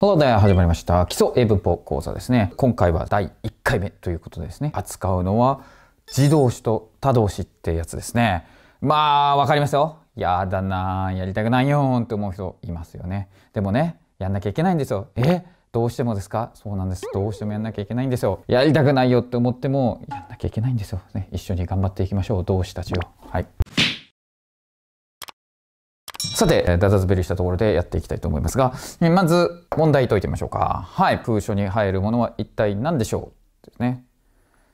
ほど、始まりました。基礎英文法講座ですね。今回は第1回目ということですね。扱うのは、自動詞と他動詞ってやつですね。まあ、わかりますよ。やだなやりたくないよって思う人いますよね。でもね、やんなきゃいけないんですよ。えどうしてもですかそうなんです。どうしてもやんなきゃいけないんですよ。やりたくないよって思っても、やんなきゃいけないんですよ。ね、一緒に頑張っていきましょう。同志たちを。はい。さて、ダズベリしたところでやっていきたいと思いますが、まず問題解いてみましょうか。はい、空所に入るものは一体何でしょうですね。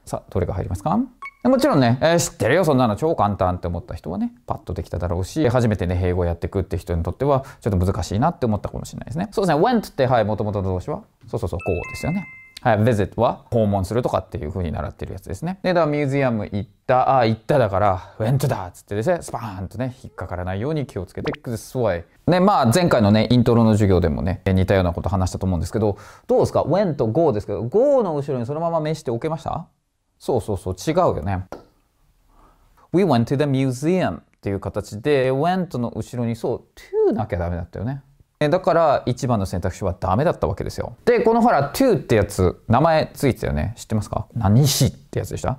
さあ、どれが入りますかもちろんね、えー、知ってるよ、そんなの超簡単って思った人はね、パッとできただろうし、初めてね、英語やっていくって人にとっては、ちょっと難しいなって思ったかもしれないですね。そうですね、went って、はい、もともとの動詞は、そうそうそう、こうですよね。はい、visit は訪問するとかっていう風に習ってるやつですね。で、だからミュージアム行った、あ、行っただから、went だっつってですね、スパーンとね、引っかからないように気をつけてくだわい。ね、まあ前回のね、イントロの授業でもね、似たようなこと話したと思うんですけど、どうですか ?went、go ですけど、go の後ろにそのまま名詞っておけましたそうそうそう、違うよね。We went to the museum っていう形で、went の後ろにそう、to なきゃダメだったよね。えだから1番の選択肢はダメだったわけですよでこのほら to ってやつ名前ついてたよね知ってますか何市ってやつでした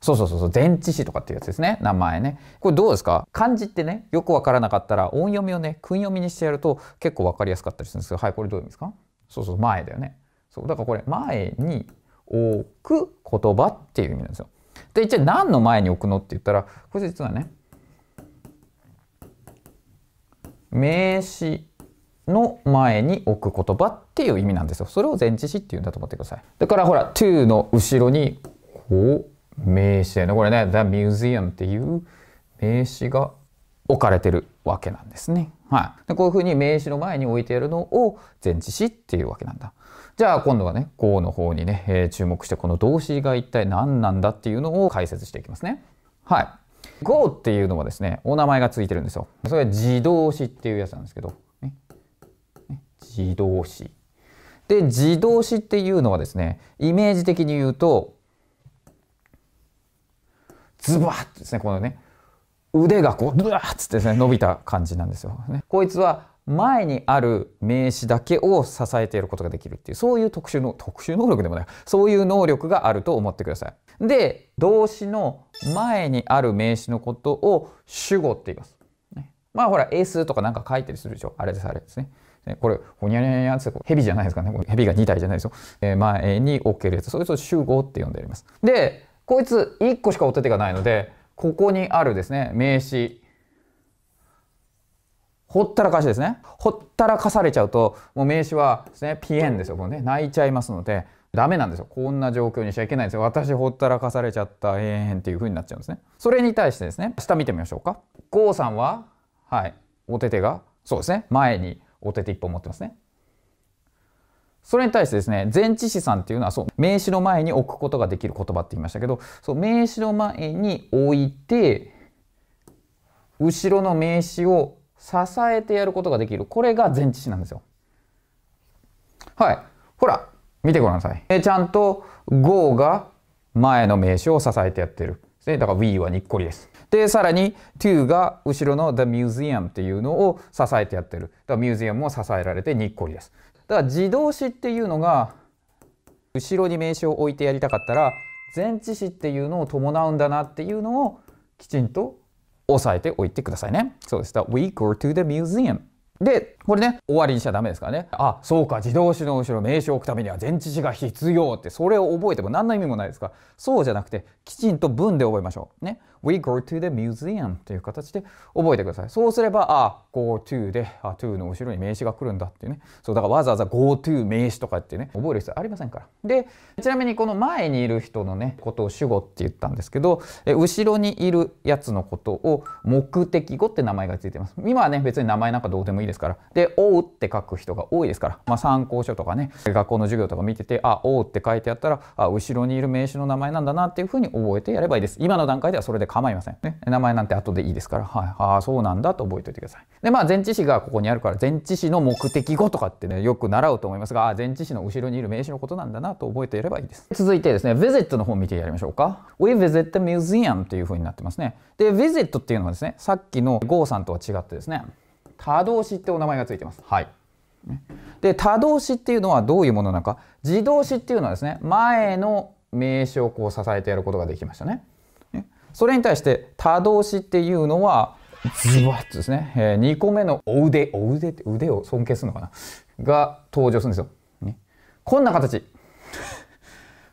そうそうそうそう前置詞とかっていうやつですね名前ねこれどうですか漢字ってねよくわからなかったら音読みをね訓読みにしてやると結構わかりやすかったりするんですけどはいこれどういう意味ですかそうそう前だよねそうだからこれ前に置く言葉っていう意味なんですよで一体何の前に置くのって言ったらこれ実はね名詞の前に置く言葉っていう意味なんですよ。それを前置詞っていうんだと思ってください。だからほら、to の後ろに、こう、名詞だよね。これね、the museum っていう名詞が置かれてるわけなんですね。はい。でこういうふうに名詞の前に置いてやるのを前置詞っていうわけなんだ。じゃあ今度はね、go の方にね、えー、注目してこの動詞が一体何なんだっていうのを解説していきますね。はい。go っていうのはですね、お名前がついてるんですよ。それは自動詞っていうやつなんですけど、自動詞。で、自動詞っていうのはですね、イメージ的に言うと、ズバッてですね、このね、腕がこう、ドゥワッつってですね、伸びた感じなんですよ。ね、こいつは前にある名詞だけを支えていることができるっていう、そういう特殊の、特殊能力でもない、そういう能力があると思ってください。で、動詞の前にある名詞のことを主語って言います。ね、まあほら、S とかなんか書いたりするでしょ。あれです、あれですね。これ、ほにゃにゃにゃって、蛇じゃないですかね。蛇が2体じゃないですよ。えー、前に置けるやつ。それを集合って呼んであります。で、こいつ1個しかお手手がないので、ここにあるですね、名詞。ほったらかしですね。ほったらかされちゃうと、もう名詞はですね、ピエンですよ。こうね、泣いちゃいますので、ダメなんですよ。こんな状況にしちゃいけないんですよ。私ほったらかされちゃった、ええんっていう風になっちゃうんですね。それに対してですね、下見てみましょうか。ゴーさんは、はい、お手手が、そうですね、前に大手手一本持ってますね。それに対してですね、前置詞さんっていうのは、そう、名詞の前に置くことができる言葉って言いましたけど、そう、名詞の前に置いて、後ろの名詞を支えてやることができる。これが前置詞なんですよ。はい。ほら、見てごらんなさい。えちゃんと go が前の名詞を支えてやってる。だから we はにっこりです。で、さらに to が後ろの the museum っていうのを支えてやってる。だから museum も支えられてにっこりです。だから自動詞っていうのが後ろに名詞を置いてやりたかったら前置詞っていうのを伴うんだなっていうのをきちんと押さえておいてくださいね。そうでした。We go to the museum. で、これね、終わりにしちゃダメですからね。あ、そうか、自動詞の後ろ名詞を置くためには前置詞が必要って、それを覚えても何の意味もないですから、そうじゃなくて、きちんと文で覚えましょう。ね。We go to the museum という形で覚えてください。そうすれば、あ、go to で、あ、to の後ろに名詞が来るんだっていうね。そう、だからわざわざ go to 名詞とかってね、覚える必要ありませんから。で、ちなみにこの前にいる人のね、ことを主語って言ったんですけど、え後ろにいるやつのことを目的語って名前がついてます。今はね、別に名前なんかどうでもいいですから、で「おう」って書く人が多いですから、まあ、参考書とかね学校の授業とか見てて「あおう」って書いてあったらあ後ろにいる名詞の名前なんだなっていうふうに覚えてやればいいです今の段階ではそれで構いません、ね、名前なんて後でいいですから、はい、ああそうなんだと覚えておいてくださいでまあ前置詞がここにあるから前置詞の目的語とかってねよく習うと思いますがあ前置詞の後ろにいる名詞のことなんだなと覚えていればいいです続いてですね visit の方見てやりましょうか We visit the museum っていうふうになってますねで visit っていうのはですねさっきの go さんとは違ってですね他動詞ってお名前がついてます。はい、で他動詞っていうのはどういうものなのか自動詞っていうのはですね前の名詞をこう支えてやることができましたね。それに対して他動詞っていうのはズバッとですね、えー、2個目のお腕お腕って腕を尊敬するのかなが登場するんですよ。ね、こんな形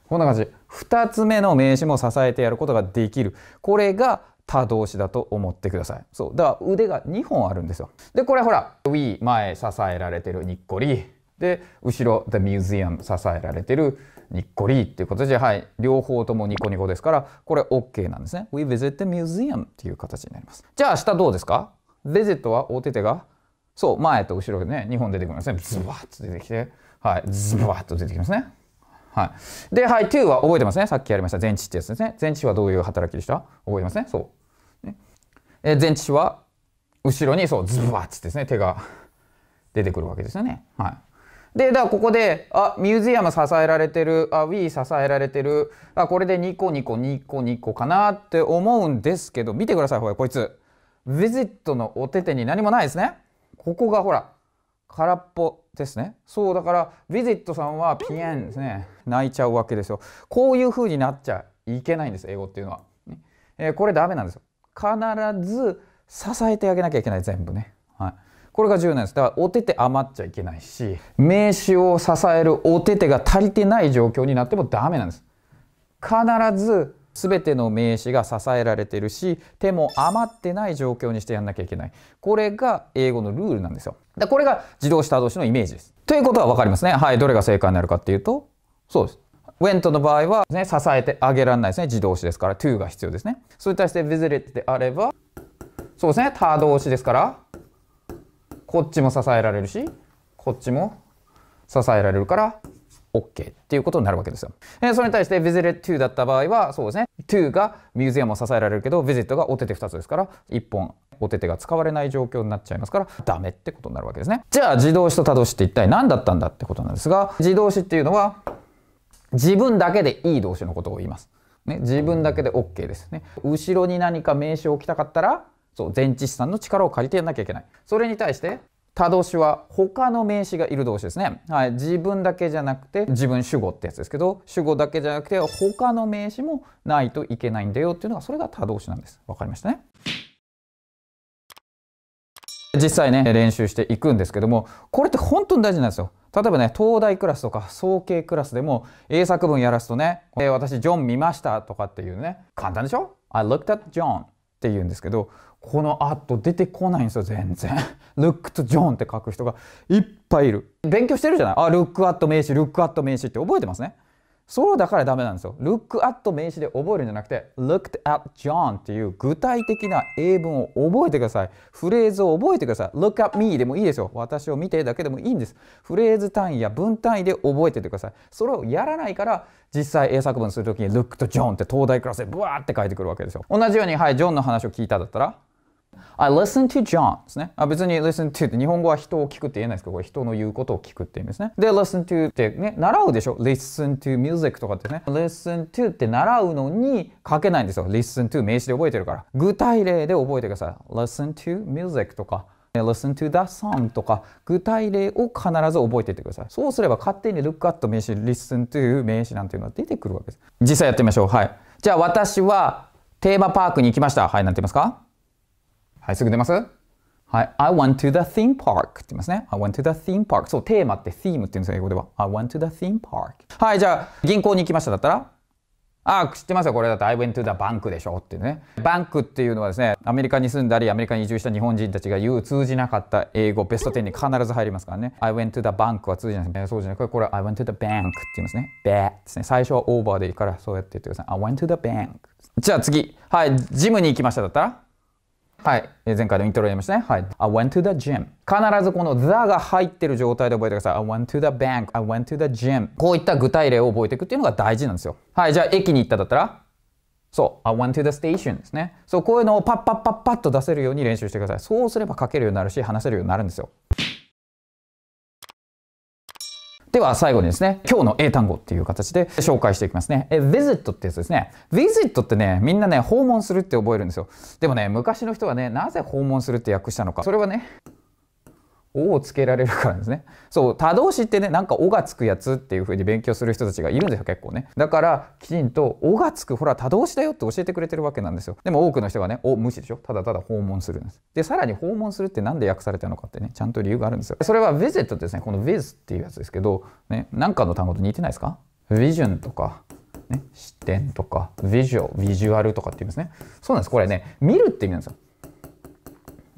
こんな形2つ目の名詞も支えてやることができるこれが他動詞だと思ってください。そう。だから腕が2本あるんですよ。で、これほら、we 前支えられてるにっこり。で、後ろ the museum 支えられてるにっこりっていうことで、はい、両方ともニコニコですから、これ OK なんですね。we visit the museum っていう形になります。じゃあ下どうですか ?visit はお手手が、そう、前と後ろでね、2本出てくるんですね。ズバッと出てきて、はい、ズバッと出てきますね。はい。で、はい、to は覚えてますね。さっきやりました前置詞ってやつですね。前置詞はどういう働きでした覚えてますね。そう。ね、え前置詞は、後ろにそう、ズバッつってですね、手が出てくるわけですよね。はい。で、だからここで、あ、ミュージアム支えられてる、あ、w ィー支えられてる、あ、これでニコニコニコニコかなって思うんですけど、見てください、ほら、こいつ。ウィジットのお手手に何もないですね。ここがほら、空っぽですね。そう、だから、ウィジットさんはピエンですね。泣いちゃうわけですよ。こういう風になっちゃいけないんです、英語っていうのは。ねえー、これダメなんですよ。必ず支えてあげなきゃいけない、全部ね。はい。これが重要なんです。だから、お手手余っちゃいけないし、名詞を支えるお手手が足りてない状況になってもダメなんです。必ず全ての名詞が支えられてるし手も余ってない状況にしてやんなきゃいけないこれが英語のルールなんですよでこれが自動下動詞のイメージですということは分かりますねはいどれが正解になるかっていうとそうです。went の場合は、ね、支えてあげられないですね。自動詞ですから to が必要ですね。それに対して visited であれば、そうですね。他動詞ですから、こっちも支えられるし、こっちも支えられるから OK っていうことになるわけですよ。それに対して visited to だった場合は、そうですね。to がミュージアムを支えられるけど、visit がお手手2つですから、1本お手手が使われない状況になっちゃいますから、ダメってことになるわけですね。じゃあ、自動詞と他動詞って一体何だったんだってことなんですが、自動詞っていうのは、自分だけでいい動詞のことを言います。ね、自分だけで OK ですね。後ろに何か名詞を置きたかったら、そう、前置詞さんの力を借りてやんなきゃいけない。それに対して、他動詞は他の名詞がいる動詞ですね。はい、自分だけじゃなくて自分主語ってやつですけど、主語だけじゃなくて他の名詞もないといけないんだよっていうのが、それが他動詞なんです。わかりましたね。実際ね、練習していくんですけども、これって本当に大事なんですよ。例えばね、東大クラスとか総計クラスでも英作文やらすとね、えー、私、ジョン見ましたとかっていうね、簡単でしょ ?I looked at John って言うんですけど、この後出てこないんですよ、全然。look to John って書く人がいっぱいいる。勉強してるじゃないあ、look at 名詞、look at 名詞って覚えてますね。そロだからダメなんですよ。look at 名詞で覚えるんじゃなくて looked at John っていう具体的な英文を覚えてください。フレーズを覚えてください。look at me でもいいですよ。私を見てだけでもいいんです。フレーズ単位や文単位で覚えててください。それをやらないから実際英作文するときに look to John って東大クラスでブワーって書いてくるわけですよ。同じようにはい、ジョンの話を聞いただったら I listen to John ですね。あ別に listen to って日本語は人を聞くって言えないですけど、これ人の言うことを聞くって意味ですね。で、listen to ってね、習うでしょ ?listen to music とかってね。listen to って習うのに書けないんですよ。listen to 名詞で覚えてるから。具体例で覚えてください。listen to music とか。listen to that song とか具体例を必ず覚えていってください。そうすれば勝手に look at 名詞、listen to 名詞なんていうのは出てくるわけです。実際やってみましょう。はい。じゃあ私はテーマパークに行きました。はい、なんて言いますかはい、すぐ出ますはい。I want to the theme park って言いますね。I want to the theme park。そう、テーマって theme って言うんですよ、英語では。I want to the theme park。はい、じゃあ、銀行に行きましただったらああ、知ってますよ。これだと I went to the bank でしょっていうね。バンクっていうのはですね、アメリカに住んだり、アメリカに移住した日本人たちが言う通じなかった英語、ベスト10に必ず入りますからね。I went to the bank は通じないですね。そうじゃなくて、これ I went to the bank って言いますね。べですね。最初はオーバーでいいから、そうやって言ってください。I went to the bank。じゃあ次。はい。ジムに行きましただったらはい。前回のイントロ言りましたね。はい。I went to the gym. 必ずこの the が入ってる状態で覚えてください。I went to the bank. I went to the gym. こういった具体例を覚えていくっていうのが大事なんですよ。はい。じゃあ、駅に行っただったら、そう、I went to the station ですね。そう、こういうのをパッパッパッパッと出せるように練習してください。そうすれば書けるようになるし、話せるようになるんですよ。では最後にですね、今日の英単語っていう形で紹介していきますね。え、visit ってやつですね。visit ってね、みんなね、訪問するって覚えるんですよ。でもね、昔の人はね、なぜ訪問するって訳したのか。それはね、をつけられるからですねそう他動詞ってねなんか「お」がつくやつっていう風に勉強する人たちがいるんですよ結構ねだからきちんと「お」がつくほら他動詞だよって教えてくれてるわけなんですよでも多くの人がね「お」無視でしょただただ訪問するんですでさらに訪問するって何で訳されたのかってねちゃんと理由があるんですよそれは「visit」ですねこの「v i s っていうやつですけどねなんかの単語と似てないですか ?vision とかね、視点とか、ビジュアル、ビジュアルとかって言いますね。そうなんです。これね、見るって意味なんですよ。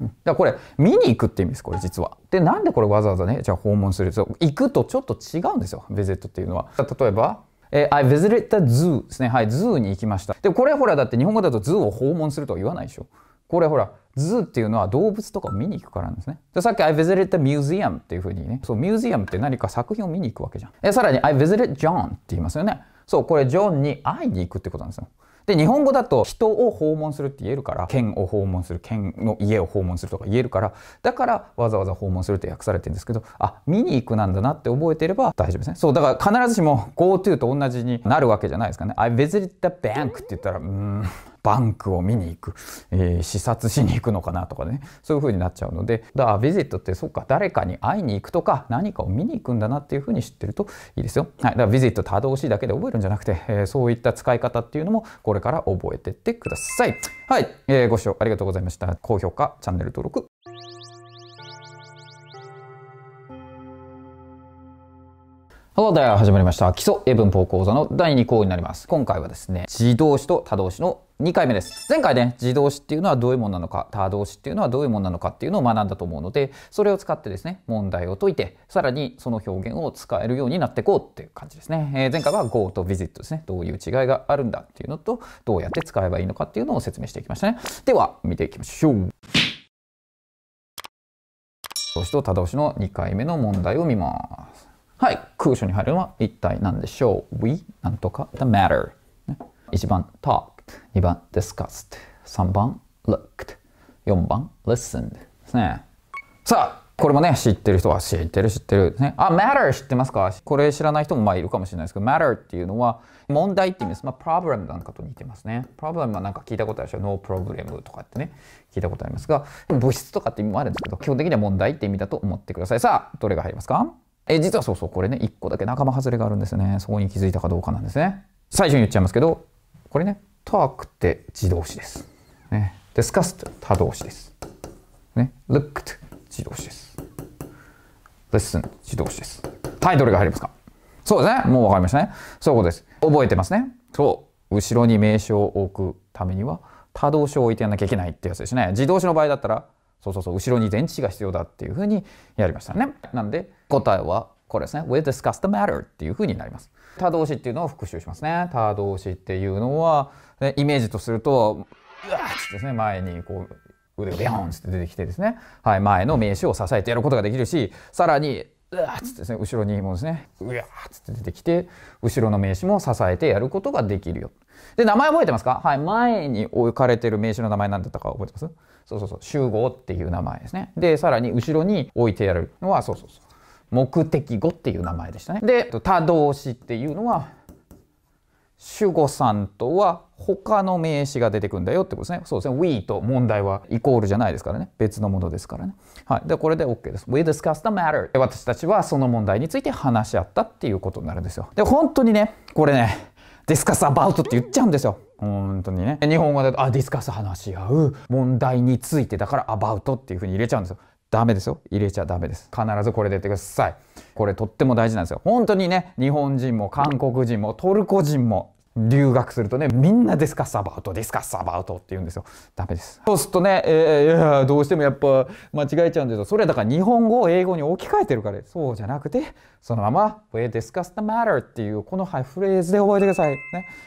うん、だからこれ見に行くって意味ですこれ実は。でなんでこれわざわざねじゃあ訪問するそう行くとちょっと違うんですよビゼットっていうのは。例えばえー、I visited the zoo ですね。はい、ズーに行きました。で、これほら、だって日本語だとズーを訪問するとは言わないでしょ。これほら、ズーっていうのは動物とかを見に行くからなんですね。でさっき I visited the museum っていうふうにね、そう、ミュージアムって何か作品を見に行くわけじゃん。えさらに I visited John って言いますよね。そう、これジョンに会いに行くってことなんですよ。で、日本語だと人を訪問するって言えるから、県を訪問する、県の家を訪問するとか言えるから、だからわざわざ訪問するって訳されてるんですけど、あ、見に行くなんだなって覚えてれば大丈夫ですね。そう、だから必ずしも GoTo と同じになるわけじゃないですかね。I visit the bank って言ったら、うーん。バンクを見に行く、えー、視察しに行くのかなとかねそういう風になっちゃうのでだからビジットってそっか誰かに会いに行くとか何かを見に行くんだなっていう風に知ってるといいですよ、はい、だからビジット多動詞だけで覚えるんじゃなくて、えー、そういった使い方っていうのもこれから覚えてってくださいはい、えー、ご視聴ありがとうございました高評価チャンネル登録ハローダイ始まりました。基礎英文法講座の第2項になります。今回はですね、自動詞と多動詞の2回目です。前回ね、自動詞っていうのはどういうものなのか、他動詞っていうのはどういうものなのかっていうのを学んだと思うので、それを使ってですね、問題を解いて、さらにその表現を使えるようになっていこうっていう感じですね。えー、前回は go と visit ですね。どういう違いがあるんだっていうのと、どうやって使えばいいのかっていうのを説明していきましたね。では、見ていきましょう。動詞と他動詞の2回目の問題を見ます。はい、空所に入るのは一体何でしょう ?We なんとか the matter、ね。番 top。2番 discussed。3番 looked。4番 listened。ですね。さあこれもね、知ってる人は知ってる、知ってる。ね、あ、matter 知ってますかこれ知らない人もまあいるかもしれないですけど、matter っていうのは問題って意味です。まあ、problem なんかと似てますね。problem はなんか聞いたことあるでしょ。no problem とかってね、聞いたことありますが、物質とかって意味もあるんですけど、基本的には問題って意味だと思ってください。さあ、どれが入りますかえ、実はそうそう、これね、1個だけ仲間外れがあるんですよね。そこに気づいたかどうかなんですね。最初に言っちゃいますけど、これね、talk って自動詞です。ね、discussed 他動詞です。ね、looked 自動詞です。listen 自動詞です。タイトルが入りますかそうですね。もうわかりましたね。そういうことです。覚えてますね。そう。後ろに名詞を置くためには、他動詞を置いてやんなきゃいけないってやつですね。自動詞の場合だったら、そうそうそう、後ろに電池が必要だっていうふうにやりましたね。なんで、答えはこれですね。w e discuss the matter っていうふうになります。他動詞っていうのを復習しますね。他動詞っていうのは、でイメージとするとうわっつってですね前にこう腕をビョンって出てきてですね、はい、前の名刺を支えてやることができるしさらにうわっつってですね後ろにもですねうわっつって出てきて後ろの名刺も支えてやることができるよ。で名前覚えてますかはい前に置かれてる名刺の名前何だったか覚えてますそうそうそう集合っていう名前ですね。でさらに後ろに置いてやるのはそうそうそう目的語っていう名前でしたね。で他動詞っていうのは主語さんとは他の名詞が出てくんだよってことですね。そうですね。we と問題はイコールじゃないですからね。別のものですからね。はい。で、これで OK です。We discussed the matter. 私たちはその問題について話し合ったっていうことになるんですよ。で、本当にね、これね、discuss about って言っちゃうんですよ。本当にね。日本語だと、あ、discuss 話し合う。問題についてだから about っていうふうに入れちゃうんですよ。ダメですよ。入れちゃダメです。必ずこれってください。これとっても大事なんですよ。本当にね、日本人も韓国人もトルコ人も留学するとね、みんなディスカスアバウト、ディスカスアバウトって言うんですよ。ダメです。そうするとね、えー、どうしてもやっぱ間違えちゃうんですよ。それはだから日本語を英語に置き換えてるからそうじゃなくて、そのまま、we discuss the matter っていうこのフレーズで覚えてください。ね、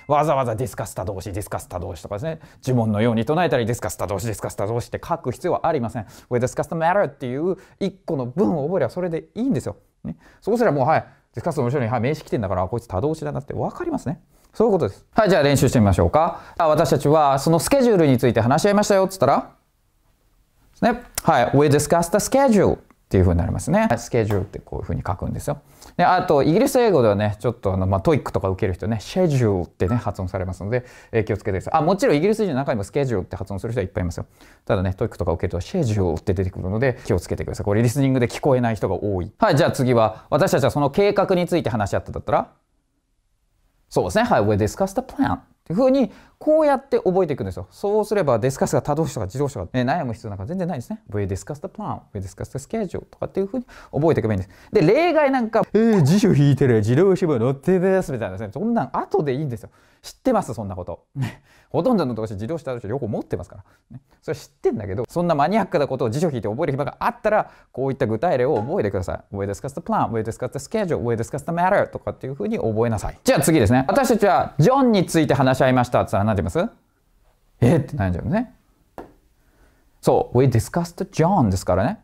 わざわざディスカスー動詞、ディスカスー動詞とかですね、呪文のように唱えたり、ディスカスー動詞、ディスカスー動詞って書く必要はありません。we discuss the matter っていう一個の文を覚えればそれでいいんですよ。ね、そうすればもうはい、ディスカスの後ろに、はい、名詞来てんだから、こいつ他動詞だなって分かりますね。そういうことです。はい、じゃあ練習してみましょうか。私たちはそのスケジュールについて話し合いましたよっつったら、ね、はい、we discussed the schedule っていう風になりますね。スケジュールってこういう風に書くんですよ。で、あと、イギリス英語ではね、ちょっとあの、まあ、トイックとか受ける人ね、シェジュールってね、発音されますので、えー、気をつけてください。あ、もちろんイギリス人の中にもスケジュールって発音する人はいっぱいいますよ。ただね、トイックとか受けると、シェジュールって出てくるので、気をつけてください。これリスニングで聞こえない人が多い。はい、じゃあ次は、私たちはその計画について話し合っただったら、そうですね。はい。We discussed the plan. というふうに、こうやって覚えていくんですよ。そうすれば、discuss が他動詞とか自動詞とか、え悩む必要なんか全然ないですね。We discussed the plan, we discussed the schedule とかっていうふうに覚えていけばいいんです。で、例外なんか、えー、辞書引いてる、自動詞も載ってですみたいなですね。そんなん後でいいんですよ。知ってますそんなことほとんどの投資自動車として両方持ってますから、それ知ってんだけどそんなマニアックなことを辞書引いて覚える暇があったらこういった具体例を覚えてください We discuss e d the plan, we discuss e d the schedule, we discuss e d the matter とかっていうふうに覚えなさいじゃあ次ですね私たちはジョンについて話し合いましたって言ったら何て言いますえって何て言うのねそう We discussed John ですからね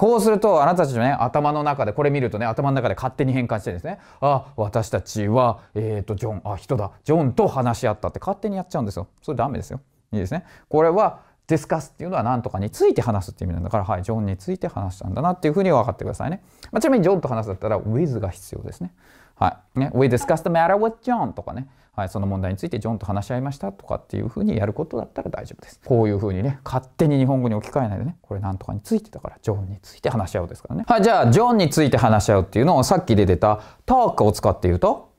こうするとあなたたちのね頭の中でこれ見るとね頭の中で勝手に変換してですねあ私たちはえっ、ー、とジョンあ人だジョンと話し合ったって勝手にやっちゃうんですよそれダメですよいいですねこれはディスカスっていうのは何とかについて話すっていう意味なんだから、はい、ジョンについて話したんだなっていうふうに分かってくださいね。まあ、ちなみにジョンと話すだったら with が必要ですね。はい。ね、we discussed the matter with John とかね。はい、その問題についてジョンと話し合いましたとかっていうふうにやることだったら大丈夫です。こういうふうにね、勝手に日本語に置き換えないでね、これなんとかについてだから、ジョンについて話し合うですからね。はい、じゃあ、ジョンについて話し合うっていうのをさっき出てたタークを使って言うと、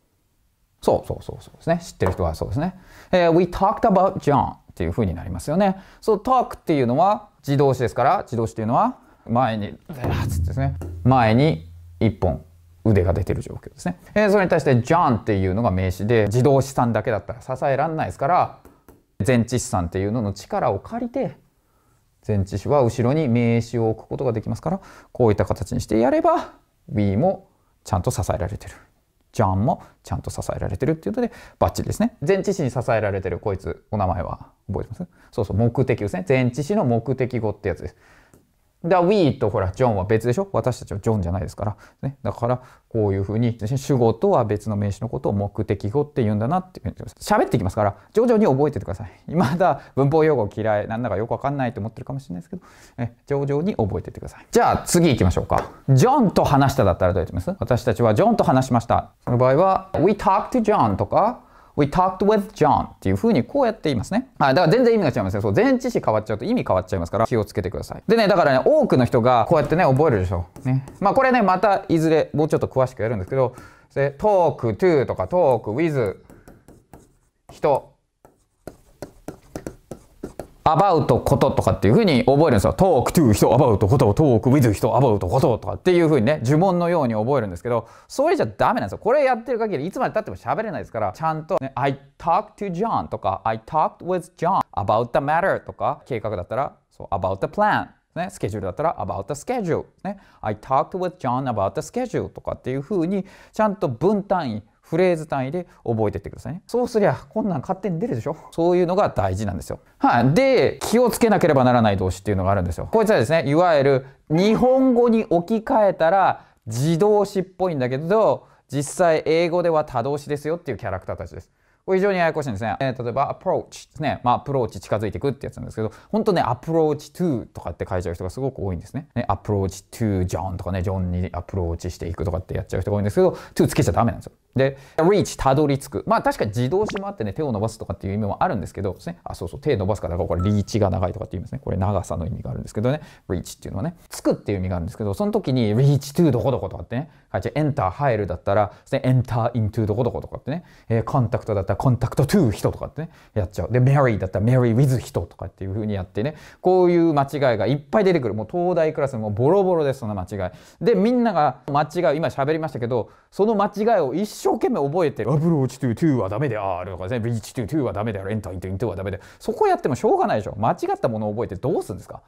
そうそうそうそうですね。知ってる人はそうですね。えー、we talked about John っていうふうになりますよね。そう、talk っていうのは自動詞ですから、自動詞っていうのは前に、ですね。前に一本腕が出てる状況ですね。えー、それに対してジャンっていうのが名詞で自動資産だけだったら支えられないですから前置資産っていうのの力を借りて前置詞は後ろに名詞を置くことができますからこういった形にしてやれば B もちゃんと支えられてる。ジャンもちゃんと支えられてるっていうのでバッチリですね。前置詞に支えられてるこいつお名前は覚えてますそうそう目的ですね。前置詞の目的語ってやつです。だ we とほら、ジョンは別でしょ私たちはジョンじゃないですから。ね。だから、こういうふうに、主語とは別の名詞のことを目的語って言うんだなって喋っていきますから、徐々に覚えててください。まだ文法用語嫌い、なんだかよくわかんないと思ってるかもしれないですけど、え徐々に覚えててください。じゃあ、次行きましょうか。ジョンと話しただったらどうやってます私たちはジョンと話しました。その場合は、we talked to John とか、We talked with John っていうふうにこうやって言いますね。はい。だから全然意味が違いますね。そう。前置詞変わっちゃうと意味変わっちゃいますから気をつけてください。でね、だからね、多くの人がこうやってね、覚えるでしょう。ね。まあこれね、またいずれもうちょっと詳しくやるんですけど、で talk to とか talk with 人アバウトこととかっていうふうに覚えるんですよ。トークトゥー人、アバウトこと、トークウィズ人、アバウトこととかっていうふうにね、呪文のように覚えるんですけど、それじゃダメなんですよ。これやってる限り、いつまで経っても喋れないですから、ちゃんと I talked to John とか、I talked with John about the matter とか、計画だったら、そう、about the plan。ね、スケジュールだったら about the schedule ね。I talked with John about the schedule とかっていうふうにちゃんと分単位フレーズ単位で覚えてってくださいね。そうすりゃ、こんなん勝手に出るでしょそういうのが大事なんですよ。はい。で、気をつけなければならない動詞っていうのがあるんですよ。こいつはですね、いわゆる日本語に置き換えたら自動詞っぽいんだけど、実際英語では多動詞ですよっていうキャラクターたちです。これ非常にややこしいんですね。えー、例えば、アプローチですね。まあ、アプローチ近づいていくってやつなんですけど、本当ね、アプローチトゥとかって書いちゃう人がすごく多いんですね。ねプローチ o a c h t とかね、ジョンにアプローチしていくとかってやっちゃう人が多いんですけど、to つけちゃダメなんですよ。で、reach、たどり着く。まあ確かに自動詞もあってね、手を伸ばすとかっていう意味もあるんですけど、ね、あ、そうそう、手伸ばすから、これリーチが長いとかっていま意味ですね。これ長さの意味があるんですけどね、reach っていうのはね、つくっていう意味があるんですけど、その時に reach to どこどことかってね、はい、じゃ enter 入るだったら、ね、enter into どこどことかってね、えー、コンタクトだったらコンタクト to 人とかってね、やっちゃう。で、marry だったら marry with 人とかっていうふうにやってね、こういう間違いがいっぱい出てくる。もう東大クラスもボロボロです、その間違い。で、みんなが間違い、今喋りましたけど、その間違いを一生懸命覚えてるアプローチトゥトゥはダメであるとかですねリーチトゥトゥはダメであるエンタイントゥイントゥはダメでそこやってもしょうがないでしょ間違ったものを覚えてどうするんですか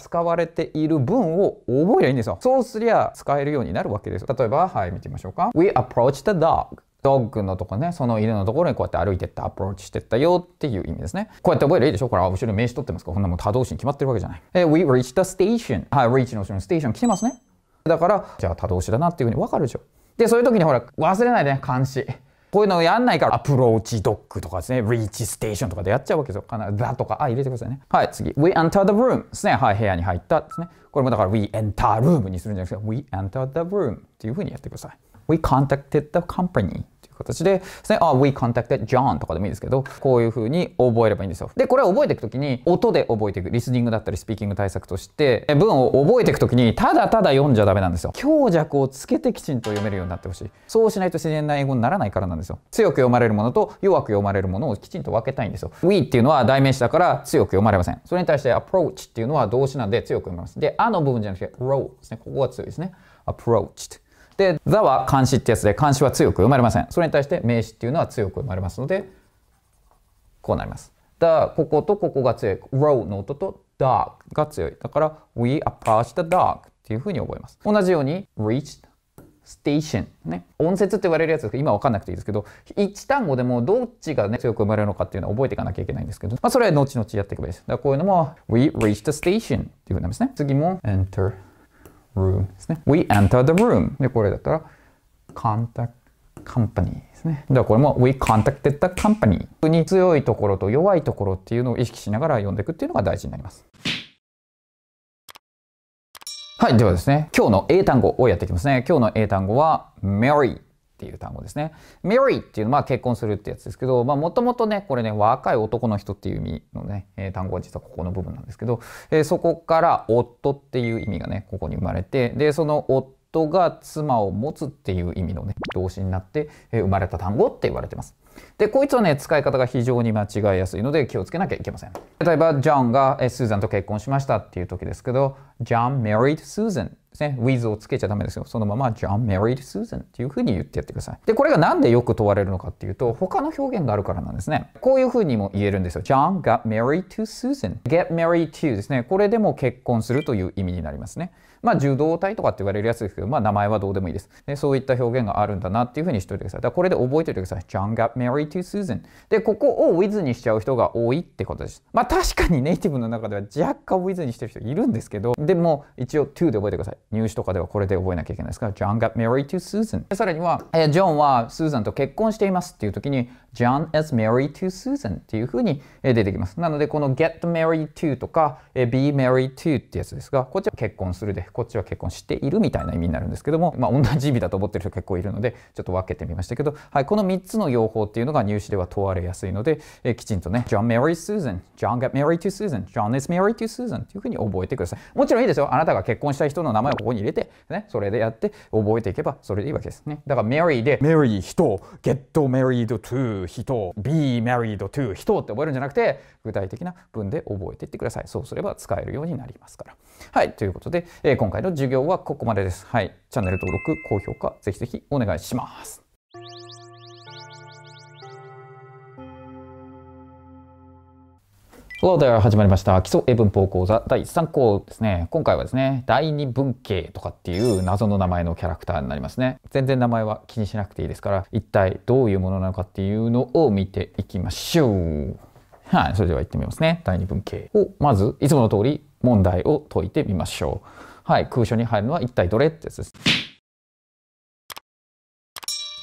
使われている文を覚えりゃいいんですよそうすりゃ使えるようになるわけです例えばはい見てみましょうか We approached the dog ドッグのとこね、その犬のところにこうやって歩いてったアプローチしてったよっていう意味ですね。こうやって覚えるいいでしょこれ、後ろに名詞取ってますから、こんなもん多動詞に決まってるわけじゃない。え we reached the station. はい、reach の後ろのステーション来てますね。だから、じゃあ多動詞だなっていうふうに分かるでしょ。で、そういう時にほら、忘れないでね、監視。こういうのをやんないから、アプローチドッグとかですね、リーチステーションとかでやっちゃうわけですよ。必ず、だとか、あ、入れてくださいね。はい、次。We enter the room ですね。はい、部屋に入ったですね。これもだから、We enter room にするんじゃなくて、We enter the room っていうふうにやってください。We contacted the company 形でですね、あ、we contacted John とかでもいいですけど、こういうふうに覚えればいいんですよ。で、これを覚えていくときに、音で覚えていく、リスニングだったりスピーキング対策として、文を覚えていくときに、ただただ読んじゃダメなんですよ。強弱をつけてきちんと読めるようになってほしい。そうしないと自然な英語にならないからなんですよ。強く読まれるものと弱く読まれるものをきちんと分けたいんですよ。we っていうのは代名詞だから強く読まれません。それに対して approach っていうのは動詞なんで強く読めます。で、あの部分じゃなくて row ですね。ここは強いですね。approached。で、ザは監視ってやつで、監視は強く生まれません。それに対して名詞っていうのは強く生まれますので、こうなります。だ、こことここが強い。row の音と d ークが強い。だから、we approach the d r k っていうふうに覚えます。同じように、reached station ね。音節って言われるやつですけど、今わかんなくていいですけど、一単語でもどっちがね、強く生まれるのかっていうのを覚えていかなきゃいけないんですけど、まあそれは後々やっていくべきです。だからこういうのも、we reached the station っていうふうになりますね。次も、enter room ですね。We e n t e r the room で、これだったら contact company ですね。だからこれも We contacted the company に強いところと弱いところっていうのを意識しながら読んでいくっていうのが大事になります。はい、ではですね、今日の英単語をやっていきますね。今日の英単語は Mary っていう単語ですね。marry っていうのは結婚するってやつですけど、まあもともとね、これね、若い男の人っていう意味のね、えー、単語は実はここの部分なんですけど、えー、そこから夫っていう意味がね、ここに生まれて、で、その夫が妻を持つっていう意味のね、動詞になって、えー、生まれた単語って言われてます。で、こいつはね、使い方が非常に間違いやすいので気をつけなきゃいけません。例えば、ジョンが、えー、スーザンと結婚しましたっていう時ですけど、ジョン married Susan ですね。with をつけちゃダメですよ。そのまま John married Susan っていうふうに言ってやってください。で、これがなんでよく問われるのかっていうと、他の表現があるからなんですね。こういうふうにも言えるんですよ。John got married to Susan.get married to ですね。これでも結婚するという意味になりますね。まあ、受動体とかって言われるやつですけど、まあ、名前はどうでもいいです。でそういった表現があるんだなっていうふうにしておいてください。だこれで覚えておいてください。John got married to Susan。で、ここを with にしちゃう人が多いってことです。まあ、確かにネイティブの中では若干 with にしてる人いるんですけど、でも一応 to で覚えてください。入試とかではこれで覚えなきゃいけないですから、John got married to Susan。さらには、えー、ジョンはスーザンと結婚していますっていう時に、John is married to Susan っていうふうに出てきます。なので、この get married to とか be married to ってやつですが、こっちは結婚するで、こっちは結婚しているみたいな意味になるんですけども、まあ、同じ意味だと思ってる人結構いるので、ちょっと分けてみましたけど、はい、この3つの用法っていうのが入試では問われやすいので、えきちんとね、John married Susan, John got married to Susan, John is married to Susan っていうふうに覚えてください。もちろんいいですよ。あなたが結婚した人の名前をここに入れて、ね、それでやって覚えていけばそれでいいわけですね。だから m a r y で marry 人、get married to 人 be married to 人って覚えるんじゃなくて具体的な文で覚えていってくださいそうすれば使えるようになりますからはいということで、えー、今回の授業はここまでですはいチャンネル登録高評価ぜひぜひお願いします Hello t 始まりました。基礎英文法講座第3項ですね。今回はですね、第二文系とかっていう謎の名前のキャラクターになりますね。全然名前は気にしなくていいですから、一体どういうものなのかっていうのを見ていきましょう。はい、それでは行ってみますね。第二文系を、まず、いつもの通り問題を解いてみましょう。はい、空所に入るのは一体どれってやつです。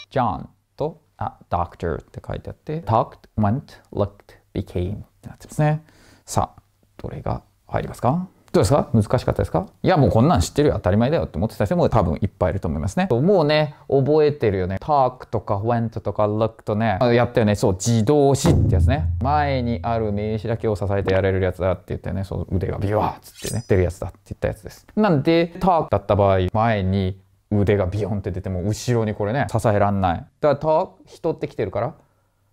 John と、あ、Doctor って書いてあって、Talked, Went, Looked became ってなってますね。さあ、どれが入りますかどうですか難しかったですかいや、もうこんなん知ってるよ。当たり前だよって思ってた人も多分いっぱいいると思いますね。もうね、覚えてるよね。talk とか went とか look とね、やったよね。そう、自動詞ってやつね。前にある名詞だけを支えてやれるやつだって言ってね、そう腕がビュワーっつってね、出るやつだって言ったやつです。なんで、talk だった場合、前に腕がビヨンって出ても、後ろにこれね、支えらんない。だから talk、人って来てるから、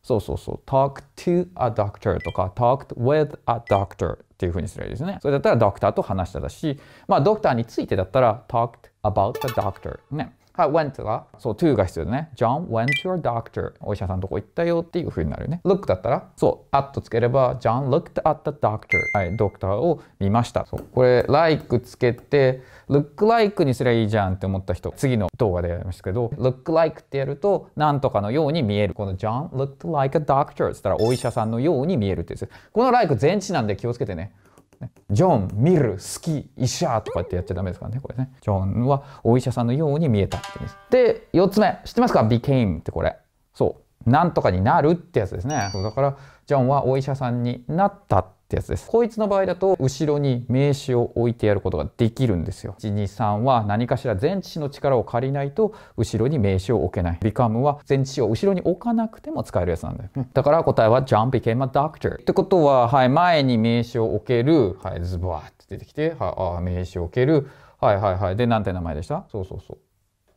そうそうそう。talk to a doctor とか talked with a doctor っていうふうにすればいいですね。それだったらドクターと話しただし、まあドクターについてだったら talked about the doctor ね。はい、went が、そう、to が必要だね。John went to your doctor. お医者さんのとこ行ったよっていう風になるね。look だったら、そう、at つければ、John looked at the doctor. はい、ドクターを見ました。そう、これ、like つけて、look like にすりゃいいじゃんって思った人、次の動画でやりましたけど、look like ってやると、なんとかのように見える。この John looked like a doctor つったら、お医者さんのように見えるってです。この like 全知なんで気をつけてね。ね。ジョン、見る、好き、医者とかってやっちゃダメですからね、これね。ジョンはお医者さんのように見えたってです。で、4つ目、知ってますか ?became ってこれ。そう。なんとかになるってやつですね。だから、ジョンはお医者さんになったってやつです。こいつの場合だと、後ろに名詞を置いてやることができるんですよ。1、2、3は何かしら前置詞の力を借りないと、後ろに名詞を置けない。become は前置詞を後ろに置かなくても使えるやつなんだよ。だから答えは John became a doctor。ってことは、はい、前に名詞を置ける。はい、ズバーって出てきて、はい、あ名詞を置ける。はいはいはい。で、なんて名前でしたそうそうそう。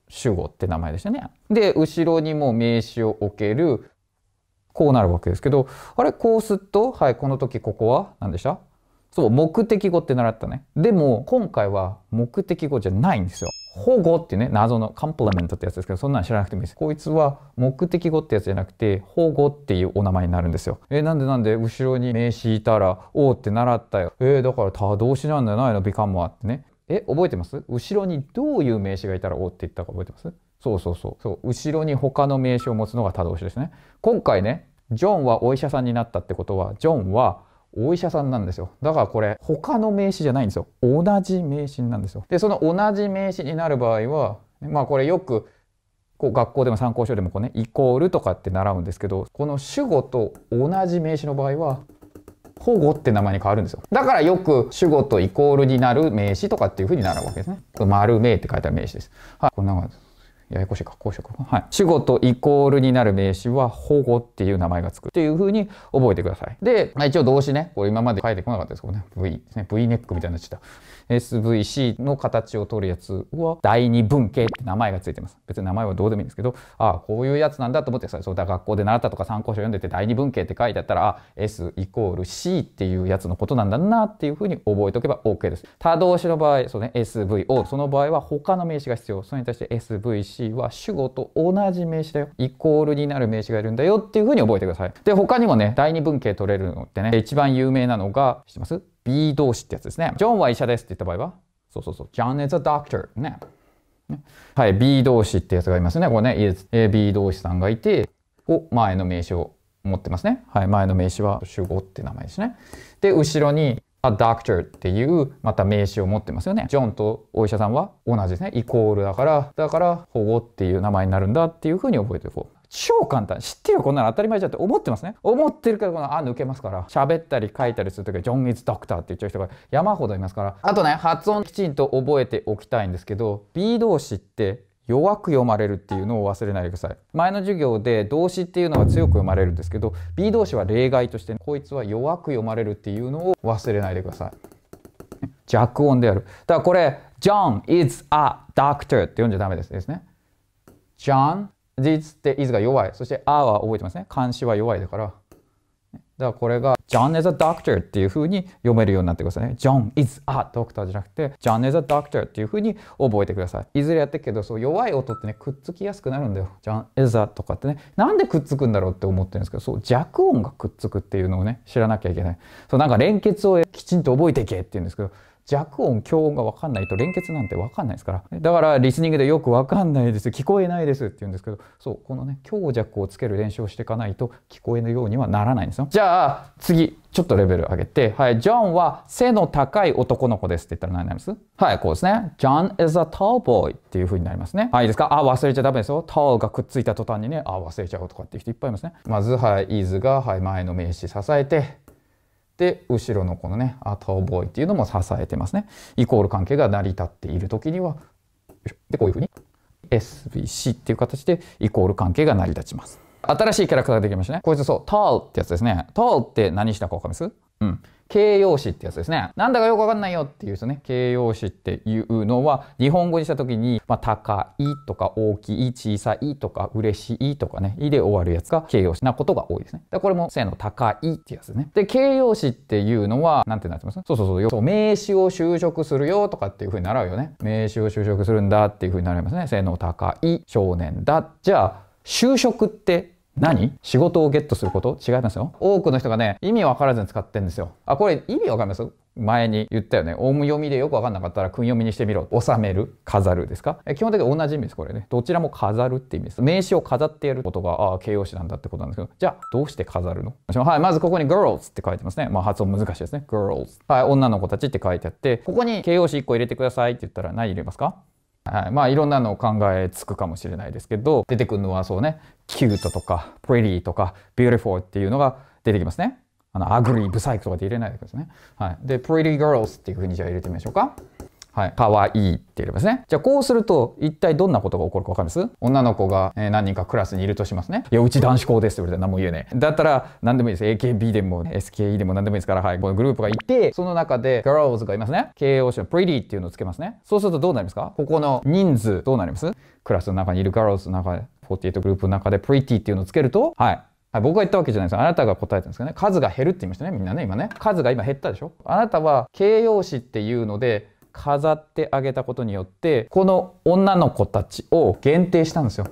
主語って名前でしたね。で、後ろにも名詞を置ける。こうなるわけですけど、あれ、こうすっと、はい、この時ここは何でしたそう、目的語って習ったね。でも、今回は目的語じゃないんですよ。保護っていうね、謎のカンプラメントってやつですけど、そんなん知らなくてもいいです。こいつは目的語ってやつじゃなくて、保護っていうお名前になるんですよ。えなんでなんで後ろに名詞いたら、おうって習ったよ。えー、だから他動詞なんじゃないの、ビカムはってね。え、覚えてます後ろにどういう名詞がいたらおうって言ったか覚えてますそうそうそう。そう、後ろに他の名詞を持つのが他動詞ですね。今回ね、ジョンはお医者さんになったってことは、ジョンはお医者さんなんですよ。だからこれ、他の名詞じゃないんですよ。同じ名詞なんですよ。で、その同じ名詞になる場合は、まあこれよく、こう学校でも参考書でもこうね、イコールとかって習うんですけど、この主語と同じ名詞の場合は、保護って名前に変わるんですよ。だからよく主語とイコールになる名詞とかっていうふうになるわけですね。丸名って書いた名詞です。はい。こんな感じです。ややこしいか、公職はい。仕事とイコールになる名詞は保護っていう名前がつくっていうふうに覚えてください。で、まあ、一応動詞ね、これ今まで書いてこなかったですけどね、V ですね、V ネックみたいになっちゃった。SVC の形を取るやつは第二文系って名前がついてます。別に名前はどうでもいいんですけど、ああ、こういうやつなんだと思ってください。そうだ、学校で習ったとか参考書読んでて第二文系って書いてあったら、あ、S イコール C っていうやつのことなんだなっていうふうに覚えておけば OK です。他動詞の場合、そうね、SVO、その場合は他の名詞が必要。それに対して SVC 詞は主語と同じ名詞だよ。イコールになる名詞がいるんだよっていうふうに覚えてください。で、他にもね、第二文型取れるのってね、一番有名なのが、知ってます ?B 動詞ってやつですね。ジョンは医者ですって言った場合はそうそうそう。John is a doctor. ね。はい、B 動詞ってやつがいますね。これね、is、B 動詞さんがいて、お、前の名詞を持ってますね。はい、前の名詞は主語って名前ですね。で、後ろに a doctor っていうまた名詞を持ってますよね。ジョンとお医者さんは同じですね。イコールだから、だから保護っていう名前になるんだっていうふうに覚えておこう。超簡単。知ってるよ、こんなの当たり前じゃんって思ってますね。思ってるけど、このあ抜けますから。喋ったり書いたりするときは、ジョン・イズ・ドクターって言っちゃう人が山ほどいますから。あとね、発音きちんと覚えておきたいんですけど、B 動詞って弱く読まれるっていうのを忘れないでください前の授業で動詞っていうのは強く読まれるんですけど B 動詞は例外としてこいつは弱く読まれるっていうのを忘れないでください弱音であるだからこれ John is a doctor って読んじゃダメですですね John is って is が弱いそして a は覚えてますね漢詞は弱いだからだからこれが John is a doctor っていうふうに読めるようになってくださいね。John is a doctor じゃなくて John is a doctor っていうふうに覚えてください。いずれやってるけどそう弱い音ってねくっつきやすくなるんだよ。John is a とかってねなんでくっつくんだろうって思ってるんですけどそう弱音がくっつくっていうのをね知らなきゃいけない。そうなんか連結をきちんと覚えていけっていうんですけど弱音、強音が分かんないと連結なんて分かんないですから。だからリスニングでよく分かんないです、聞こえないですって言うんですけど、そう、このね、強弱をつける練習をしていかないと聞こえぬようにはならないんですよ。じゃあ、次、ちょっとレベル上げて、はい、ジョンは背の高い男の子ですって言ったら何になりますはい、こうですね。ジョン is a tall boy っていう風になりますね。はい、いいですかあ、忘れちゃダメですよ。tall がくっついた途端にね、あ、忘れちゃうとかっていう人いっぱいいますね。まず、はい、is が、はい、前の名詞支えて、で後ろのこのね後覚えっていうのも支えてますねイコール関係が成り立っている時にはでこういうふうに SBC っていう形でイコール関係が成り立ちます。新しいキャラクターができましたね。こいつそう、tall ってやつですね。tall って何したかわかりますうん。形容詞ってやつですね。なんだかよくわかんないよっていう人ね、形容詞っていうのは、日本語にしたときに、まあ、高いとか大きい、小さいとか嬉しいとかね、いで終わるやつが形容詞なことが多いですね。で、これも性の高いってやつね。で、形容詞っていうのは、なんてなってますそうそうそう、そう名詞を就職するよとかっていうふうに習うよね。名詞を就職するんだっていうふうになりますね。性の高い、少年だ。じゃあ、就職って何仕事をゲットすること違いますよ。多くの人がね、意味わからずに使ってんですよ。あ、これ意味わかります前に言ったよね。オウム読みでよくわかんなかったら訓読みにしてみろ。収める、飾るですかえ基本的に同じ意味です、これね。どちらも飾るって意味です。名詞を飾ってやることが、あ形容詞なんだってことなんですけど、じゃあ、どうして飾るのはい、まずここに girls って書いてますね。まあ発音難しいですね。girls。はい、女の子たちって書いてあって、ここに形容詞1個入れてくださいって言ったら何入れますかはい、まあいろんなのを考えつくかもしれないですけど出てくるのはそうねキュートとかプリリーとかビューティフォーっていうのが出てきますねあのアグリーブサイクとかで入れないでくださいね、はい、でプリリーガールズっていうふうにじゃあ入れてみましょうかはい、かわいいって言えばですね。じゃあこうすると一体どんなことが起こるかわかります女の子が、え何人かクラスにいるとしますね。いや、うち男子校ですって言われて何も言えねえ。だったら何でもいいです。AKB でも SKE でも何でもいいですから、はい。このグループがいて、その中で girls がいますね。形容詞の pretty っていうのをつけますね。そうするとどうなりますかここの人数どうなりますクラスの中にいる girls の中で、48グループの中で pretty っていうのをつけると、はい。はい、僕が言ったわけじゃないです。あなたが答えたんですけどね。数が減るって言いましたね。みんなね、今ね。数が今減ったでしょあなたは形容詞っていうので、飾ってあげたことによってこの女の子たちを限定したんですよ。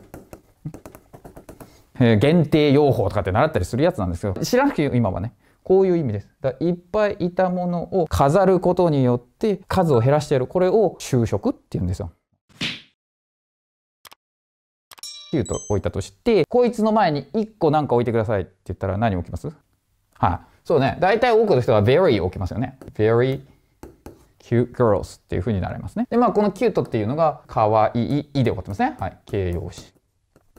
えー、限定用法とかって習ったりするやつなんですけど知らなくて今はねこういう意味です。だいっぱいいたものを飾ることによって数を減らしているこれを就職っていうんですよ。っていうと置いたとしてこいつの前に1個なんか置いてくださいって言ったら何置きますはい、そうね大体多くの人は very 置きますよね。very cute girls っていうふうになりますね。で、まあこの cute っていうのが可愛いい、いで終わってますね。はい。形容詞。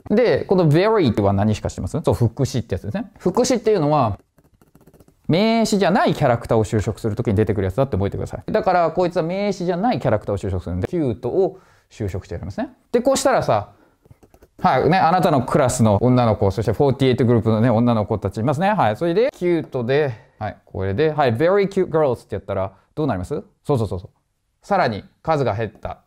で、この very は何しかしてますそう、副詞ってやつですね。副詞っていうのは、名詞じゃないキャラクターを就職するときに出てくるやつだって覚えてください。だから、こいつは名詞じゃないキャラクターを就職するんで、キュートを就職してやりますね。で、こうしたらさ、はい、ね、あなたのクラスの女の子、そして48グループのね、女の子たちいますね。はい、それで、キュートで、はい、これで、はい、very cute girls ってやったら、どうなりますそうそうそうそう。さらに数が減った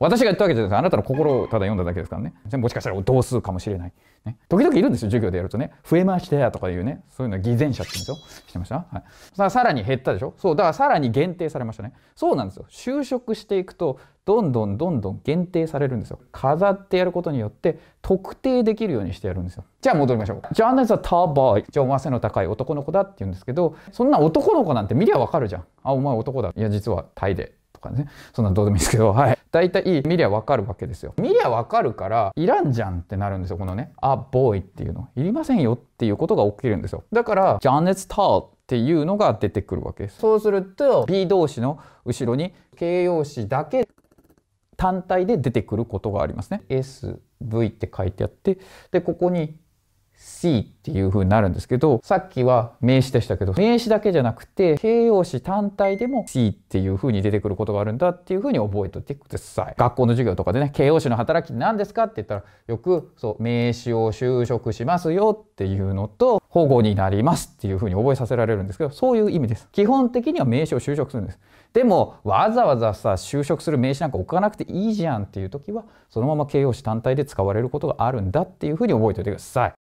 私が言ったわけじゃないです。あなたの心をただ読んだだけですからね。もしかしたら同数かもしれない。ね、時々いるんですよ、授業でやるとね。増えましたやとかいうね。そういうのは偽善者って言うんですよ。してました、はい、ささらに減ったでしょそう、だからさらに限定されましたね。そうなんですよ。就職していくと、どんどんどんどん限定されるんですよ。飾ってやることによって、特定できるようにしてやるんですよ。じゃあ戻りましょう。ジャーナリスはターバーイ。じゃあお背の高い男の子だって言うんですけど、そんな男の子なんて見りゃわかるじゃん。あ、お前男だ。いや、実はタイで。とかね。そんなんどうでもいいですけど、はい。大体見りゃわかるわけですよ。見りゃわかるから、いらんじゃんってなるんですよ、このね。あ、ボーイっていうの。いりませんよっていうことが起きるんですよ。だから、ジャネット・ターっていうのが出てくるわけです。そうすると、B 動詞の後ろに形容詞だけ単体で出てくることがありますね。S、V って書いてあって、で、ここに C っていう風になるんですけど、さっきは名詞でしたけど、名詞だけじゃなくて、形容詞単体でも C っていう風に出てくることがあるんだっていう風に覚えておいてください。学校の授業とかでね、形容詞の働き何ですかって言ったら、よく、そう、名詞を就職しますよっていうのと、保護になりますっていう風に覚えさせられるんですけど、そういう意味です。基本的には名詞を就職するんです。でもわざわざさ就職する名刺なんか置かなくていいじゃんっていう時はそのまま形容詞単体で使われることがあるんだっていうふうに覚えておいてください。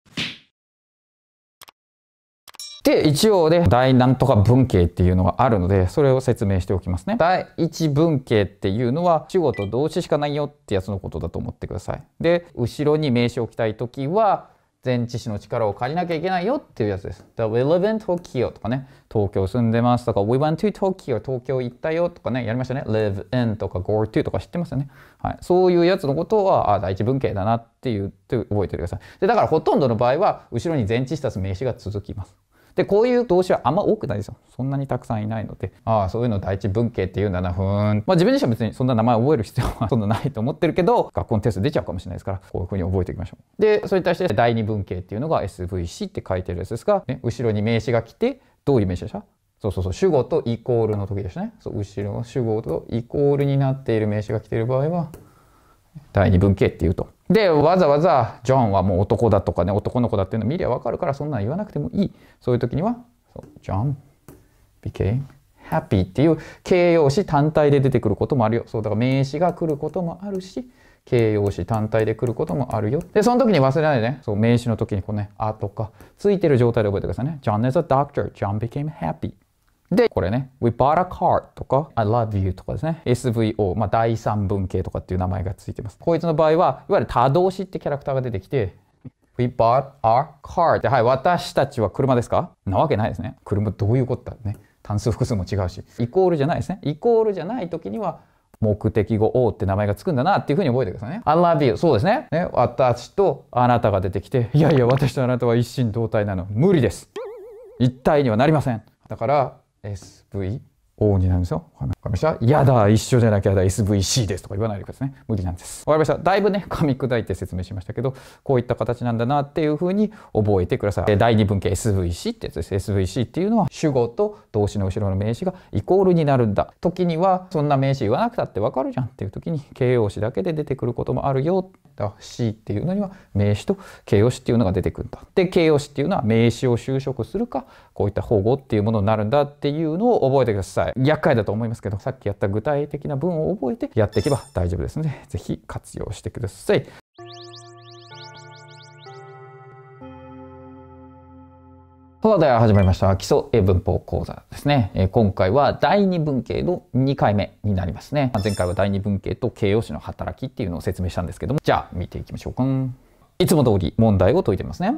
で、一応ね、第何んとか文型っていうのがあるので、それを説明しておきますね。第一文型っていうのは、主語と動詞しかないよってやつのことだと思ってください。で、後ろに名詞を置きたい時は、全知識の力を借りなきゃいけないよっていうやつです。The We live in Tokyo とかね、東京住んでますとか、We went to Tokyo 東京行ったよとかね、やりましたね。live in とか go to とか知ってますよね。はい。そういうやつのことは、あ、第一文系だなっていう、って覚えてください。で、だからほとんどの場合は、後ろに前置詞足す名詞が続きます。で、こういう動詞はあんま多くないですよ。そんなにたくさんいないので、ああ、そういうの第一文系っていうんだな、ふーん。まあ自分自身は別にそんな名前覚える必要は そんなないと思ってるけど、学校のテスト出ちゃうかもしれないですから、こういうふうに覚えておきましょう。で、それに対して第二文系っていうのが SVC って書いてるやつですが、ね、後ろに名詞が来て、どういう名詞でしたそうそうそう、主語とイコールの時でしたね。そう、後ろ、の主語とイコールになっている名詞が来ている場合は、第二文系っていうと。でわざわざジョンはもう男だとかね男の子だっていうの見りゃわかるからそんなん言わなくてもいいそういう時にはジョン became happy っていう形容詞単体で出てくることもあるよそうだから名詞が来ることもあるし形容詞単体で来ることもあるよ。で、その時に忘れないでね、そう名詞の時にこうね、あとか、ついてる状態で覚えてくださいね。John is a doctor. John became happy. で、これね、we bought a car とか、I love you とかですね、SVO、まあ、第三文系とかっていう名前がついてます。こいつの場合は、いわゆる多動詞ってキャラクターが出てきて、We bought our car って、はい、私たちは車ですかなわけないですね。車どういうことだね。単数複数も違うし、イコールじゃないですね。イコールじゃない時には、目的語 O って名前がつくんだなっていうふうに覚えてくださいね。I love you. そうですね。ね私とあなたが出てきて、いやいや、私とあなたは一心同体なの。無理です。一体にはなりません。だから、SV 王になるんですよ。わかりましたやだ、一緒じゃなきゃだ、SVC ですとか言わないでくださいね。無理なんです。わかりました。だいぶね、噛み砕いて説明しましたけど、こういった形なんだなっていうふうに覚えてください。第二文系 SVC ってやつです。SVC っていうのは主語と動詞の後ろの名詞がイコールになるんだ。時には、そんな名詞言わなくたってわかるじゃんっていう時に、形容詞だけで出てくることもあるよ。だ C っていうのには名詞と形容詞っていうのが出てくるんだ。で、形容詞っていうのは名詞を修飾するか、こういった保護っていうものになるんだっていうのを覚えてください。厄介だと思いますけど、さっきやった具体的な文を覚えてやっていけば大丈夫ですので、是非活用してください。さでは始まりました。基礎英文法講座ですね。えー、今回は第二文型の2回目になりますね。前回は第二文型と形容詞の働きっていうのを説明したんですけども、じゃあ見ていきましょうか。いつも通り問題を解いてみますね。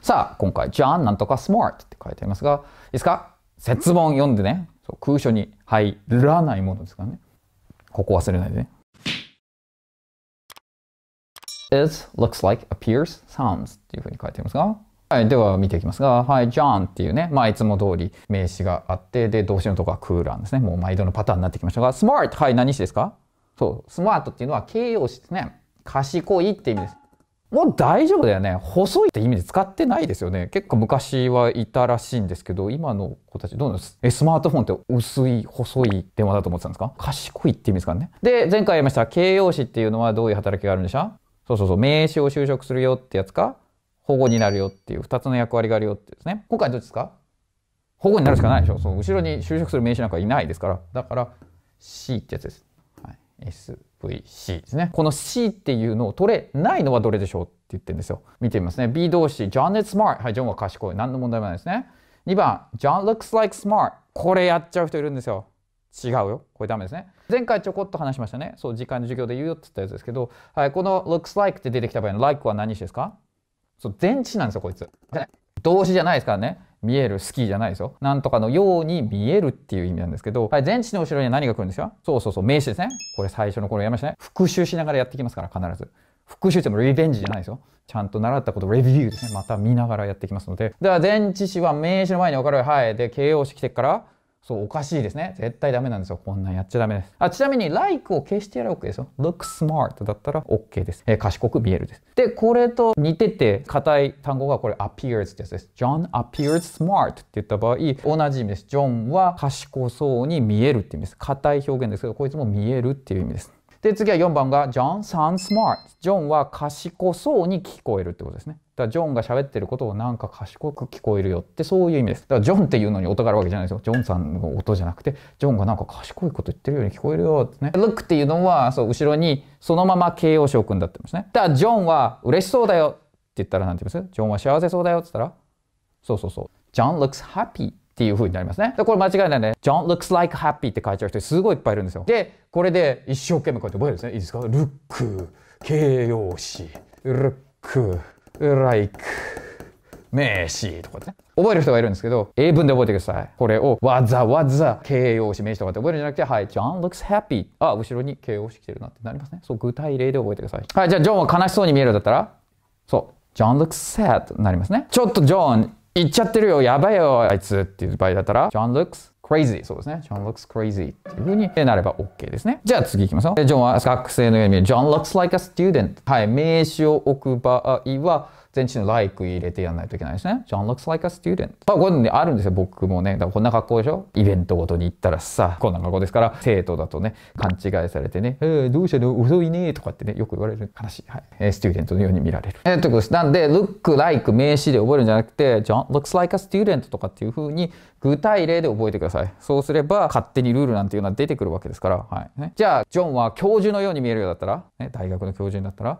さあ、今回、じゃあなんとか smart って書いてありますが、いいですか節文読んでね、そう空所に入らないものですからね。ここ忘れないでね。is, looks like, appears, sounds っていうふうに書いてありますが、はい、では見ていきますが、はい、John っていうね、まあいつも通り名詞があって、で、動詞のとこはクーランですね。もう毎度のパターンになってきましたが、smart! はい、何詞ですかそう、smart っていうのは形容詞ですね。賢いって意味です。もう大丈夫だよね。細いって意味で使ってないですよね。結構昔はいたらしいんですけど、今の子たち、どうなんですえ、スマートフォンって薄い、細い電話だと思ってたんですか賢いって意味ですからね。で、前回やりました、形容詞っていうのはどういう働きがあるんでしょそうそうそう、名詞を就職するよってやつか、保護になるよっていう2つの役割があるよってですね。今回どっちですか保護になるしかないでしょ。そう、後ろに就職する名詞なんかいないですから。だから、C ってやつです。はい、S。VC ですね。この C っていうのを取れないのはどれでしょうって言ってるんですよ。見てみますね。B 動詞、John is smart。はい、ジョンは賢い。何の問題もないですね。2番、John looks like smart。これやっちゃう人いるんですよ。違うよ。これダメですね。前回ちょこっと話しましたね。そう、次回の授業で言うよって言ったやつですけど、はい、この looks like って出てきた場合の like は何詞ですかそう、前置詞なんですよ、こいつ。動詞じゃないですからね。見えるスキーじゃないですよ。なんとかのように見えるっていう意味なんですけど、はい、前置詞の後ろには何が来るんですよそうそうそう、名詞ですね。これ最初の頃やりましたね。復習しながらやってきますから、必ず。復習ってもリベンジじゃないですよ。ちゃんと習ったこと、レビューですね。また見ながらやってきますので。では、前置詞は名詞の前に分かる。はい。で、形容詞来てから、そう、おかしいですね。絶対ダメなんですよ。こんなんやっちゃダメです。あ、ちなみに、like を消してやら OK ですよ。look smart だったら OK です。えー、賢く見えるです。で、これと似てて、硬い単語がこれ appears ってやつです。John appears smart って言った場合、同じ意味です。John は賢そうに見えるって意味です。硬い表現ですけど、こいつも見えるっていう意味です。で、次は4番が John sounds smart。John は賢そうに聞こえるってことですね。だからジョンが喋ってることをなんか賢く聞こえるよってそういう意味です。だからジョンっていうのに音があるわけじゃないですよ。ジョンさんの音じゃなくて、ジョンがなんか賢いこと言ってるように聞こえるよってね。look っていうのは、そう、後ろにそのまま形容詞を組んだってますね。だからジョンは嬉しそうだよって言ったらなんて言いますジョンは幸せそうだよって言ったら、そうそうそう。ジョン looks happy っていう風になりますね。これ間違いないね。ジョン looks like happy って書いちゃう人すごいいっぱいいるんですよ。で、これで一生懸命こうやって覚えるんですね。いいですか ?look 形容詞 look like 名詞とかね。覚える人がいるんですけど、英文で覚えてください。これをわざわざ形容詞、名詞とかって覚えるんじゃなくて、はい、John looks happy。あ、後ろに形容詞来てるなってなりますね。そう、具体例で覚えてください。はい、じゃあ、ジョンは悲しそうに見えるだったら、そう、John looks sad になりますね。ちょっとジョン、行っちゃってるよ、やばいよ、あいつっていう場合だったら、John looks crazy そうですね。John looks crazy っていう風になれば OK ですね。じゃあ次行きますよ。ジョンは学生のように、John looks like a student。はい、名詞を置く場合は、全然 like 入れてやらないといけないですね。John looks like a student. まあ、こういうのあるんですよ、僕もね。だからこんな格好でしょイベントごとに行ったらさ、こんな格好ですから、生徒だとね、勘違いされてね、えー、どうしたの遅いねとかってね、よく言われる話。はい。えー、スチューデントのように見られる。えー、ということです。なんで、look like 名詞で覚えるんじゃなくて、John looks like a student とかっていうふうに、具体例で覚えてください。そうすれば、勝手にルールなんていうのは出てくるわけですから。はい。ね、じゃあ、ジョンは教授のように見えるようだったら、ね、大学の教授になったら、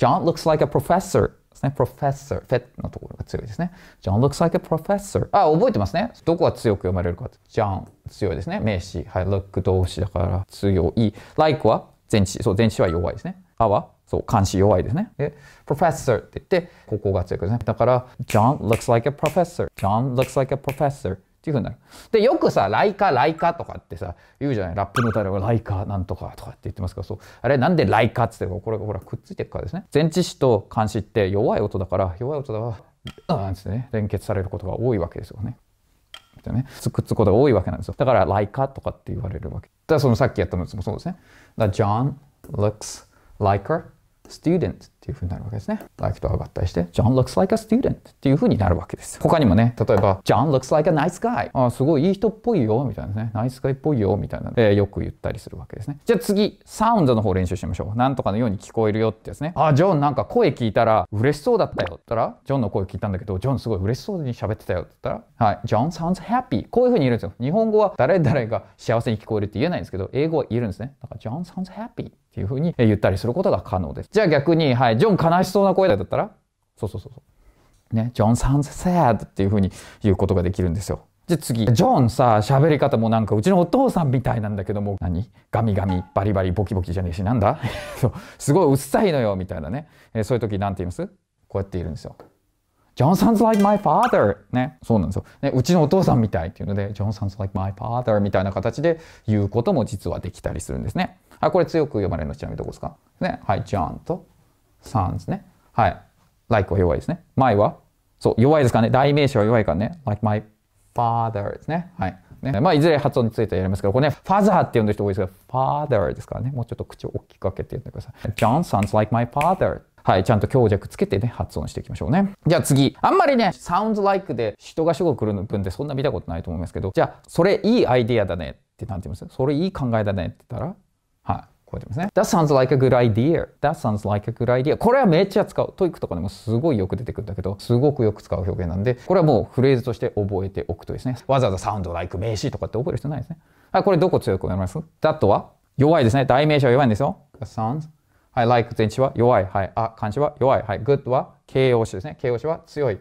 John looks like a professor ですね。professor, f のところが強いですね。John looks like a professor. あ、覚えてますね。どこが強く読まれるか。John 強いですね。名詞。はい。look 動詞だから強い。like は前置詞。そう、前置詞は弱いですね。あはそう、監視弱いですね。で、professor って言って、ここが強くですね。だから、John looks like a professor.John looks like a professor. っていうふうになる。で、よくさ、ライカ、ライカとかってさ、言うじゃない。ラップの歌でライカなんとかとかって言ってますけど、そう。あれなんでライカって言って、これがほらくっついてるからですね。前置詞と漢視って弱い音だから、弱い音だわ。あなんですね。連結されることが多いわけですよね。ってね、つくつくことが多いわけなんですよ。だから、ライカとかって言われるわけ。だからそのさっきやったのもそうですね。だ John looks like her student っていう風になるわけですね。like と上がったりして、John looks like a student っていう風になるわけです。他にもね、例えば、John looks like a nice guy。あ、すごいいい人っぽいよ、みたいなね。ナイスガイっぽいよ、みたいな、えー、よく言ったりするわけですね。じゃあ次、サウンドの方練習しましょう。なんとかのように聞こえるよってやつね。あ、ジョンなんか声聞いたら嬉しそうだったよ。ったら、ジョンの声聞いたんだけど、ジョンすごい嬉しそうに喋ってたよ。って言ったら、はい、John sounds happy。こういう風に言るんですよ。日本語は誰々が幸せに聞こえるって言えないんですけど、英語は言えるんですね。だから、John sounds happy。っていうふうに言ったりすることが可能です。じゃあ逆に、はい、ジョン悲しそうな声だったら、そうそうそうそう。ね、ジョンさん sad っていうふうに言うことができるんですよ。じゃ次、ジョンさ、喋り方もなんかうちのお父さんみたいなんだけども、何ガミガミ、バリバリ、ボキボキじゃねえし、なんだ すごいうっさいのよ、みたいなね。えー、そういう時なんて言いますこうやって言うんですよ。ジョンさん s like my father! ね、そうなんですよ、ね。うちのお父さんみたいっていうので、ジョンさん s like my father! みたいな形で言うことも実はできたりするんですね。あ、これ強く読まれるのちなみにどこですかね。はい、ジャンと、サンですね。はい。like は弱いですね。my は、そう、弱いですかね。代名詞は弱いからね。like my father ですね。はい。ね。まあ、いずれ発音についてやりますけど、これね、ファ e r って呼んでる人多いですけど、father ですからね。もうちょっと口を大きく開けて言ってください。John sounds like my father. はい、ちゃんと強弱つけてね、発音していきましょうね。じゃあ次。あんまりね、sounds like で人が主語来るの文ってそんな見たことないと思いますけど、じゃあ、それいいアイディアだねって何て言いますそれいい考えだねって言ったら、はい。こうやってますね。That sounds like a good idea.That sounds like a good idea. これはめっちゃ使う。トイックとかでもすごいよく出てくるんだけど、すごくよく使う表現なんで、これはもうフレーズとして覚えておくとですね。わざわざサウンドライク名詞とかって覚える人ないですね。はい、これどこ強くなります ?that は弱いですね。代名詞は弱いんですよ。sounds. はい、like 前置は弱い。はい、あ、漢字は弱い。はい、good は形容詞ですね。形容詞は強い。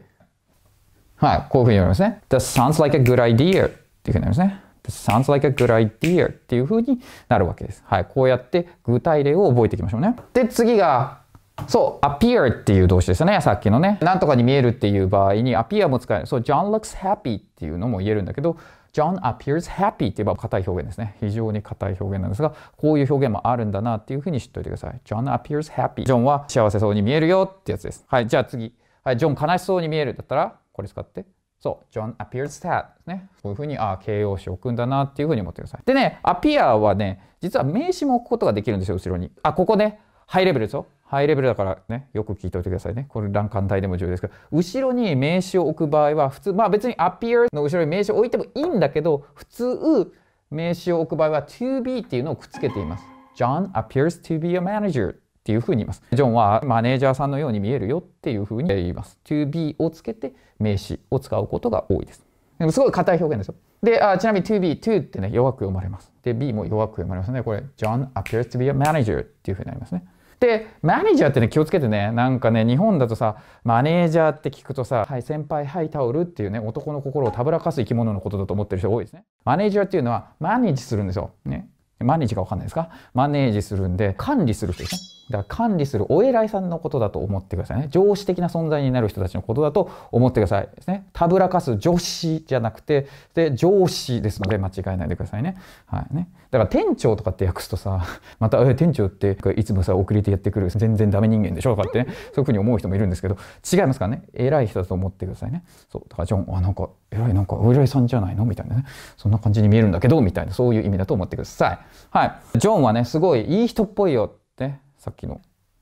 はい、こういうふうに言われますね。That sounds like a good idea っていうふうになりますね。This sounds like a good idea っていう風になるわけです。はい。こうやって具体例を覚えていきましょうね。で、次が、そう、appear っていう動詞ですね。さっきのね。なんとかに見えるっていう場合に appear も使える。そう、John looks happy っていうのも言えるんだけど、John appears happy って言えば硬い表現ですね。非常に硬い表現なんですが、こういう表現もあるんだなっていうふうに知っておいてください。John appears happy。ジョンは幸せそうに見えるよってやつです。はい、じゃあ次。はい、ジョン悲しそうに見えるだったら、これ使って。そう、John a p p e a r s sad ですね。こういうふうに、ああ、形容詞を置くんだなっていうふうに思ってください。でね、appear はね、実は名詞も置くことができるんですよ、後ろに。あ、ここね、ハイレベルですよ。ハイレベルだからね、よく聞いておいてくださいね。これ欄間帯でも重要ですけど、後ろに名詞を置く場合は、普通、まあ別に appear の後ろに名詞を置いてもいいんだけど、普通、名詞を置く場合は to be っていうのをくっつけています。John appears to be a manager っていうふうに言います。ジョンはマネージャーさんのように見えるよっていうふうに言います。to be をつけて名詞を使うことが多いです。でもすごい硬い表現ですよ。で、あちなみに to be, to ってね、弱く読まれます。で、be も弱く読まれますね。これ、John appears to be a manager っていうふうになりますね。で、マネージャーってね、気をつけてね、なんかね、日本だとさ、マネージャーって聞くとさ、はい、先輩、はい、タオルっていうね、男の心をたぶらかす生き物のことだと思ってる人多いですね。マネージャーっていうのは、マネージするんですよ。ね。マネージがわかんないですかマネージするんで、管理する人ですね。だから管理するお偉いさんのことだと思ってくださいね。上司的な存在になる人たちのことだと思ってくださいですね。たぶらかす女子じゃなくて、で、上司ですので間違えないでくださいね。はいね。だから店長とかって訳すとさ、また、え、店長っていつもさ、遅れてやってくる全然ダメ人間でしょとかってね、そういうふうに思う人もいるんですけど、違いますからね。偉い人だと思ってくださいね。そう。だからジョン、あ、なんか、偉い、なんかお偉いさんじゃないのみたいなね。そんな感じに見えるんだけど、みたいな、そういう意味だと思ってください。はい。ジョンはね、すごいいい人っぽいよって、ね。さっきの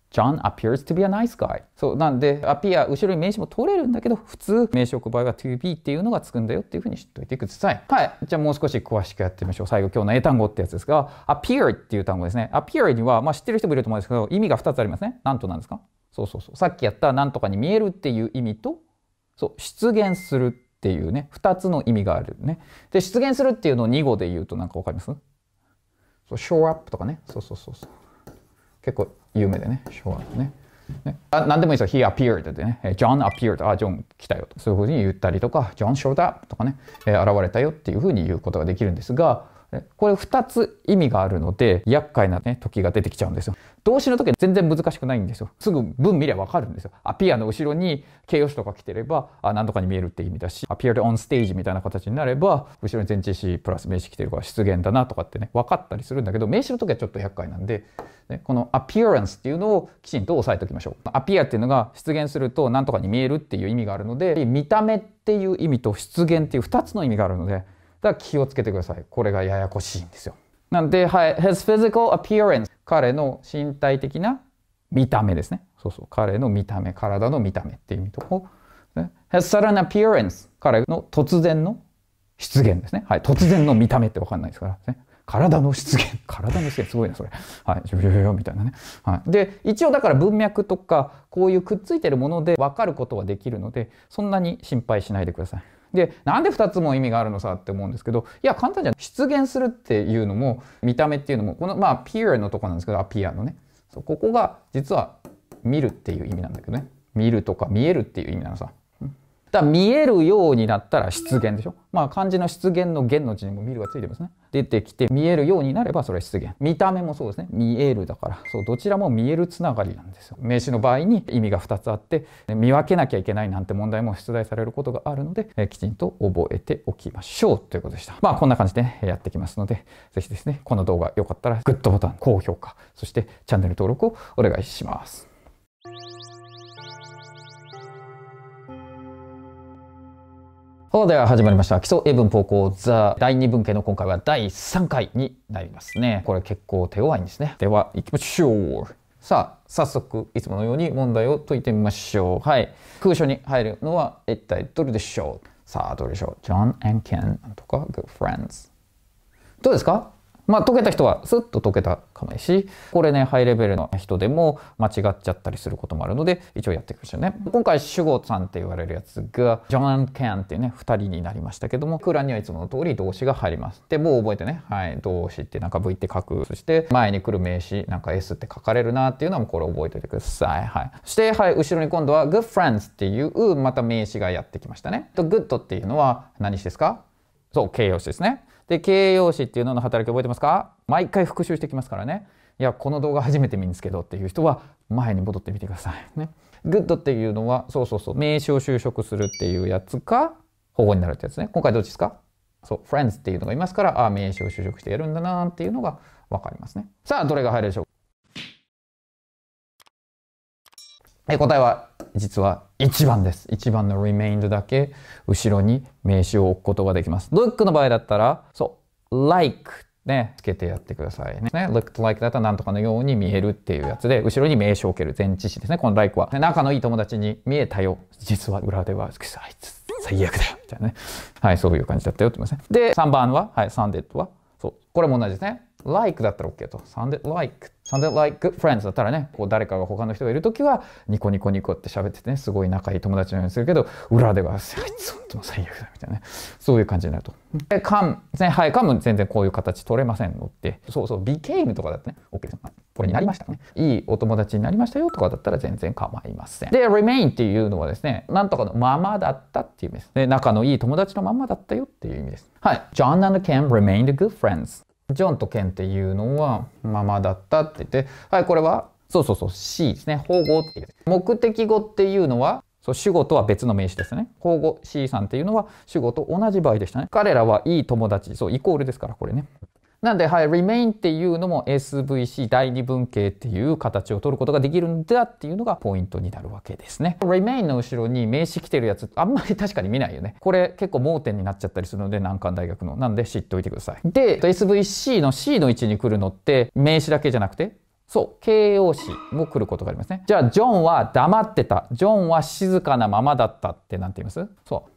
John appears to be a nice guy そうなんで appear 後ろに名詞も取れるんだけど普通名詞置く場合は to be っていうのがつくんだよっていうふうに知っておいてくださいはいじゃあもう少し詳しくやってみましょう最後今日の英単語ってやつですが appear っていう単語ですね appear にはまあ知ってる人もいると思うんですけど意味が2つありますねなんとなんですかそうそうそうさっきやったなんとかに見えるっていう意味とそう出現するっていうね2つの意味があるねで出現するっていうのを2語で言うと何かわかりますそう show up とかねそうそうそうそう結構有名でね、昭和のね。ね、あ何でもいいですよ。He appeared でね。John appeared. あ、ジョン来たよと。そういうふうに言ったりとか、John showed up とかね、えー、現れたよっていうふうに言うことができるんですが、これ2つ意味があるので、厄介なね、時が出てきちゃうんですよ。動詞の時は全然難しくないんですよ。すぐ文見りゃわかるんですよ。アピアの後ろに形容詞とか来てれば、あ、何とかに見えるって意味だし、アピアでオンステージみたいな形になれば、後ろに前置詞プラス名詞来てるから出現だなとかってね、分かったりするんだけど、名詞の時はちょっと厄介なんで、ね、このアピアランスっていうのをきちんと押さえておきましょう。アピアっていうのが出現するとなんとかに見えるっていう意味があるので、見た目っていう意味と出現っていう2つの意味があるので、だから気をつけてください。これがややこしいんですよ。なんで、はい。His physical appearance 彼の身体的な見た目ですね。そうそう。彼の見た目、体の見た目っていう意味とこ。ね、His sudden appearance 彼の突然の出現ですね。はい。突然の見た目ってわかんないですからね。体の出現。体の出現。すごいな、それ。はい。ジュジュュみたいなね。はい。で、一応だから文脈とか、こういうくっついてるもので分かることはできるので、そんなに心配しないでください。で、なんで2つも意味があるのさって思うんですけど、いや、簡単じゃん。出現するっていうのも、見た目っていうのも、この、まあ、ピアのとこなんですけど、アピアのね。そうここが、実は、見るっていう意味なんだけどね。見るとか見えるっていう意味なのさ。だ見えるようになったら出現でしょ。まあ漢字の出現の現の字にも見るがついてますね。出てきて見えるようになればそれは出現。見た目もそうですね。見えるだから。そう、どちらも見えるつながりなんですよ。名詞の場合に意味が2つあって、見分けなきゃいけないなんて問題も出題されることがあるので、えきちんと覚えておきましょうということでした。まあこんな感じでやってきますので、ぜひですね、この動画良かったらグッドボタン、高評価、そしてチャンネル登録をお願いします。ほでは始まりました。基礎英文高校ザ第2文系の今回は第3回になりますね。これ結構手強いんですね。では行きましょう。さあ、早速いつものように問題を解いてみましょう。はい。空所に入るのは一体どれでしょうさあ、どれでしょう ?John and Ken とか Good Friends。どうですかまあ、解けた人はスッと解けたかもいいし、これね、ハイレベルの人でも間違っちゃったりすることもあるので、一応やっていくんですよね。今回、主語さんって言われるやつが、ジョン・ケンっていうね、二人になりましたけども、空欄にはいつもの通り動詞が入ります。で、もう覚えてね、はい、動詞ってなんか V って書く。そして、前に来る名詞、なんか S って書かれるなっていうのはもこれ覚えておいてください。はい。そして、はい、後ろに今度は Good Friends っていう、また名詞がやってきましたね。と、Good っていうのは何詞ですかそう、形容詞ですね。で、形容詞っていうのの働き覚えてますか毎回復習してきますからね。いや、この動画初めて見るんですけどっていう人は前に戻ってみてください。ね。グッドっていうのは、そうそうそう、名詞を修飾するっていうやつか、保護になるってやつね。今回どっちですかそう、friends っていうのがいますから、ああ、名詞を修飾してやるんだなっていうのがわかりますね。さあ、どれが入るでしょうえ答えは実は1番です。1番の remained だけ後ろに名詞を置くことができます。look の場合だったら、そう、like ね、つけてやってくださいね。ね looked like だったらなんとかのように見えるっていうやつで、後ろに名詞を置ける前置詞ですね。この like は。仲のいい友達に見えたよ。実は裏では、あいつ最悪だよ。みたいなね。はい、そういう感じだったよって言いますね。で、3番は、はい、サンデットは、そう、これも同じですね。like だったら OK と。サンデット like Sounded like good friends だったらね、こう誰かが他の人がいるときは、ニコニコニコって喋っててね、すごい仲いい友達のようにするけど、裏では、あいつ本当最悪だみたいなね、そういう感じになると。で、come、ね、はい、come も全然こういう形取れませんので、そうそう、became とかだっとね、OK です。これになりましたね。いいお友達になりましたよとかだったら全然構いません。で、remain っていうのはですね、なんとかのままだったっていう意味です。で、仲のいい友達のままだったよっていう意味です。はい。John and Ken remained good friends. ジョンとケンっていうのはままだったって言って、はい、これはそうそうそう、C ですね。保護っていう。目的語っていうのは、そう主語とは別の名詞ですね。保護 C さんっていうのは主語と同じ場合でしたね。彼らはいい友達、そう、イコールですから、これね。なんで、はい、remain っていうのも SVC 第二文型っていう形を取ることができるんだっていうのがポイントになるわけですね。remain の後ろに名詞来てるやつあんまり確かに見ないよね。これ結構盲点になっちゃったりするので難関大学の。なんで知っておいてください。で、SVC の C の位置に来るのって名詞だけじゃなくてそう、形容詞も来ることがありますね。じゃあ、ジョンは黙ってた。ジョンは静かなままだったって何て言いますそう。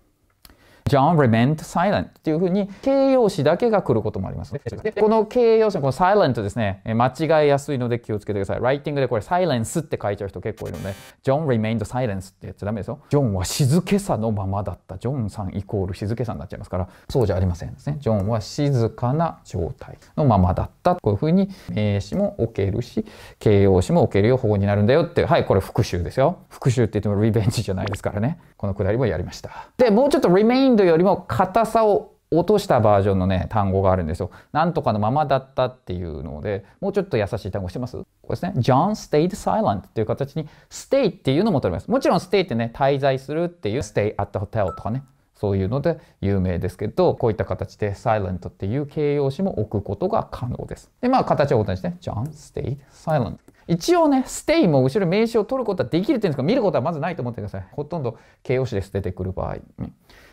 John remained silent っていうふうに形容詞だけが来ることもあります。この形容詞のこの silent ですね、間違いやすいので気をつけてください。ライティングでこれ silence って書いちゃう人結構いるので、John remained s i l e n t ってやっちゃダメですよ。ジョンは静けさのままだった。ジョンさんイコール静けさになっちゃいますから、そうじゃありませんですね。ジョンは静かな状態のままだった。こういうふうに名詞も置けるし、形容詞も置けるよ、保護になるんだよって、はい、これ復習ですよ。復習って言ってもリベンジじゃないですからね。このくだりもやりました。で、もうちょっと remain インドよりも硬さを落としたバージョンのね、単語があるんですよ。なんとかのままだったっていうので、もうちょっと優しい単語してますこれですね。John stayed silent っていう形に、stay っていうのも取れます。もちろん stay ってね、滞在するっていう stay at hotel とかね、そういうので有名ですけど、こういった形で silent っていう形容詞も置くことが可能です。で、まあ形をごとにして、John stayed silent。一応ね、stay も後ろ名詞を取ることはできるっていうんですか見ることはまずないと思ってください。ほとんど形容詞で捨ててくる場合。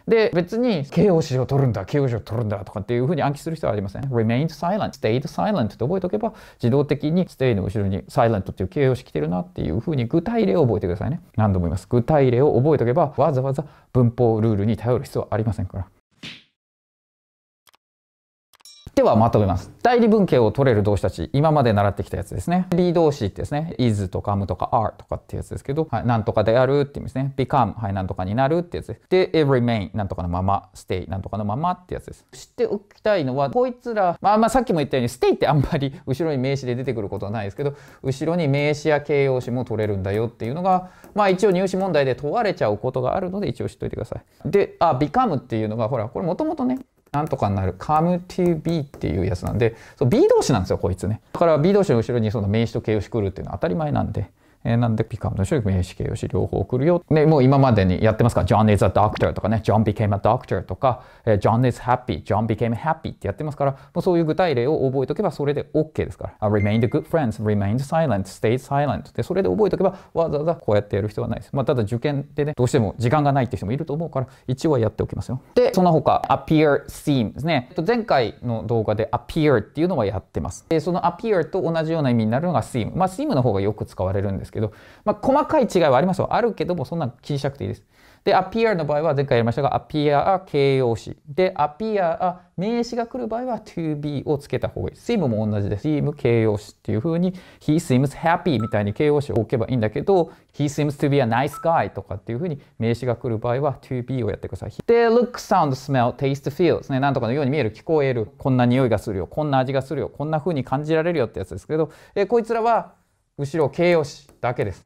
で、別に形容詞を取るんだ、形容詞を取るんだとかっていうふうに暗記する必要はありません。remained silent, stayed silent って覚えておけば、自動的に stay の後ろに silent っていう形容詞来てるなっていうふうに具体例を覚えてくださいね。何度も言います。具体例を覚えておけば、わざわざ文法ルールに頼る必要はありませんから。ではまとめます。代理文型を取れる動詞たち、今まで習ってきたやつですね。B 動詞ってですね。is とか am とか are とかってやつですけど、はい、なんとかであるって意味ですね。become、はい、なんとかになるってやつでで、remain、なんとかのまま、stay、なんとかのままってやつです。知っておきたいのは、こいつら、まあまあさっきも言ったように、stay ってあんまり 後ろに名詞で出てくることはないですけど、後ろに名詞や形容詞も取れるんだよっていうのが、まあ一応入試問題で問われちゃうことがあるので、一応知っといてください。で、あ、become っていうのが、ほら、これもともとね、なんとかなる come to b っていうやつなんで、そう be 動詞なんですよ、こいつね。だから be 動詞の後ろにその名詞と形容詞来るっていうのは当たり前なんで。えー、なんでピカの主名詞形容詞両方送るよ。ね、もう今までにやってますから、John is a doctor とかね、John became a doctor とか、えー、John is happy, John became happy ってやってますから、もうそういう具体例を覚えとけばそれで OK ですから。remained good friends, remained silent, stayed silent で、それで覚えとけばわざわざこうやってやる人はないです。まあ、ただ受験でね、どうしても時間がないって人もいると思うから、一応はやっておきますよ。で、その他、appear, seem ですね。前回の動画で appear っていうのはやってます。で、その appear と同じような意味になるのが seem。まあ、seem の方がよく使われるんですけど、けど、まあ、細かい違いはありますよ。あるけども、そんな気にしなくていいです。で、appear の場合は前回やりましたが、appear 形容詞。で、appear 名詞が来る場合は to be をつけた方がいい。s e e m も同じです。s e e m 形容詞っていう風に、he s e e m s happy みたいに形容詞を置けばいいんだけど、he s e e m s to be a nice guy とかっていう風に名詞が来る場合は to be をやってください。で、look, sound, smell, taste, feel ですね。なんとかのように見える、聞こえる。こんな匂いがするよ。こんな味がするよ。こんな風に感じられるよってやつですけど、えこいつらは後ろ形容詞だけです。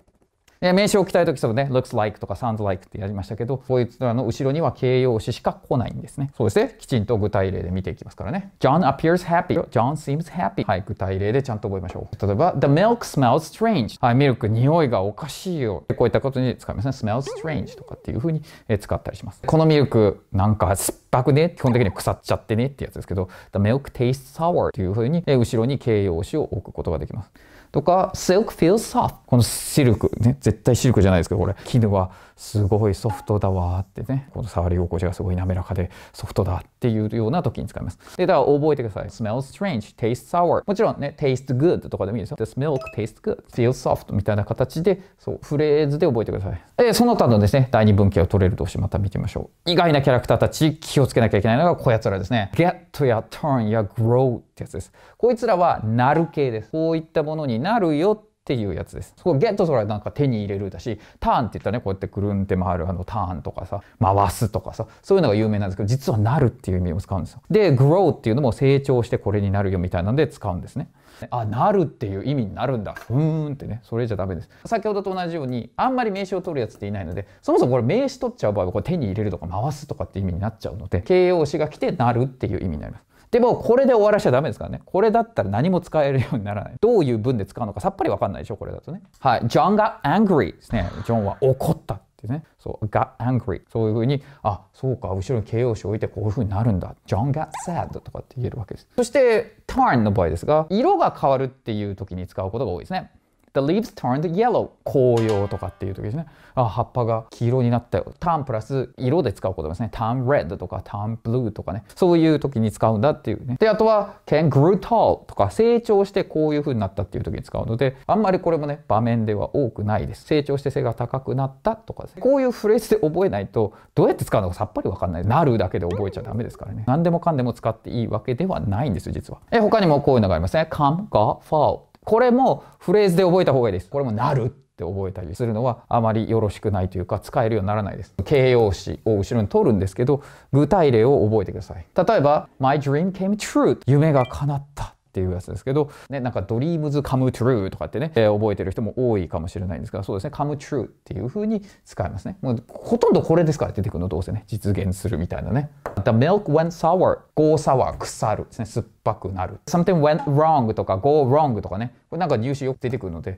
名詞を置きたいとき、そのね、looks like とか sounds like ってやりましたけど、こいつらの後ろには形容詞しか来ないんですね。そうですね。きちんと具体例で見ていきますからね。John appears happy. John seems happy. はい、具体例でちゃんと覚えましょう。例えば、the milk smells strange. はい、ミルク、匂いがおかしいよ。こういったことに使いますね。smells strange とかっていうふうに使ったりします。このミルク、なんか酸っぱくね。基本的に腐っちゃってねってやつですけど、the milk tastes sour というふうに、後ろに形容詞を置くことができます。とか、silk feels soft。このシルク、ね、絶対シルクじゃないですけど、これ。絹はすごいソフトだわってねこの触り心地がすごい滑らかでソフトだっていうような時に使いますでだから覚えてください smell strange taste sour もちろんね taste good とかでもいいですよ this milk taste good feel soft みたいな形でそうフレーズで覚えてくださいでその他のですね第二文岐を取れる動詞また見てみましょう意外なキャラクターたち気をつけなきゃいけないのがこやつらですね get や turn や grow ってやつですこいつらはなる系ですこういったものになるよってっていうやつです。そこゲットそれはなんか手に入れるだし、ターンって言ったらね、こうやってくるんって回るあのターンとかさ、回すとかさ、そういうのが有名なんですけど、実はなるっていう意味を使うんですよ。で、grow っていうのも成長してこれになるよみたいなんで使うんですね。あ、なるっていう意味になるんだ。ふーんってね、それじゃダメです。先ほどと同じように、あんまり名詞を取るやつっていないので、そもそもこれ名詞取っちゃう場合は、これ手に入れるとか回すとかって意味になっちゃうので、形容詞が来てなるっていう意味になります。でもこれで終わらしちゃダメですからね。これだったら何も使えるようにならない。どういう文で使うのかさっぱりわかんないでしょ、これだとね。はい。ジョンが angry ですね。ジョンは怒った。ってね。そう、got angry。そういうふうに、あ、そうか、後ろに形容詞を置いてこういうふうになるんだ。John got sad とかって言えるわけです。そして、turn の場合ですが、色が変わるっていう時に使うことが多いですね。The leaves turned yellow. 紅葉とかっていう時ですね。あ、葉っぱが黄色になったよ。turn プラス色で使うことですね。turn red とか turn blue とかね。そういう時に使うんだっていうね。で、あとは can g r o w tall とか成長してこういう風になったっていう時に使うので、あんまりこれもね、場面では多くないです。成長して背が高くなったとかですね。こういうフレーズで覚えないと、どうやって使うのかさっぱりわかんない。なるだけで覚えちゃダメですからね。何でもかんでも使っていいわけではないんです、実は。え、他にもこういうのがありますね。come, go, fall これもフレーズで覚えた方がいいです。これもなるって覚えたりするのはあまりよろしくないというか使えるようにならないです。形容詞を後ろに取るんですけど具体例を覚えてください。例えば My dream came true 夢が叶ったっていうやつですけど、ね、なんか Dreams Come True とかってね、えー、覚えてる人も多いかもしれないんですが、そうですね、Come True っていうふうに使いますね。もうほとんどこれですから出てくるの、どうせね、実現するみたいなね。The milk went sour, go sour, 腐るですね、酸っぱくなる。Something went wrong とか go wrong とかね、これなんか入試よく出てくるので、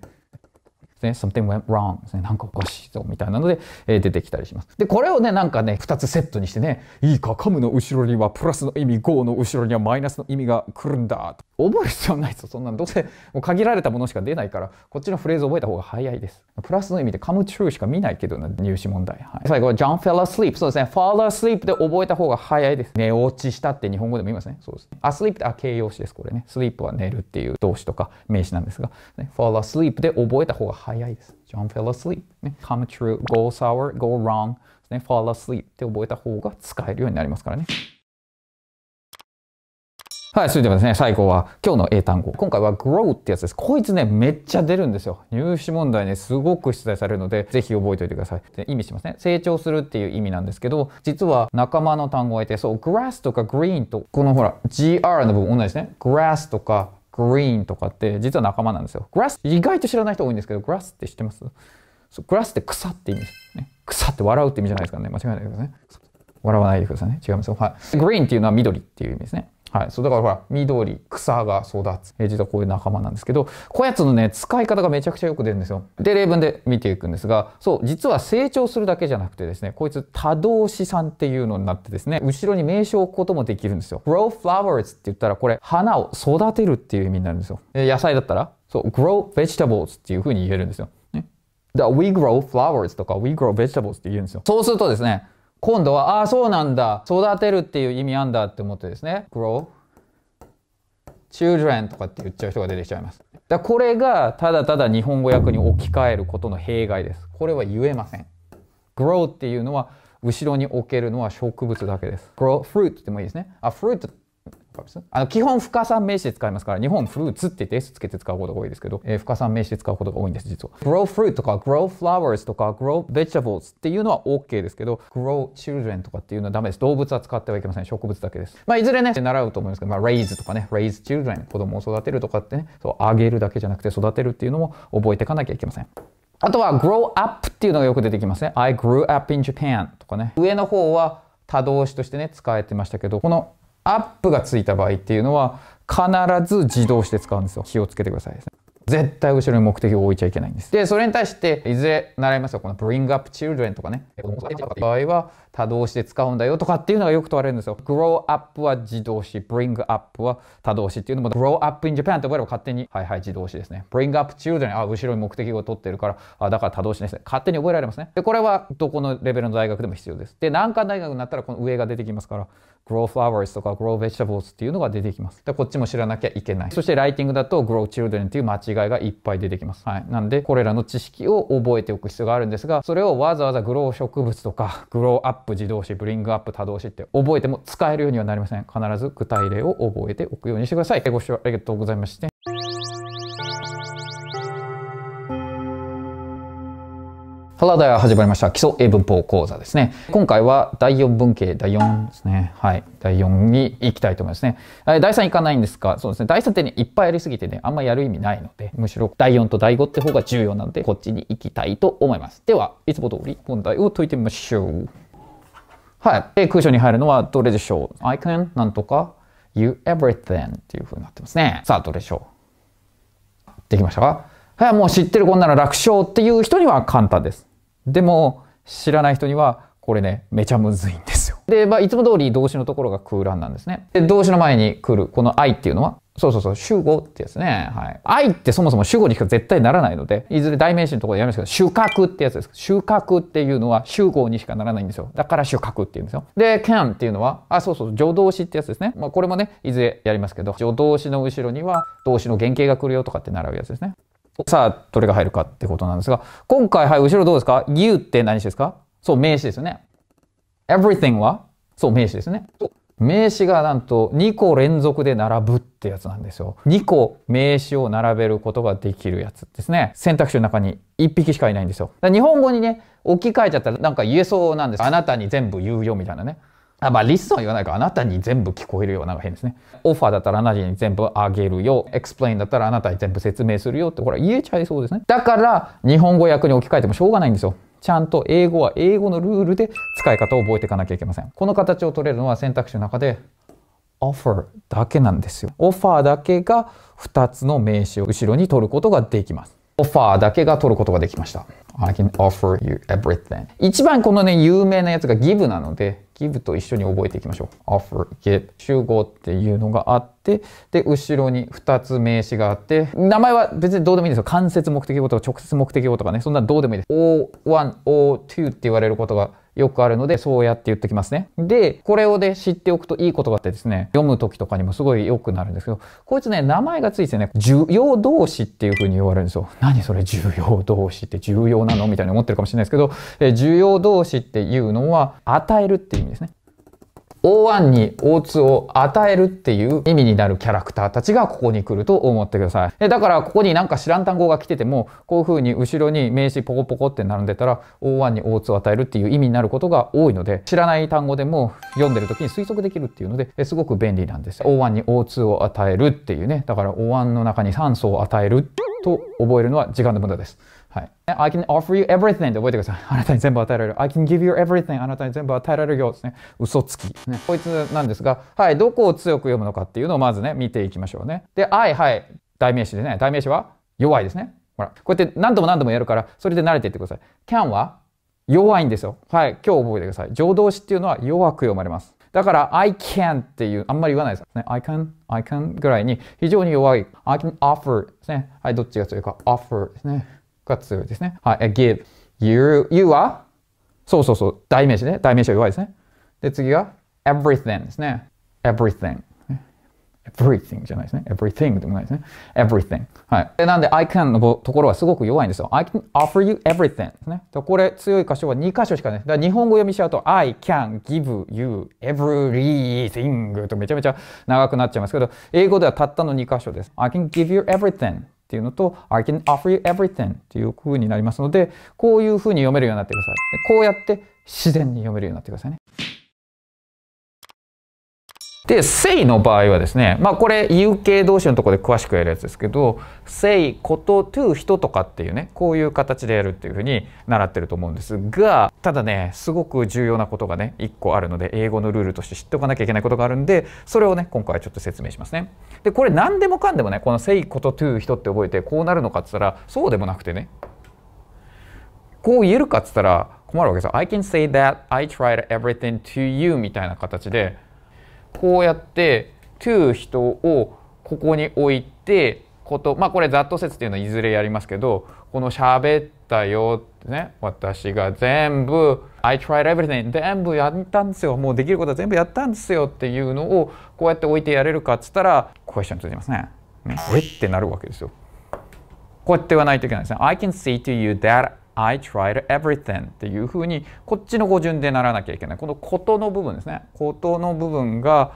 ね、something went wrong、ね、なんかおかしいぞみたいなので、えー、出てきたりします。で、これをね、なんかね、2つセットにしてね、いいか、カムの後ろにはプラスの意味、ゴーの後ろにはマイナスの意味が来るんだと。覚える必要ないですよ、そんなの。どうせもう限られたものしか出ないから、こっちのフレーズを覚えた方が早いです。プラスの意味でカムチ e t しか見ないけどな、入試問題。はい、最後は John fell asleep。そうですね、fall asleep で覚えた方が早いです。寝落ちしたって日本語でも言いますね。そうですね。asleep ってあ形容詞です、これね。sleep は寝るっていう動詞とか名詞なんですが、ね、fall asleep で覚えた方が早い。早いです。John fell asleep、ね。come true, go sour, go wrong、fall asleep って覚えた方が使えるようになりますからね。はい、それではですね、最後は今日の英単語。今回は grow ってやつです。こいつね、めっちゃ出るんですよ。入試問題ね、すごく出題されるので、ぜひ覚えておいてください。で意味しますね。成長するっていう意味なんですけど、実は仲間の単語がいて、そう、grass とか green と、このほら、gr の部分同じですね。grass とかグリーンとかって実は仲間なんですよ。グラス、意外と知らない人多いんですけど、グラスって知ってますそうグラスって草って意味です、ね。草って笑うって意味じゃないですかね。間違いないですね。笑わないでくださいね。違いますよ。はい。グリーンっていうのは緑っていう意味ですね。はい。そう、だからほら、緑、草が育つ。え実はこういう仲間なんですけど、こやつのね、使い方がめちゃくちゃよく出るんですよ。で、例文で見ていくんですが、そう、実は成長するだけじゃなくてですね、こいつ多動資産っていうのになってですね、後ろに名称を置くこともできるんですよ。grow flowers って言ったら、これ、花を育てるっていう意味になるんですよ。え野菜だったら、そう、grow vegetables っていう風に言えるんですよ。ね。だから、we grow flowers とか、we grow vegetables って言うんですよ。そうするとですね、今度は、ああ、そうなんだ。育てるっていう意味あんだって思ってですね。grow, children とかって言っちゃう人が出てきちゃいます。だこれが、ただただ日本語訳に置き換えることの弊害です。これは言えません。grow っていうのは、後ろに置けるのは植物だけです。grow fruit でもいいですね。あ、fruit ですあの基本、不可算名詞で使いますから、日本フルーツって言って S つけて使うことが多いですけど、えー、不可算名詞で使うことが多いんです、実は。grow fruit とか grow flowers とか grow vegetables っていうのは OK ですけど、grow children とかっていうのはダメです。動物は使ってはいけません。植物だけです。まあ、いずれね、習うと思いますけど、まあ、raise とかね、raise children 子供を育てるとかってね、そう、あげるだけじゃなくて育てるっていうのも覚えていかなきゃいけません。あとは grow up っていうのがよく出てきますね。I grew up in Japan とかね。上の方は多動詞としてね、使えてましたけど、このアップがついた場合っていうのは必ず自動して使うんですよ気をつけてください、絶対後ろに目的を置いちゃいけないんですでそれに対していずれ習いますよこの Bring up children とかね場合は多動詞で使うんだよとかっていうのがよく問われるんですよ Grow up は自動詞 Bring up は多動詞っていうのも Grow up in Japan って覚えれば勝手にはいはい自動詞ですね Bring up children あ後ろに目的を取ってるからあだから多動詞ですね勝手に覚えられますねでこれはどこのレベルの大学でも必要ですで難関大学になったらこの上が出てきますから grow flowers とか grow vegetables っていうのが出てきます。で、こっちも知らなきゃいけない。そしてライティングだと grow children っていう間違いがいっぱい出てきます。はい。なんで、これらの知識を覚えておく必要があるんですが、それをわざわざ grow 植物とか grow up 自動詞、bring up 多動詞って覚えても使えるようにはなりません。必ず具体例を覚えておくようにしてください。ご視聴ありがとうございました。ハラダヤ始まりました。基礎英文法講座ですね。今回は第4文系、第4ですね。はい。第4に行きたいと思いますね。第3行かないんですかそうですね。第3ってね、いっぱいやりすぎてね、あんまやる意味ないので、むしろ第4と第5って方が重要なので、こっちに行きたいと思います。では、いつも通り問題を解いてみましょう。はい。で、空所に入るのはどれでしょう ?I can なんとか you everything っていう風になってますね。さあ、どれでしょうできましたかはい、もう知ってるこんなの楽勝っていう人には簡単です。でも、知らない人には、これね、めちゃむずいんですよ。で、まあ、いつも通り動詞のところが空欄なんですね。で、動詞の前に来る、この愛っていうのは、そうそうそう、主語ってやつね。はい。愛ってそもそも主語にしか絶対ならないので、いずれ代名詞のところでやりますけど、主格ってやつです。主格っていうのは主語にしかならないんですよ。だから主格って言うんですよ。で、can っていうのは、あ、そうそう、助動詞ってやつですね。まあ、これもね、いずれやりますけど、助動詞の後ろには動詞の原型が来るよとかって習うやつですね。さあ、どれが入るかってことなんですが、今回、はい、後ろどうですか ?you って何詞ですかそう、名詞ですね。everything はそう、名詞ですね。名詞がなんと2個連続で並ぶってやつなんですよ。2個名詞を並べることができるやつですね。選択肢の中に1匹しかいないんですよ。日本語にね、置き換えちゃったらなんか言えそうなんです。あなたに全部言うよみたいなね。あまあ、リストは言わないかあなたに全部聞こえるよ。なんか変ですね。オファーだったらあなたに全部あげるよ。エクスプレインだったらあなたに全部説明するよって、ほら、言えちゃいそうですね。だから、日本語訳に置き換えてもしょうがないんですよ。ちゃんと英語は英語のルールで使い方を覚えていかなきゃいけません。この形を取れるのは選択肢の中で、オファーだけなんですよ。オファーだけが2つの名詞を後ろに取ることができます。オファーだけが取ることができました。I can offer you everything. 一番このね、有名なやつが give なので、give と一緒に覚えていきましょう。offer, give, 集合っていうのがあって、で、後ろに2つ名詞があって、名前は別にどうでもいいんですよ。間接目的語とか直接目的語とかね、そんなどうでもいいです。O1、O2 って言われることがよくあるので、そうやって言ってきますね。で、これをね、知っておくといいことがあってですね、読む時とかにもすごい良くなるんですけど、こいつね、名前がついてね、重要動詞っていう風に言われるんですよ。何それ重要動詞って重要なのみたいに思ってるかもしれないですけど、え重要動詞っていうのは、与えるっていう意味ですね。O1 に O2 を与えるっていう意味になるキャラクターたちがここに来ると思ってください。えだからここになんか知らん単語が来てても、こういう風に後ろに名詞ポコポコって並んでたら O1 に O2 を与えるっていう意味になることが多いので、知らない単語でも読んでる時に推測できるっていうので、えすごく便利なんです。O1 に O2 を与えるっていうね。だから O1 の中に酸素を与えると覚えるのは時間の無駄です。はい。I can offer you everything って覚えてください。あなたに全部与えられる。I can give you everything あなたに全部与えられるよですね。嘘つきね。こいつなんですが、はい、どこを強く読むのかっていうのをまずね、見ていきましょうね。で、I、はい、代名詞でね。代名詞は弱いですね。ほら、こうやって何度も何度もやるから、それで慣れていってください。can は弱いんですよ。はい、今日覚えてください。浄動詞っていうのは弱く読まれます。だから、I can っていう、あんまり言わないですね。I can, I can ぐらいに非常に弱い。I can offer ですね。はい、どっちが強いか、offer ですね。が強いですね。はい。give. You, you はそうそうそう。代名詞ね。代名詞は弱いですね。で、次が everything ですね。everything。everything じゃないですね。everything でもないですね。everything。はい。でなんで I can のところはすごく弱いんですよ。I can offer you everything ですね。でこれ強い箇所は2箇所しかない。だから日本語読みしちゃうと I can give you everything とめちゃめちゃ長くなっちゃいますけど、英語ではたったの2箇所です。I can give you everything っていうのと I can offer you everything っていう風になりますのでこういう風に読めるようになってくださいこうやって自然に読めるようになってくださいねで、say の場合はですね、まあこれ有形動詞のところで詳しくやるやつですけど、say こと to 人とかっていうね、こういう形でやるっていうふうに習ってると思うんですが、ただね、すごく重要なことがね、一個あるので、英語のルールとして知っておかなきゃいけないことがあるんで、それをね、今回はちょっと説明しますね。でこれ何でもかんでもねこの「せいこと to 人」って覚えてこうなるのかっつったらそうでもなくてねこう言えるかっつったら困るわけですよ。I can say that I tried everything to you みたいな形でこうやって「to 人」をここに置いてことまあこれざっと説っていうのはいずれやりますけどこの「喋ったよ」ってね私が全部 I tried everything 全部やったんですよもうできることは全部やったんですよっていうのをこうやって置いてやれるかっつったらクエスチョンついますねねえってなるわけですよこうやって言わないといけないですね I can see to you that I tried everything っていうふうにこっちの語順でならなきゃいけないこのことの部分ですねことの部分が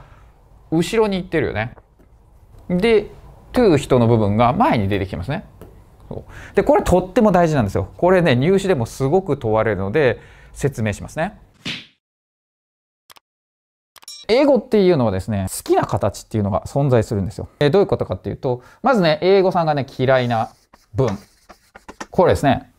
後ろに行ってるよねで to 人の部分が前に出てきますねでこれとっても大事なんですよこれね入試でもすごく問われるので説明しますね。英語っていうのはですね、好きな形っていうのが存在するんですよ。えどういうことかっていうと、まずね、英語さんがね、嫌いな文。これですね。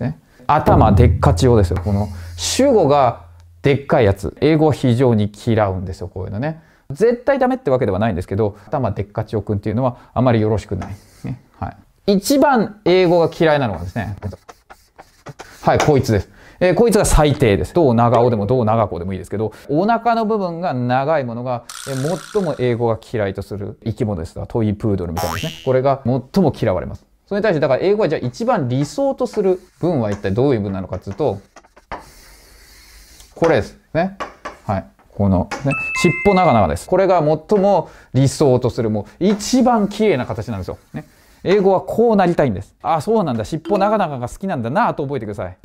ね頭でっかち用ですよ。この主語がでっかいやつ。英語非常に嫌うんですよ、こういうのね。絶対ダメってわけではないんですけど、頭でっかちおくんっていうのはあまりよろしくない。ね、はい。一番英語が嫌いなのがですね、はい、こいつです。えー、こいつが最低です。どう長尾でもどう長子でもいいですけど、お腹の部分が長いものが、えー、最も英語が嫌いとする生き物ですが、トイプードルみたいですね。これが最も嫌われます。それに対して、だから英語はじゃあ一番理想とする文は一体どういう文なのかっていうと、これです。ね。はい。この、ね、尻尾長々です。これが最も理想とする、もう一番綺麗な形なんですよ。ね。英語はこうなりたいんです。ああ、そうなんだ。尻尾長々が好きなんだなと覚えてください。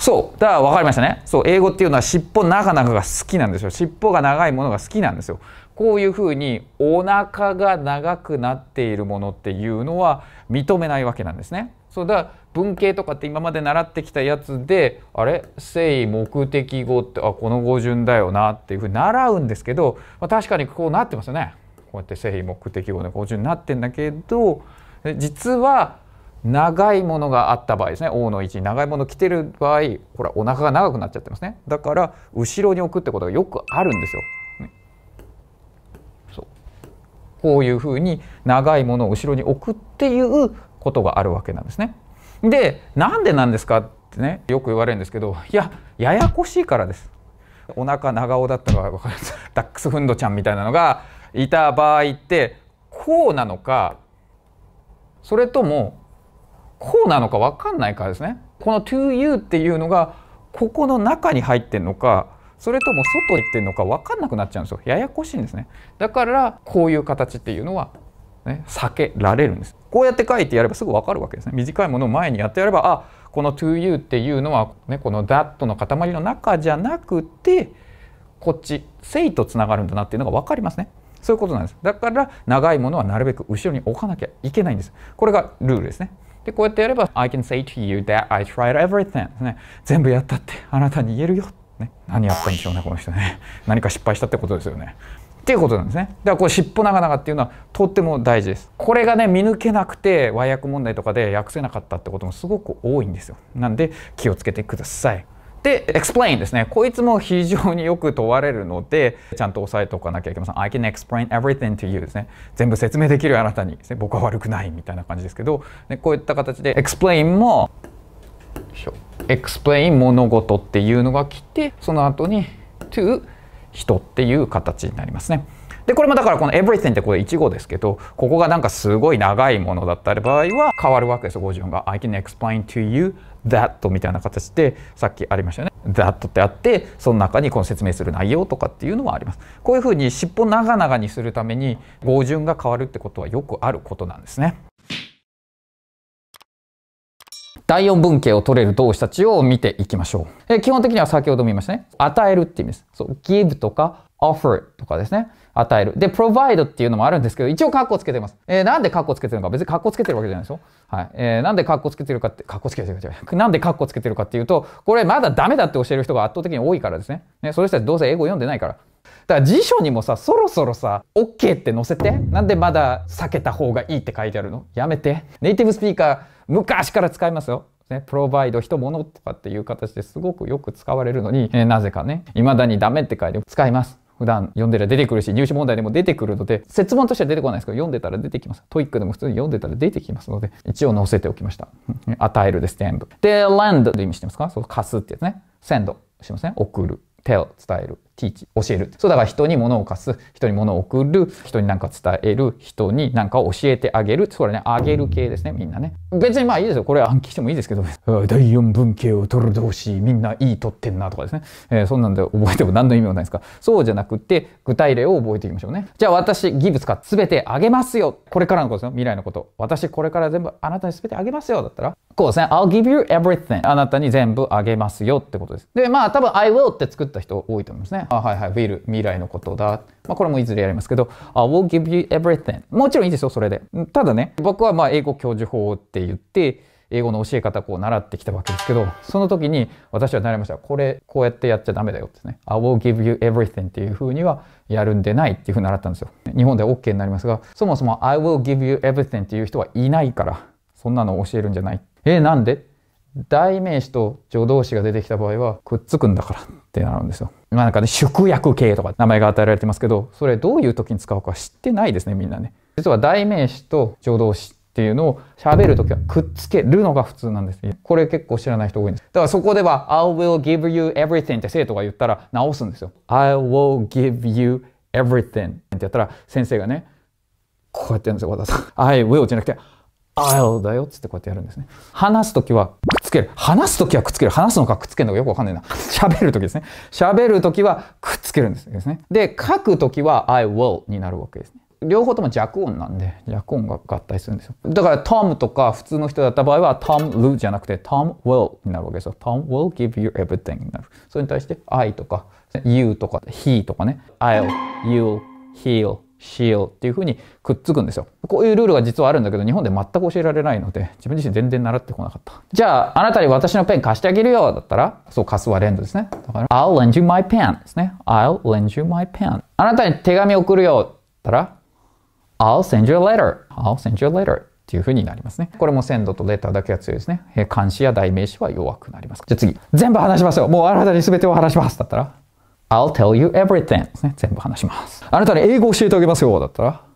そう。だから分かりましたね。そう。英語っていうのは尻尾長々が好きなんですよ。尻尾が長いものが好きなんですよ。こういうふうにお腹が長くなっているものっていうのは認めないわけなんですね。そうだから文系とかって今まで習ってきたやつであれ誠意目的語ってあこの語順だよなっていうふうに習うんですけど、まあ、確かにこうなってますよね。こうやって誠意目的語の語順になってんだけど実は長いものがあった場合ですね王の位置長いもの着てる場合ほらお腹が長くなっちゃってますねだから後ろに置くってことがよくあるんですよ。ね、そうこういうふうに長いものを後ろに置くっていうことがあるわけなんですね。でなんでなんですかってねよく言われるんですけどいやややこしいからです。お腹長尾だったかダックスフンドちゃんみたいなのがいた場合ってこうなのかそれともこうなのか分かんないからですねこの to you っていうのがここの中に入ってんのかそれとも外行ってんのか分かんなくなっちゃうんですよややこしいんですねだからこういう形っていうのは、ね、避けられるんですこうやって書いてやればすぐ分かるわけですね短いものを前にやってやればあこの to you っていうのは、ね、この that の塊の中じゃなくてこっち正とつながるんだなっていうのが分かりますねそういうことなんですだから長いものはなるべく後ろに置かなきゃいけないんですこれがルールですねでこうやってやれば「I can say to you that I tried everything」ね全部やったってあなたに言えるよ、ね、何やったんでしょうねこの人ね何か失敗したってことですよねっていうことなんですねだからこう尻尾長々っていうのはとっても大事ですこれがね見抜けなくて和訳問題とかで訳せなかったってこともすごく多いんですよなんで気をつけてくださいで、explain ですね。こいつも非常によく問われるので、ちゃんと押さえておかなきゃいけません。I can explain everything to you ですね。全部説明できるあなたに、ね、僕は悪くないみたいな感じですけど、ね、こういった形で explain も、explain 物事っていうのが来て、その後に to 人っていう形になりますね。でこれもだからこの everything ってこれ1語ですけどここがなんかすごい長いものだった場合は変わるわけですよ語順が I can explain to you that みたいな形でさっきありましたよね that ってあってその中にこの説明する内容とかっていうのはありますこういうふうに尻尾長々にするために語順が変わるってことはよくあることなんですね第四文型を取れる動詞たちを見ていきましょう。え基本的には先ほども言いましたね。与えるって意味です。そう、give とか offer とかですね。与える。で、provide っていうのもあるんですけど、一応カッコつけてます。えー、なんでカッコつけてるのか、別にカッコつけてるわけじゃないでしょはい。えー、なんでカッコつけてるかって、カッコつけてるじゃない。なんでカッコつけてるかっていうと、これまだダメだって教える人が圧倒的に多いからですね。ね、そういう人たちどうせ英語読んでないから。だから辞書にもさ、そろそろさ、OK って載せて。なんでまだ避けた方がいいって書いてあるのやめて。ネイティブスピーカー、昔から使いますよ。ね、プロバイド人物とかっていう形ですごくよく使われるのに、えー、なぜかね、未だにダメって書いて使います。普段読んでら出てくるし、入試問題でも出てくるので、設問としては出てこないですけど、読んでたら出てきます。トイックでも普通に読んでたら出てきますので、一応載せておきました。与えるです、全部。で、land で意味してますかそう、貸すってやつね。send しますね。送る。tell 伝える。ティーチ、教える。そうだから人に物を貸す、人に物を送る、人に何か伝える、人に何かを教えてあげる。それね、あげる系ですね、みんなね。別にまあいいですよ。これ暗記してもいいですけど、第四文系を取る同士、みんないい取ってんなとかですね。えー、そんなんで覚えても何の意味もないですか。そうじゃなくて、具体例を覚えていきましょうね。じゃあ私、ギブスか、すべてあげますよ。これからのことですよ。未来のこと。私、これから全部あなたにすべてあげますよ。だったら、こうですね。I'll give you everything. あなたに全部あげますよってことです。で、まあ多分 I will って作った人多いと思いますね。あはいはい、will 未来のことだ。まあ、これもいずれやりますけど、I will give you everything。もちろんいいですよ、それで。ただね、僕はまあ英語教授法って言って、英語の教え方こう習ってきたわけですけど、その時に私は習いました。これ、こうやってやっちゃダメだよってね。I will give you everything っていう風にはやるんでないっていう風に習ったんですよ。日本では OK になりますが、そもそも I will give you everything っていう人はいないから、そんなのを教えるんじゃない。えなんで代名詞と助動詞が出てきた場合は、くっつくんだからってなるんですよ。まあなんかね、縮約形とか名前が与えられてますけど、それどういう時に使うか知ってないですね、みんなね。実は代名詞と助動詞っていうのを喋るときはくっつけるのが普通なんです。これ結構知らない人多いんです。だからそこでは、I will give you everything って生徒が言ったら直すんですよ。I will give you everything ってやったら先生がね、こうやってやるんですよ、和田さん。I will じゃなくて、ああ、だよっつってこうやってやるんですね。話すときはくっつける。話すときはくっつける。話すのかくっつけるのかよくわかんないな。喋るときですね。喋るときはくっつけるんですね。で、書くときは I will になるわけですね。両方とも弱音なんで、弱音が合体するんですよ。だから、トムとか普通の人だった場合は、Tom l ルじゃなくて、Tom will になるわけですよ。Tom will give you everything になる。それに対して、I とか、You とか、He とかね。I'll, You'll, He'll しようっていうふうにくっつくんですよ。こういうルールが実はあるんだけど、日本で全く教えられないので、自分自身全然習ってこなかった。じゃあ、あなたに私のペン貸してあげるよだったら、そう、貸すは連動ですね。だから、I'll lend you my pen ですね。I'll lend you my pen。あなたに手紙送るよだったら、I'll send you a letter. I'll send you a letter. っていう風になりますね。これも鮮度とレターだけが強いですね。監視や代名詞は弱くなります。じゃあ次。全部話しますよ。もうあなたに全てを話します。だったら。I'll tell you everything 全部話します。あなたに英語を教えてあげますよ。だったら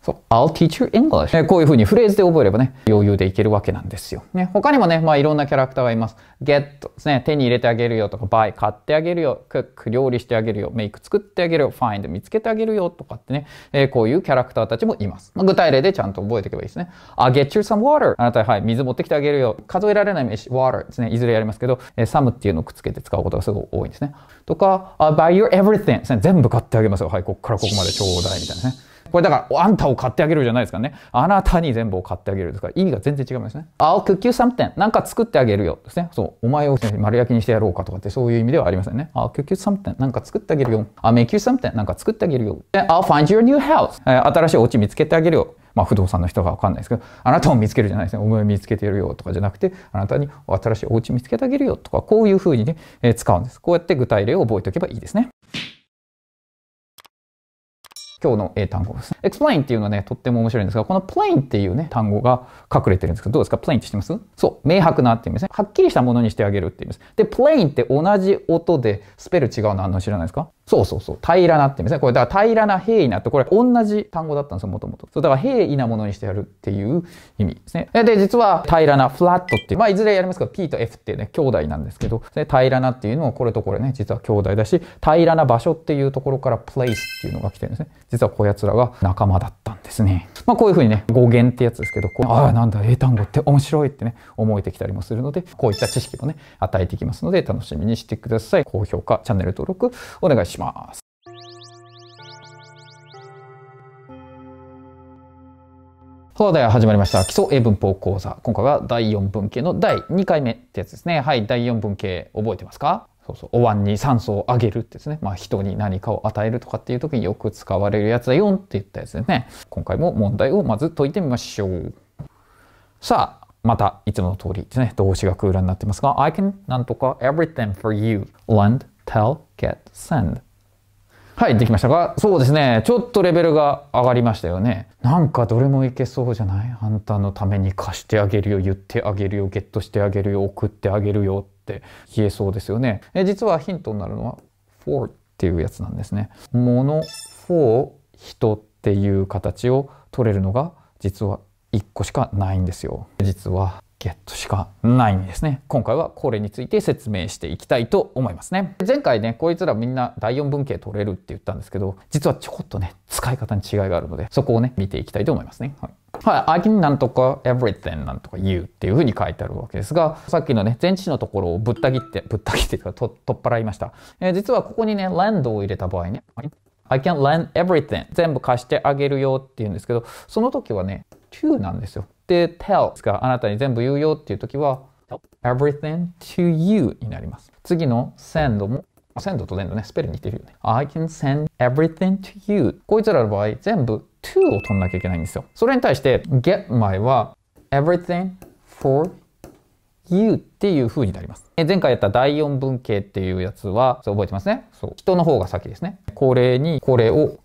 そう。I'll teach you English、ね。こういう風にフレーズで覚えればね、余裕でいけるわけなんですよ。ね。他にもね、まあいろんなキャラクターがいます。get ですね。手に入れてあげるよとか、buy 買ってあげるよ。cook 料理してあげるよ。make 作ってあげるよ。find 見つけてあげるよとかってね、えー、こういうキャラクターたちもいます。まあ、具体例でちゃんと覚えていけばいいですね。I'll get you some water. あなたはい、水持ってきてあげるよ。数えられない名詞、water ですね。いずれやりますけど、えー、some っていうのをくっつけて使うことがすごい多いんですね。とか、I'll buy you everything ですね。全部買ってあげますよ。はい、こっからここまでちょうだいみたいなね。これだから、あんたを買ってあげるじゃないですかね。あなたに全部を買ってあげるですから、意味が全然違いますね。I'll cook you something. なんか作ってあげるよ。ですね。そう。お前を丸焼きにしてやろうかとかってそういう意味ではありませんね。I'll cook you something. なんか作ってあげるよ。I'll make you something. なんか作ってあげるよ。I'll find you r new house. 新しいお家見つけてあげるよ。まあ、不動産の人がわかんないですけど、あなたを見つけるじゃないですね。お前見つけてやるよとかじゃなくて、あなたに新しいお家見つけてあげるよとか、こういうふうにね、え使うんです。こうやって具体例を覚えておけばいいですね。今日の英単語です explain っていうのはね、とっても面白いんですが、この plain っていうね、単語が隠れてるんですけど、どうですか ?plain って知ってますそう、明白なって意味ですね。はっきりしたものにしてあげるって意味です。で、plain って同じ音でスペル違うのあの知らないですかそうそうそう。平らなって意味ですね。これ、だから平らな平易なって、これ同じ単語だったんですよ、もともと。そう、だから平易なものにしてやるっていう意味ですね。で、実は平らな、フラットっていう、まあ、いずれやりますけど、P と F ってね、兄弟なんですけど、平らなっていうのはこれとこれね、実は兄弟だし、平らな場所っていうところから place っていうのが来てるんですね。実はこやつらが仲間だったんですね。まあ、こういうふうにね、語源ってやつですけど、こうああ、なんだ、英単語って面白いってね、思えてきたりもするので、こういった知識もね、与えていきますので、楽しみにしてください。高評価、チャンネル登録お願いします。そうだよ、始まりました。基礎英文法講座。今回は第4文型の第2回目ってやつですね。はい、第4文型覚えてますかそうそうお椀に酸素をあげるってですね、まあ、人に何かを与えるとかっていう時によく使われるやつだよって言ったやつですね今回も問題をまず解いてみましょうさあまたいつもの通りですね動詞が空欄になってますが I can なんとか everything for you lend tell get send はい、できましたが、そうですね。ちょっとレベルが上がりましたよね。なんかどれもいけそうじゃないあんたのために貸してあげるよ、言ってあげるよ、ゲットしてあげるよ、送ってあげるよって消えそうですよね。え実はヒントになるのは for っていうやつなんですね。もの for 人っていう形を取れるのが実は1個しかないんですよ。実はゲットしかないんですね。今回はこれについて説明していきたいと思いますね。前回ね、こいつらみんな第4文型取れるって言ったんですけど、実はちょこっとね、使い方に違いがあるので、そこをね、見ていきたいと思いますね。はいはい、I になんとか everything なんとか you っていうふうに書いてあるわけですが、さっきのね、前置詞のところをぶった切って、ぶった切ってと取っ払いました。えー、実はここにね、land を入れた場合ね、I can lend everything 全部貸してあげるよっていうんですけど、その時はね、to なんですよ。で、tell ですかあなたに全部言うよっていう時は、everything to you になります。次の send もセンドとデンドね、スペル似てるよね。I can send everything to you. こいつらの場合、全部 to を取んなきゃいけないんですよ。それに対して、get my は everything for you っていう風になります。前回やった第4文型っていうやつは、そう覚えてますね。そう。人の方が先ですね。これにこれを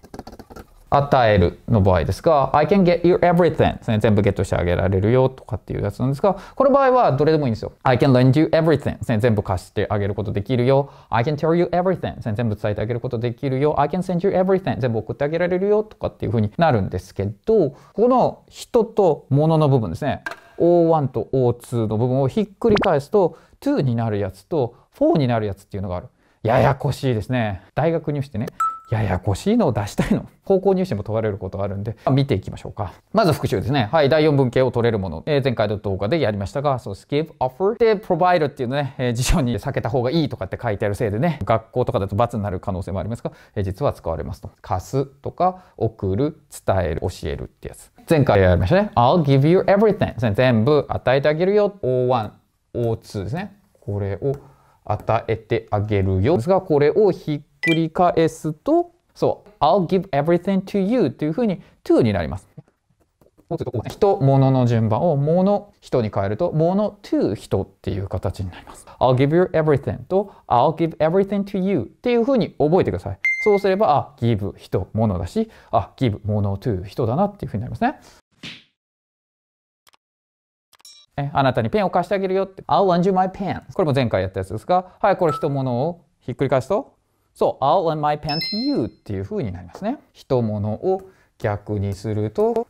与えるの場合ですが、I can get you everything ですね。全部ゲットしてあげられるよとかっていうやつなんですが、この場合はどれでもいいんですよ。I can lend you everything ですね。全部貸してあげることできるよ。I can tell you everything ですね。全部伝えてあげることできるよ。I can send you everything 全部送ってあげられるよとかっていうふうになるんですけど、この人と物の部分ですね。O1 と O2 の部分をひっくり返すと、2になるやつと4になるやつっていうのがある。ややこしいですね。大学入試ってね、ややこしいのを出したいの。高校入試も問われることがあるんで、まあ、見ていきましょうか。まず復習ですね。はい、第4文型を取れるもの。えー、前回の動画でやりましたが、そう、skip, offer で provide っていうのね、えー、辞書に避けた方がいいとかって書いてあるせいでね、学校とかだと罰になる可能性もありますが、えー、実は使われますと。貸すとか、送る、伝える、教えるってやつ。前回やりましたね。I'll give you everything ですね。全部与えてあげるよ。O1、O2 ですね。これを与えてあげるよ。ですが、これをひっくり返すと、そう、I'll give everything to you というふうに to になります。人、物の順番を物、人に変えると、物 to 人っていう形になります。I'll give you everything と I'll give everything to you っていうふうに覚えてください。そうすれば、あ、give 人、物だし、あ、give 物 to 人だなっていうふうになりますね。えあなたにペンを貸してあげるよって。I'll lend you my pen. これも前回やったやつですが、はい、これも物をひっくり返すと、そう、I'll lend my pen to you っていう風になりますね。も物を逆にすると、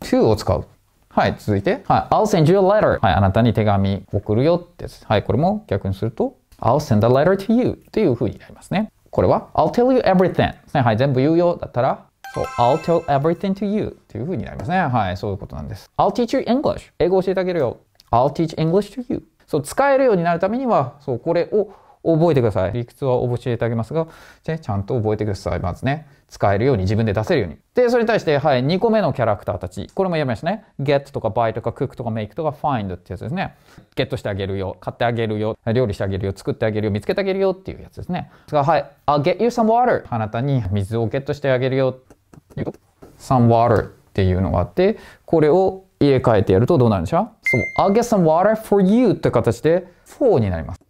to を使う。はい、続いて、はい、I'll send you a letter. はい、あなたに手紙送るよってやつ。はい、これも逆にすると、I'll send a letter to you っていう風になりますね。これは、I'll tell you everything ですね。はい、全部言うよだったら、So, I'll tell everything to you というふうになりますね。はい、そういうことなんです。I'll teach you English 英語教えてあげるよ。I'll teach English to you そう、使えるようになるためには、そう、これを覚えてください。理屈は教えてあげますが、ちゃんと覚えてください。まずね、使えるように自分で出せるように。で、それに対して、はい、2個目のキャラクターたち。これもやめましたね。get とか buy とか cook とか make とか find ってやつですね。ゲットしてあげるよ、買ってあげるよ、料理してあげるよ、作ってあげるよ、見つけてあげるよっていうやつですね。はい、I'll get you some water. あなたに水をゲットしてあげるよ。some water っていうのがあって、これを入れ替えてやるとどうなるんでしょうそう、I'll get some water for you って形で for になります。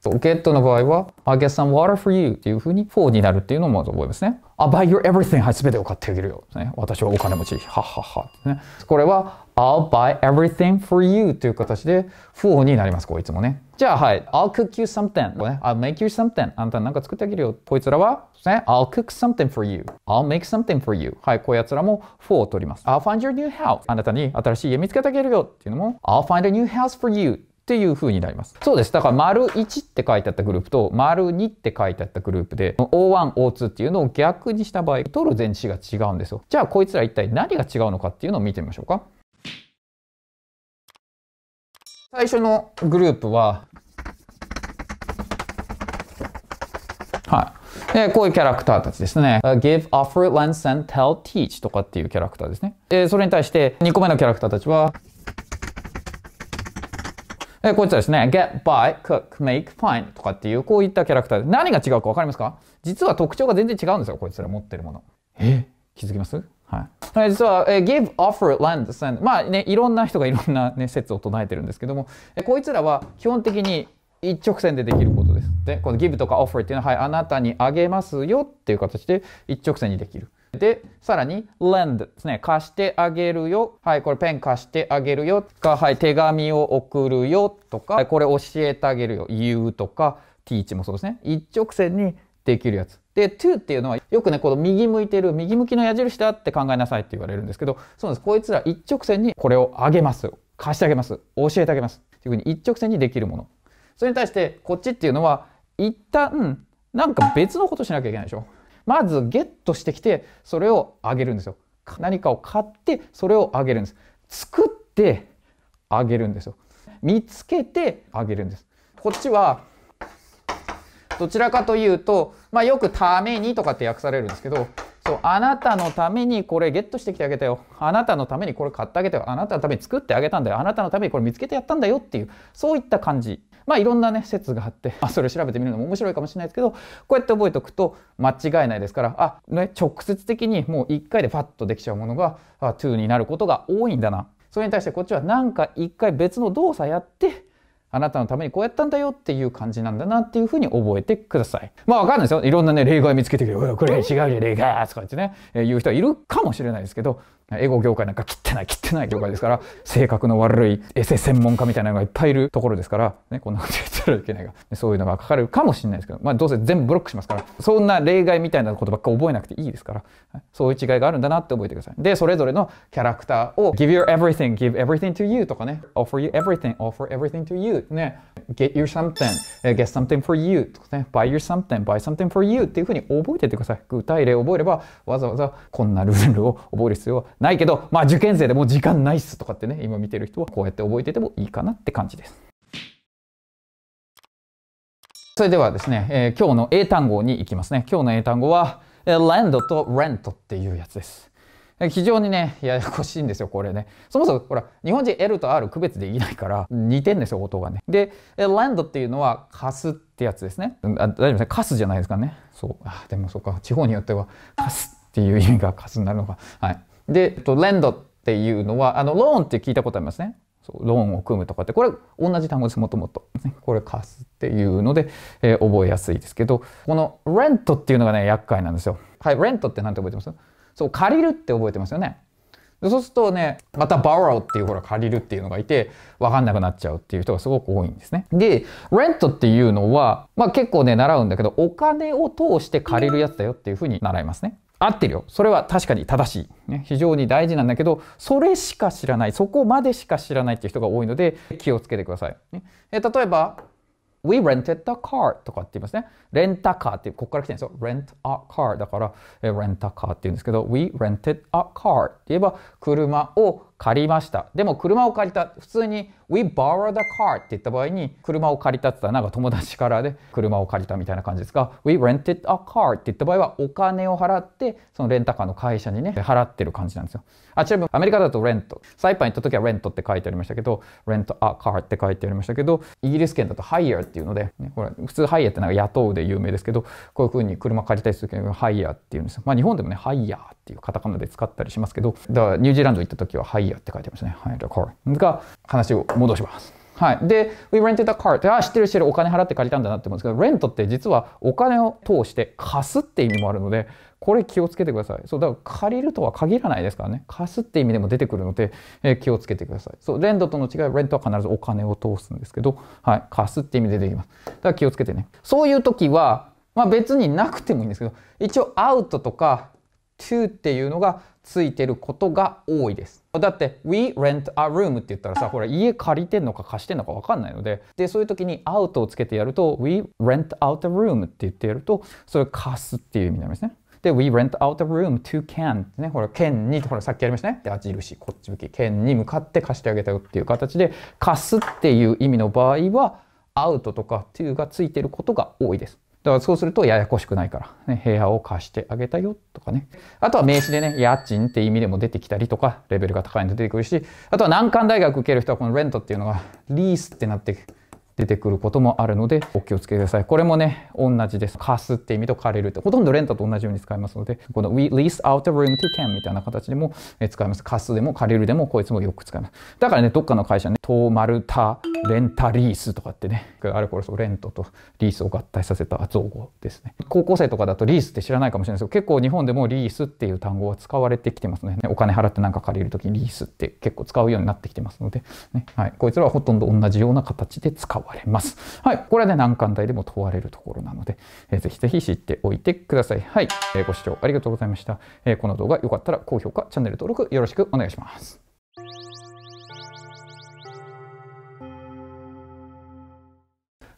そう、get の場合は I'll get some water for you っていうふうに for になるっていうのも覚えますね。I'll buy you everything はい、すべてを買ってあげるよ、ね。私はお金持ち。ははは。ね、これは I'll buy everything for you という形で for になります。こういつもね。じゃあ、はい。I'll cook you something. I'll make you something. あんたなんか作ってあげるよ。こいつらは、ね、I'll cook something for you. I'll make something for you. はい。こうやつらも4を取ります。I'll find your new house. あなたに新しい家見つけてあげるよっていうのも、I'll find a new house for you. っていう風になります。そうです。だから、丸1って書いてあったグループと、丸2って書いてあったグループで、O1、O2 っていうのを逆にした場合、取る前置詞が違うんですよ。じゃあ、こいつら一体何が違うのかっていうのを見てみましょうか。最初のグループは、はい。えこういうキャラクターたちですね。Uh, give, offer, lend, send, tell, teach とかっていうキャラクターですね。えそれに対して2個目のキャラクターたちは、えこいつらですね。get, buy, cook, make, find とかっていうこういったキャラクターで何が違うかわかりますか実は特徴が全然違うんですよ。こいつら持ってるもの。え気づきますはい、実は、えー、give offer land まあね、いろんな人がいろんな、ね、説を唱えてるんですけども、えこいつらは基本的に一直線でできることです。で、この give とか offer っていうのは、はい、あなたにあげますよっていう形で一直線にできる。で、さらに lend ですね。貸してあげるよ。はい、これペン貸してあげるよ。とか、はい、手紙を送るよ。とか、はい、これ教えてあげるよ。言うとか、teach もそうですね。一直線にできるやつ。で、to っていうのはよくね、この右向いてる、右向きの矢印だって考えなさいって言われるんですけど、そうです。こいつら一直線にこれをあげます。貸してあげます。教えてあげます。というふうに一直線にできるもの。それに対して、こっちっていうのは、一旦、なんか別のことしなきゃいけないでしょ。まずゲットしてきて、それをあげるんですよ。何かを買って、それをあげるんです。作ってあげるんですよ。見つけてあげるんです。こっちは、どちらかというと、まあ、よく「ために」とかって訳されるんですけどそうあなたのためにこれゲットしてきてあげたよあなたのためにこれ買ってあげたよあなたのために作ってあげたんだよあなたのためにこれ見つけてやったんだよっていうそういった感じまあいろんなね説があって、まあ、それ調べてみるのも面白いかもしれないですけどこうやって覚えておくと間違いないですからあ、ね、直接的にもう1回でパッとできちゃうものが to になることが多いんだなそれに対してこっちは何か1回別の動作やってあなたのためにこうやったんだよっていう感じなんだなっていうふうに覚えてください。まあわかんないですよ。いろんなね、例外見つけてくる。これ違うじゃねえかとか言ってね、えー、言う人はいるかもしれないですけど、エゴ業界なんか切ってない切ってない業界ですから、性格の悪いエセ専門家みたいなのがいっぱいいるところですから、ね、こんなこと言ったらいけないが、そういうのがかかるかもしれないですけど、まあどうせ全部ブロックしますから、そんな例外みたいなことばっか覚えなくていいですから、そういう違いがあるんだなって覚えてください。で、それぞれのキャラクターを give your everything, give everything to you とかね、offer you everything, offer everything to you ね、get your something, get something for you とかね、buy your something, buy something for you っていうふうに覚えててください。具体例を覚えれば、わざわざこんなルールを覚える必要はないけど、まあ受験生でもう時間ないっすとかってね、今見てる人はこうやって覚えててもいいかなって感じです。それではですね、えー、今日の英単語に行きますね。今日の英単語は、えー、ランドとレントっていうやつです。非常にね、ややこしいんですよ、これね。そもそも、ほら、日本人 L と R 区別できないから、似てんですよ、音がね。で、ランドっていうのは、貸すってやつですね。あ大丈夫ですね。貸すじゃないですかね。そう。あ、でもそうか、地方によっては、貸すっていう意味が貸すになるのか。はい。で、と、レンドっていうのは、あの、ローンって聞いたことありますね。そう、ローンを組むとかって、これ同じ単語です、もともと。これ貸すっていうので、えー、覚えやすいですけど、このレントっていうのがね、厄介なんですよ。はい、レントって何て覚えてますそう、借りるって覚えてますよね。そうするとね、また borrow っていうほら借りるっていうのがいて、わかんなくなっちゃうっていう人がすごく多いんですね。で、レントっていうのは、まあ結構ね、習うんだけど、お金を通して借りるやつだよっていうふうに習いますね。合ってるよ。それは確かに正しい。ね、非常に大事なんだけど、それしか知らない。そこまでしか知らないっていう人が多いので、気をつけてください。ね、え例えば、We rented the car とかって言いますね。レンタカーって、ここから来てるんですよ。rent a car だから、えレンタカーって言うんですけど、We rented a car って言えば、車を借りました。でも車を借りた。普通に We borrowed a car って言った場合に車を借りたって言ったらなんか友達からで、車を借りたみたいな感じですが We rented a car って言った場合はお金を払ってそのレンタカーの会社にね払ってる感じなんですよ。あ、ちなみにアメリカだとレント。サイパン行った時はレントって書いてありましたけど Rent a car って書いてありましたけどイギリス圏だと Hire っていうので、ね、これ普通 Hire ってなんか雇うで有名ですけどこういう風に車借りたりする時に Hire っていうんですよ。まあ日本でもね Hire っていうカタカナで使ったりしますけどだからニュージーランド行った時は Hire って書いてますね。はい、the car。が、話を戻します。はい。で、we rented a car って、あ、知ってる知ってる、お金払って借りたんだなって思うんですけど、rent って実はお金を通して貸すって意味もあるので、これ気をつけてください。そう、だから借りるとは限らないですからね。貸すって意味でも出てくるので、えー、気をつけてください。そう、レンドとの違い、レントは必ずお金を通すんですけど、はい、貸すって意味でできます。だから気をつけてね。そういう時は、まあ別になくてもいいんですけど、一応アウトとか、to っていうのがついてることが多いです。だって we rent a room って言ったらさ、ほら家借りてんのか貸してんのかわかんないので、で、そういう時に out をつけてやると we rent out a room って言ってやると、それ貸すっていう意味になりますね。で、we rent out a room to can ね、ほら、can に、ほら、さっきやりましたね。で、矢印、こっち向き、can に向かって貸してあげたよっていう形で、貸すっていう意味の場合は、out とか to がついてることが多いです。だからそうするとややこしくないから、ね、部屋を貸してあげたよとかね。あとは名詞でね、家賃って意味でも出てきたりとか、レベルが高いの出てくるし、あとは難関大学受ける人はこのレントっていうのがリースってなって出てくることもあるのでお気をつけください。これもね、同じです。貸すって意味と借りるって、ほとんどレンタと同じように使いますので、この we lease out a room to can みたいな形でも使います。貸すでも借りるでもこいつもよく使います。だからね、どっかの会社ね、トーマルタレンタリースとかってね、あれこれそうレントとリースを合体させた造語ですね。高校生とかだとリースって知らないかもしれないですけど、結構日本でもリースっていう単語は使われてきてますね。お金払ってなんか借りるときにリースって結構使うようになってきてますので、ね、はい、こいつらはほとんど同じような形で使う。問われます。はい。これはね、難関大でも問われるところなので、えー、ぜひぜひ知っておいてください。はい。えー、ご視聴ありがとうございました。えー、この動画良かったら高評価、チャンネル登録よろしくお願いします。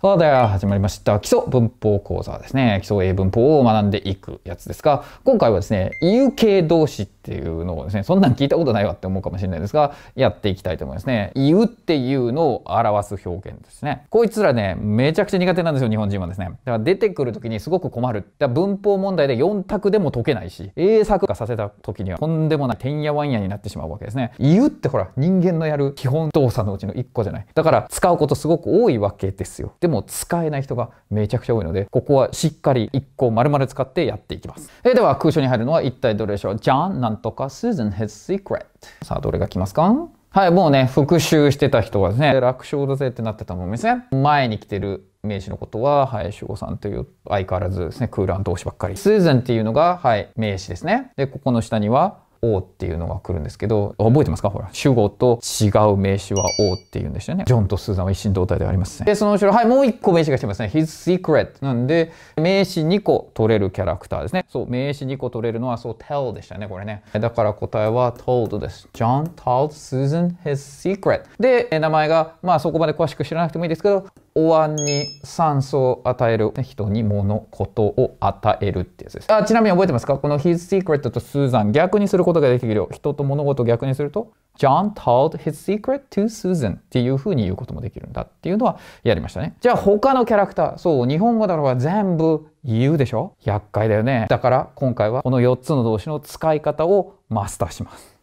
さあ、では始まりました。基礎文法講座ですね。基礎英文法を学んでいくやつですが、今回はですね、有形動詞っていうのをですね、そんなん聞いたことないわって思うかもしれないですが、やっていきたいと思いますね。言うっていうのを表す表現ですね。こいつらね、めちゃくちゃ苦手なんですよ、日本人はですね。だから出てくる時にすごく困る。だ文法問題で4択でも解けないし、英作化させた時にはとんでもないてんやわんやになってしまうわけですね。言うってほら、人間のやる基本動作のうちの1個じゃない。だから使うことすごく多いわけですよ。でも使えない人がめちゃくちゃ多いので、ここはしっかり1個丸々使ってやっていきます。えでは、空所に入るのは一体どれでしょう ?John なんとか Susan his secret。さあ、どれが来ますかはい、もうね、復習してた人はですね、楽勝だぜってなってたもんですね。前に来てる名詞のことは、はい、主語さんという、相変わらずですね、空欄同士ばっかり。スーズンっていうのが、はい、名詞ですね。で、ここの下には、O っていうのが来るんですけど、覚えてますかほら。主語と違う名詞は O っていうんですよね。ジョンとスーザンは一心同体ではありません。で、その後ろ、はい、もう1個名詞が来てますね。his secret なんで、名詞2個取れるキャラクターですね。そう、名詞2個取れるのは、そう、tell でしたね、これね。だから答えは told です。John told Susan his secret。で、名前が、まあそこまで詳しく知らなくてもいいですけど、お椀に酸素を与える人に物事を与えるってやつですあちなみに覚えてますかこの His Secret と Susan 逆にすることができるよ人と物事を逆にすると John told his secret to Susan っていう風に言うこともできるんだっていうのはやりましたねじゃあ他のキャラクターそう日本語だろうは全部言うでしょ厄介だよねだから今回はこの4つの動詞の使い方をマスターします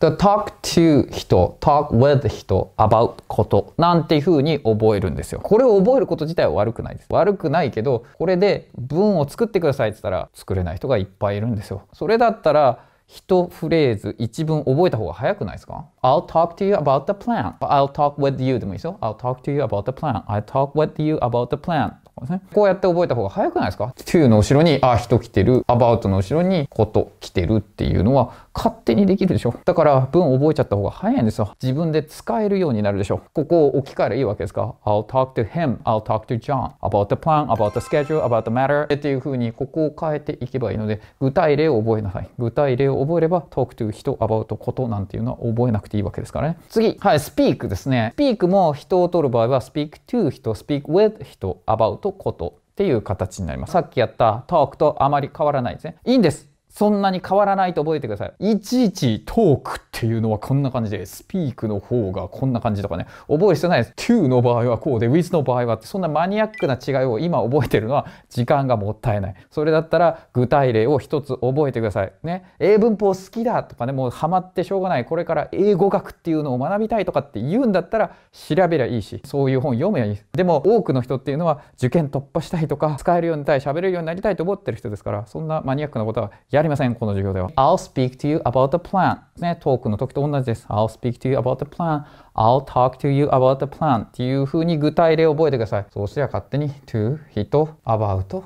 the talk to 人、talk with 人、about ことなんていうふうに覚えるんですよ。これを覚えること自体は悪くないです。悪くないけど、これで文を作ってくださいって言ったら作れない人がいっぱいいるんですよ。それだったら、一フレーズ、一文覚えた方が早くないですか ?I'll talk to you about the plan.I'll talk with you でもいいですよ。I'll talk to you about the plan.I'll talk with you about the plan. ね。こうやって覚えた方が早くないですか ?to の後ろに、あ、人来てる、about の後ろに、こと来てるっていうのは勝手にできるでしょ。だから文覚えちゃった方が早いんですよ。自分で使えるようになるでしょ。ここを置き換えればいいわけですか ?I'll talk to him, I'll talk to John, about the plan, about the schedule, about the matter っていうふうにここを変えていけばいいので、具体例を覚えなさい。具体例を覚えれば talk to 人、about ことなんていうのは覚えなくていいわけですからね。次、はい、speak ですね。speak も人を取る場合は speak to 人、speak with 人、about とことっていう形になります。さっきやったトークとあまり変わらないですね。いいんです。そんなに変わらないと覚えてください。いちいちトークっていうのはこんな感じで、スピークの方がこんな感じとかね、覚える必要ないです。to の場合はこうで、with の場合はって、そんなマニアックな違いを今覚えてるのは時間がもったいない。それだったら具体例を一つ覚えてください。ね。英文法好きだとかね、もうハマってしょうがない。これから英語学っていうのを学びたいとかって言うんだったら調べりゃいいし、そういう本読めばいいででも多くの人っていうのは受験突破したいとか、使えるようになりたい、喋れるようになりたいと思ってる人ですから、そんなマニアックなことはややりません、この授業では。I'll speak to you about the plan. ね、トークの時と同じです。I'll speak to you about the plan. I'll talk to you about the plan. っていうふうに具体例を覚えてください。そうしては勝手に to, 人、about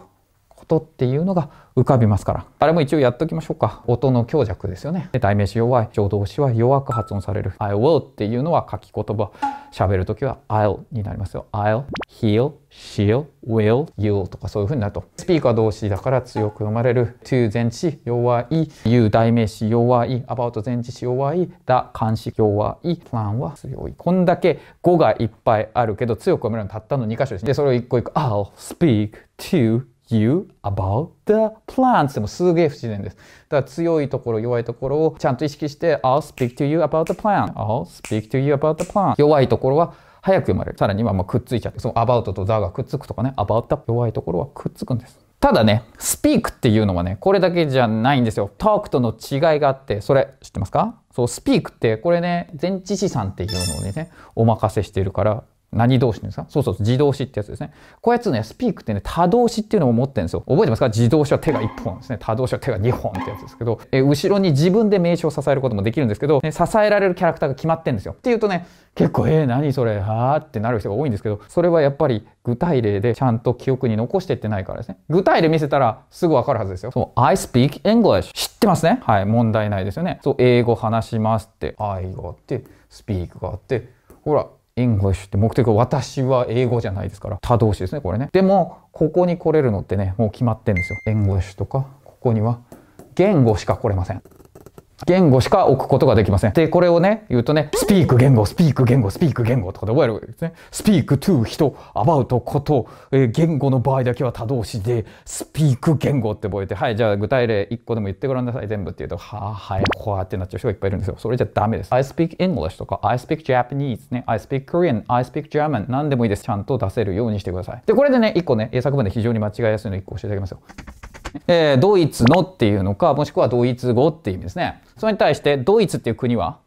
ことっていうのが浮かびますから。あれも一応やっときましょうか。音の強弱ですよね。代名詞弱い、助動詞は弱く発音される。I will っていうのは書き言葉。喋るときは I'll になりますよ。I'll, he'll, she'll, will, you'll とかそういうふうになると。スピーカー動詞だから強く読まれる。to 前置詞弱い。you 代名詞弱い。about 前置詞弱い。だ監視弱い。plan は強い。こんだけ語がいっぱいあるけど強く読めるのたったの2箇所です。で、それを一個一個 I'll speak to you about the plants でもすげえ不自然です。だから強いところ、弱いところをちゃんと意識して I'll speak to you about the plant.I'll speak to you about the plant. 弱いところは早く生まれる。さらにはまあくっついちゃって、その about と the がくっつくとかね、about the 弱いところはくっつくんです。ただね、speak っていうのはね、これだけじゃないんですよ。talk との違いがあって、それ知ってますかそう、speak って、これね、前置詞さんっていうのをね、お任せしているから、何動詞ですかそうそう、自動詞ってやつですね。こうやつね、スピークってね、多動詞っていうのも持ってるんですよ。覚えてますか自動詞は手が1本ですね。多動詞は手が2本ってやつですけど、え後ろに自分で名詞を支えることもできるんですけど、ね、支えられるキャラクターが決まってんですよ。っていうとね、結構、えー、何それ、はーってなる人が多いんですけど、それはやっぱり具体例でちゃんと記憶に残してってないからですね。具体例見せたらすぐわかるはずですよ。そう、I speak English。知ってますねはい、問題ないですよね。そう、英語話しますって、I があって、speak があって、ほら、English って目的は私は英語じゃないですから、他動詞ですね、これね。でも、ここに来れるのってね、もう決まってんですよ。English とか、ここには言語しか来れません。言語しか置くことができません。で、これをね、言うとね、スピーク言語、スピーク言語、スピーク言語とかで覚えるわけですね。スピークゥー人、アバウトこと、えー、言語の場合だけは多動詞で、スピーク言語って覚えて、はい、じゃあ具体例1個でも言ってごらんなさい、全部って言うと、はあ、はい、ほわってなっちゃう人がいっぱいいるんですよ。それじゃダメです。I speak English とか、I speak Japanese ね、I speak Korean、I speak German、んでもいいです。ちゃんと出せるようにしてください。で、これでね、1個ね、英作文で非常に間違いやすいの1個教えてあげますよ。えー、ドイツのっていうのか、もしくはドイツ語っていう意味ですね。それに対して、ドイツっていう国は、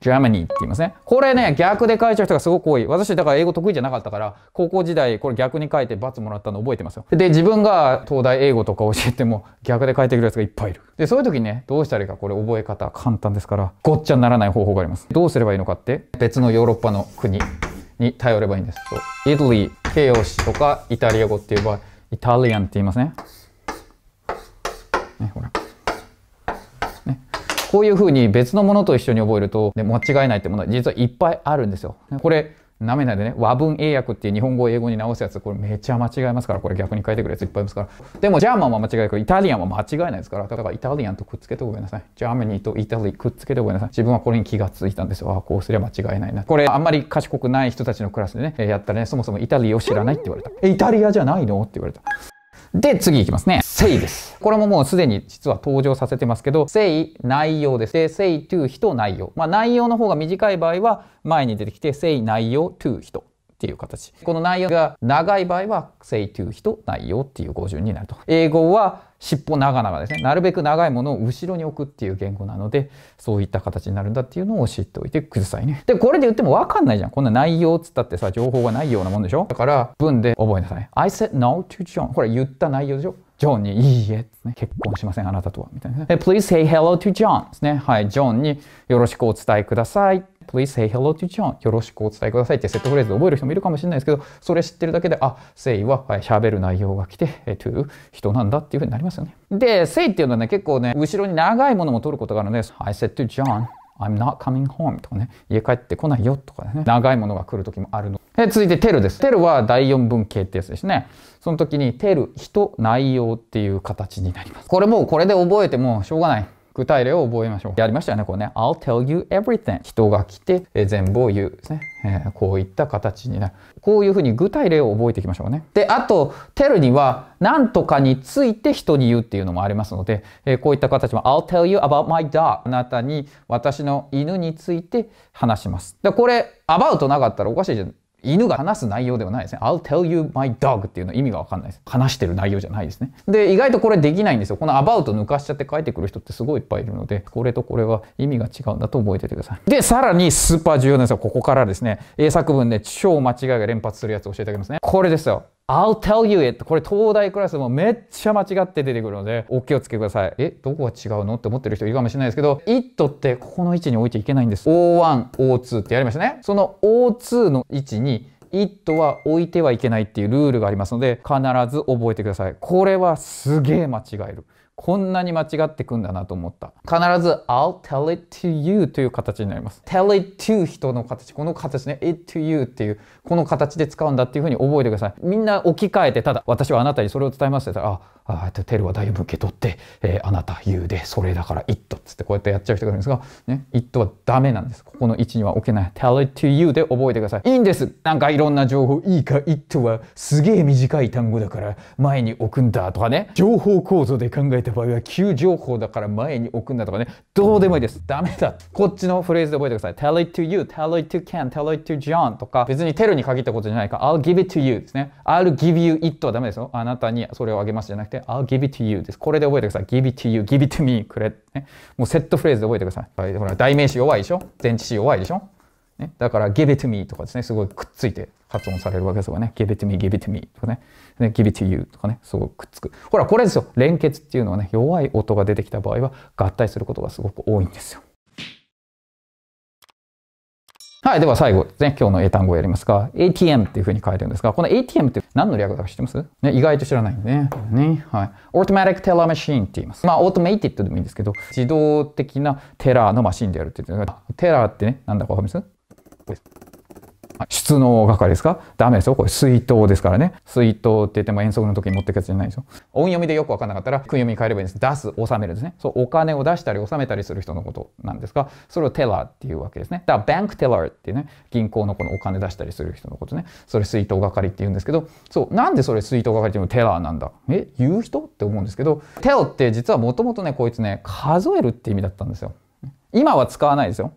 ジャマニーって言いますね。これね、逆で書いちゃう人がすごく多い。私、だから英語得意じゃなかったから、高校時代、これ逆に書いて罰もらったの覚えてますよ。で、自分が東大英語とか教えても、逆で書いてくるやつがいっぱいいる。で、そういう時にね、どうしたらいいか、これ覚え方簡単ですから、ごっちゃにならない方法があります。どうすればいいのかって、別のヨーロッパの国に頼ればいいんです。イタリー形容詞とか、イタリア語っていう場合、イタリアンって言いますね。ね、ほら。ね。こういうふうに別のものと一緒に覚えると、ね、間違えないってものは実はいっぱいあるんですよ。ね、これ、なめないでね、和文英訳っていう日本語を英語に直すやつ、これめちゃ間違えますから、これ逆に書いてくるやついっぱいいますから。でも、ジャーマンは間違えるけど、イタリアンは間違えないですから、だからイタリアンとくっつけてごめんなさい。ジャーマニーとイタリーくっつけてごめんなさい。自分はこれに気がついたんですよ。ああ、こうすれば間違いないな。これ、あんまり賢くない人たちのクラスでね、やったらね、そもそもイタリアを知らないって言われた。え、イタリアじゃないのって言われた。で、次いきますね。誠意です。これももうすでに実は登場させてますけど、せい、内容です。で、誠意 to 人、内容。まあ、内容の方が短い場合は、前に出てきて、せい、内容 to 人。っていう形。この内容が長い場合は、say to 人、内容っていう語順になると。英語は尻尾長々ですね。なるべく長いものを後ろに置くっていう言語なので、そういった形になるんだっていうのを知っておいてくださいね。で、これで言ってもわかんないじゃん。こんな内容っつったってさ、情報がないようなもんでしょだから、文で覚えなさい。I said no to John. これ言った内容でしょジョンに、いいえ、ね、結婚しません、あなたとは、みたいなね。Please say hello to John ですね。はい、ジョンによろしくお伝えください。please say hello to John よろしくお伝えくださいってセットフレーズで覚える人もいるかもしれないですけど、それ知ってるだけで、あ、say は喋る内容が来て、to 人なんだっていうふうになりますよね。で、say っていうのはね、結構ね、後ろに長いものも取ることがあるので、I said to John I'm not coming home とかね、家帰ってこないよとかね、長いものが来る時もあるの。で、続いてテルです。テルは第四文系ってやつですね。その時にテル、人、内容っていう形になります。これもうこれで覚えてもしょうがない。具体例を覚えましょう。やりましたよね、これね。I'll tell you everything. 人が来て、え全部を言うですね、えー、こういった形になる。こういうふうに具体例を覚えていきましょうね。で、あと、tell には何とかについて人に言うっていうのもありますので、えー、こういった形も I'll tell you about my dog. あなたに私の犬について話します。で、これ、about なかったらおかしいじゃん。犬が話す内容ではないですね。I'll tell you my dog っていうのは意味がわかんないです。話してる内容じゃないですね。で、意外とこれできないんですよ。この about 抜かしちゃって書いてくる人ってすごいいっぱいいるので、これとこれは意味が違うんだと覚えててください。で、さらにスーパー重要なんですよ。ここからですね、英作文で超間違いが連発するやつ教えてあげますね。これですよ。I'll tell you it これ東大クラスもめっちゃ間違って出てくるのでお気をつけくださいえどこが違うのって思ってる人いるかもしれないですけど it ってここの位置に置いていけないんです O1O2 ってやりましたねその O2 の位置に it は置いてはいけないっていうルールがありますので必ず覚えてくださいこれはすげえ間違えるこんなに間違ってくんだなと思った。必ず I'll tell it to you という形になります。tell it to 人の形、この形ね、it to you っていう、この形で使うんだっていうふうに覚えてください。みんな置き換えて、ただ私はあなたにそれを伝えますって言ったら、あ、あ、テルはだいぶ受け取って、えー、あなた、you で、それだから it っつってこうやってやっちゃう人がいるんですが、ね、it はダメなんです。ここの位置には置けない。tell it to you で覚えてください。いいんです。なんかいろんな情報、いいか、it はすげえ短い単語だから前に置くんだとかね、情報構造で考えてた場合は急情報だから前に置くんだとかね、どうでもいいです。ダメだ。こっちのフレーズで覚えてください。tell it to you, tell it to Ken, tell it to John とか、別にテルに限ったことじゃないか I'll give it to you ですね。I'll give you it はダメですよ。あなたにそれをあげますじゃなくて、I'll give it to you です。これで覚えてください。give it to you, give it to me くれ。ね、もうセットフレーズで覚えてください。ほら、代名詞弱いでしょ前置詞弱いでしょね、だから、give it to me とかですね、すごいくっついて発音されるわけですよね。give it to me, give it to me とかね。ね give it to you とかね、すごくくっつく。ほら、これですよ。連結っていうのはね、弱い音が出てきた場合は合体することがすごく多いんですよ。はい。では最後、ね、今日の英単語をやりますが、ATM っていうふうに書いてるんですが、この ATM って何の略だか知ってますね、意外と知らないんでね。ねはい。Automatic Teller Machine って言います。まあ、オートメイティ e d でもいいんですけど、自動的なテラーのマシンであるって言ってテラーってね、なんだかわかりますです。質の係ですかダメですよ。これ水筒ですからね。水筒って言っても遠足の時に持ってくやつじゃないですよ。音読みでよくわかんなかったら、訓読みに変えればいいです。出す、納めるですね。そう、お金を出したり納めたりする人のことなんですが、それをテラーっていうわけですね。だから、バンクテラーっていうね、銀行のこのお金出したりする人のことね。それ水筒係って言うんですけど、そう、なんでそれ水筒係っていうのテラーなんだえ、言う人って思うんですけど、テオって実はもともとね、こいつね、数えるって意味だったんですよ。今は使わないですよ。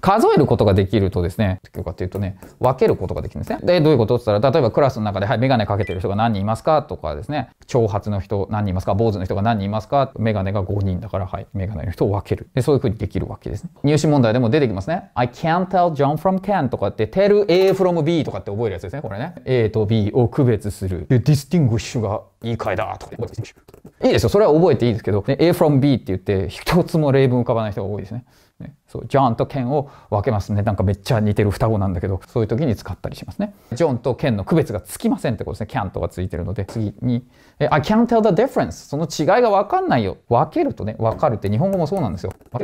数えることができるとですね、どういうかっていうとね、分けることができるんですね。で、どういうことって言ったら、例えばクラスの中で、はい、メガネかけてる人が何人いますかとかですね、長髪の人何人いますか坊主の人が何人いますかメガネが5人だから、はい、メガネの人を分ける。で、そういうふうにできるわけですね。入試問題でも出てきますね。I can't tell John from Ken とかって、tell A from B とかって覚えるやつですね、これね。A と B を区別する。で、distinguish がいい回だとか。いいですよ、それは覚えていいですけど、A from B って言って、一つも例文浮かばない人が多い。ですね。ねそうジョンとケンを分けますね。なんかめっちゃ似てる双子なんだけど、そういう時に使ったりしますね。ジョンとケンの区別がつきませんってことですね。キャンとがついてるので、次にえ I can't tell the difference その違いが分かんないよ。分けるとね、分かるって日本語もそうなんですよ。明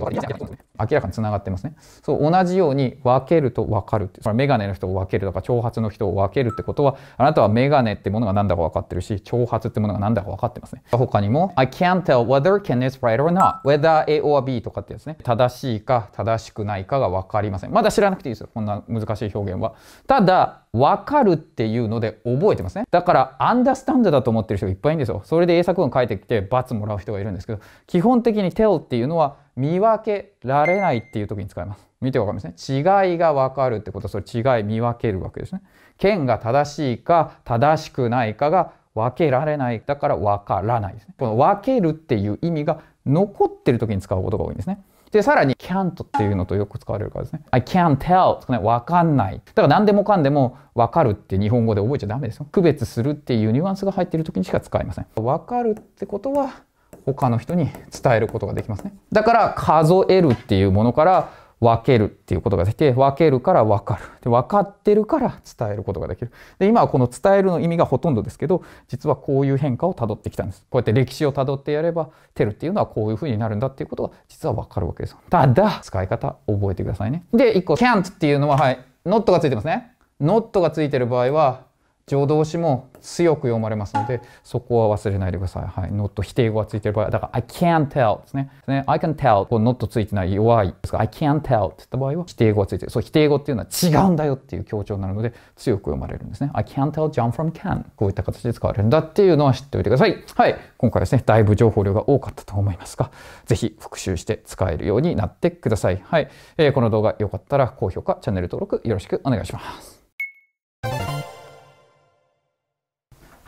らかにつながってますね。そう同じように分けると分かるって。それメガネの人を分けるとか、長髪の人を分けるってことは、あなたはメガネってものが何だか分かってるし、長髪ってものが何だか分かってますね。他にも、I can't tell whether Ken is right or not. Whether A or B とかってですね、正しいか正しくないかが分かりません。まだ知らなくていいですよ。こんな難しい表現は。ただ、わかるっていうので覚えてますね。だから、アンダースタンドだと思ってる人がいっぱいいるんですよ。それで英作文書いてきて、罰もらう人がいるんですけど、基本的に tell っていうのは、見分けられないっていう時に使います。見てわかりますね。違いがわかるってことは、それ違い見分けるわけですね。剣が正しいか、正しくないかが分けられない。だから、わからないですね。この分けるっていう意味が残ってる時に使うことが多いんですね。で、さらに can't っていうのとよく使われるからですね。I can't tell とかね、わかんない。だから何でもかんでもわかるって日本語で覚えちゃダメですよ。区別するっていうニュアンスが入っている時にしか使いません。わかるってことは他の人に伝えることができますね。だから数えるっていうものから分けるっていうことができて、分けるから分かる。で、分かってるから伝えることができる。で、今はこの伝えるの意味がほとんどですけど、実はこういう変化をたどってきたんです。こうやって歴史をたどってやれば、テルっていうのはこういうふうになるんだっていうことが実は分かるわけですよ。ただ、使い方覚えてくださいね。で、1個、can't っていうのは、はい、not がついてますね。not がついてる場合は、助動詞も強く読まれますので、そこは忘れないでください。はい。not 否定語がついてる場合だから、I can't tell ですね。ね I can tell こう not ついてない弱いですが、I can't tell って言った場合は否定語がついてる。そう、否定語っていうのは違うんだよっていう強調になるので、強く読まれるんですね。I can't tell John from can こういった形で使われるんだっていうのは知っておいてください。はい。今回ですね、だいぶ情報量が多かったと思いますが、ぜひ復習して使えるようになってください。はい。えー、この動画良かったら高評価、チャンネル登録よろしくお願いします。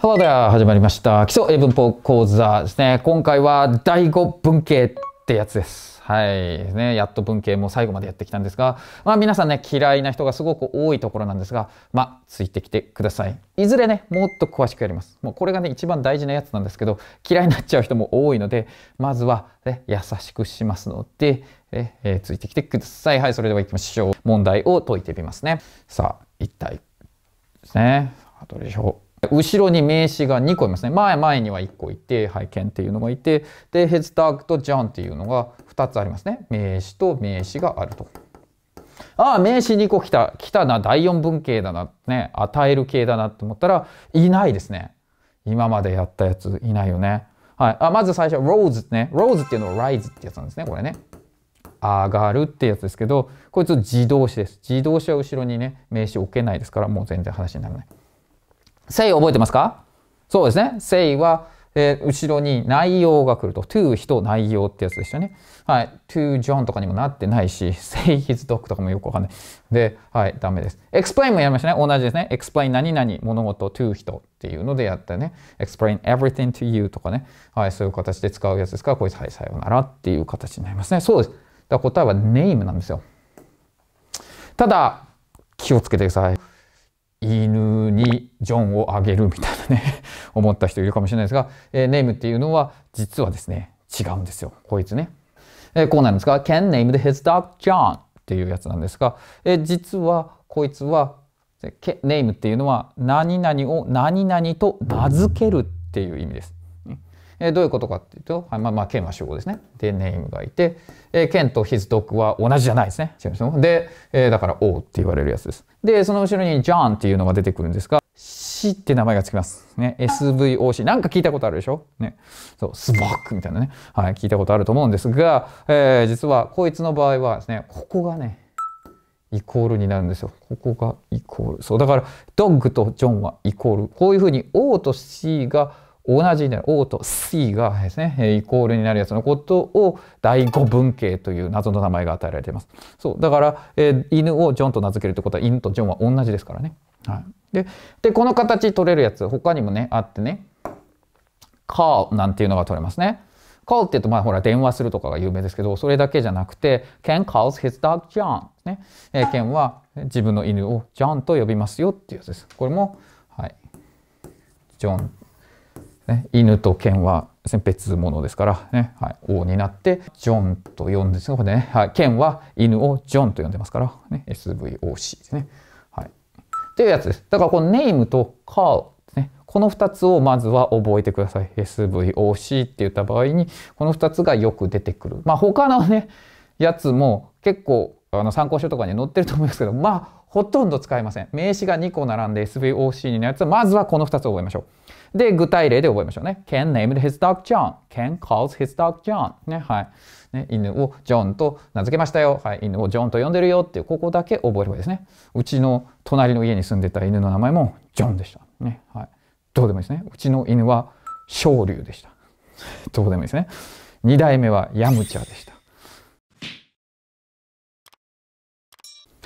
ハロでは始まりました。基礎英文法講座ですね。今回は第5文系ってやつです。はい。ね、やっと文系も最後までやってきたんですが、まあ皆さんね、嫌いな人がすごく多いところなんですが、まあついてきてください。いずれね、もっと詳しくやります。もうこれがね、一番大事なやつなんですけど、嫌いになっちゃう人も多いので、まずは、ね、優しくしますので、えついてきてください。はい、それでは行きましょう。問題を解いてみますね。さあ、一体ですね。どれでしょう。後ろに名詞が2個いますね。前前には1個いて、拝見っていうのがいて、で、ヘズダークとジャンっていうのが2つありますね。名詞と名詞があると。ああ、名詞2個来た。来たな。第4文型だな。ね。与える形だなと思ったら、いないですね。今までやったやついないよね。はい。あまず最初、ローズね。ローズっていうのは rise ってやつなんですね。これね。上がるってやつですけど、こいつ自動詞です。自動詞は後ろにね、名詞置けないですから、もう全然話にならない。say 覚えてますかそうですね。say は、えー、後ろに内容が来ると。to 人内容ってやつでしたね。はい。to John とかにもなってないし、say his dog とかもよくわかんない。で、はい、ダメです。explain もやりましたね。同じですね。explain 何々物事 to 人っていうのでやったね。explain everything to you とかね。はい、そういう形で使うやつですから、こいつ、はい、さようならっていう形になりますね。そうです。だ答えは name なんですよ。ただ、気をつけてください。犬にジョンをあげるみたいなね 思った人いるかもしれないですが、えー、ネームっていうのは実はですね違うんですよこいつね、えー、こうなんですが c a n named his dog John っていうやつなんですが、えー、実はこいつはネームっていうのは何々を何々と名付けるっていう意味ですえどういうことかっていうと、はいまあ、まあ、ケンは主語ですね。で、ネームがいて、えー、ケンと his d o は同じじゃないですね。違いますで、えー、だから O って言われるやつです。で、その後ろに John っていうのが出てくるんですが、C って名前がつきます。ね、SVOC。なんか聞いたことあるでしょね。そう、スバックみたいなね。はい、聞いたことあると思うんですが、えー、実はこいつの場合はですね、ここがね、イコールになるんですよ。ここがイコール。そう、だから、ドッグとジョンはイコール。こういうふうに O と C が同じで O と C がですね、イコールになるやつのことを第五文系という謎の名前が与えられています。そう。だから、えー、犬をジョンと名付けるってことは犬とジョンは同じですからね。はい。で、でこの形取れるやつ、他にもね、あってね、カーなんていうのが取れますね。カーって言うと、まあほら、電話するとかが有名ですけど、それだけじゃなくて、Ken calls his dog John。ね。えー、Ken は自分の犬をジョンと呼びますよっていうやつです。これも、はい。ジョンね、犬と犬は別物ですからね、はい、王になって、ジョンと呼んでですね、ね、はい、剣は犬をジョンと呼んでますから、ね、SVOC ですね。はい。っていうやつです。だからこのネームとカールですね。この2つをまずは覚えてください。SVOC って言った場合に、この2つがよく出てくる。まあ他のね、やつも結構あの参考書とかに載ってると思いますけど、まあほとんど使えません。名詞が2個並んで SVOC のやつは、まずはこの2つを覚えましょう。で、具体例で覚えましょうね。Ken named his dog John. Ken calls his dog John. ね、はい。ね、犬をジョンと名付けましたよ。はい、犬をジョンと呼んでるよっていう、ここだけ覚えればいいですね。うちの隣の家に住んでた犬の名前もジョンでした。ね、はい。どうでもいいですね。うちの犬は昇竜でした。どうでもいいですね。2代目はヤムチャでした。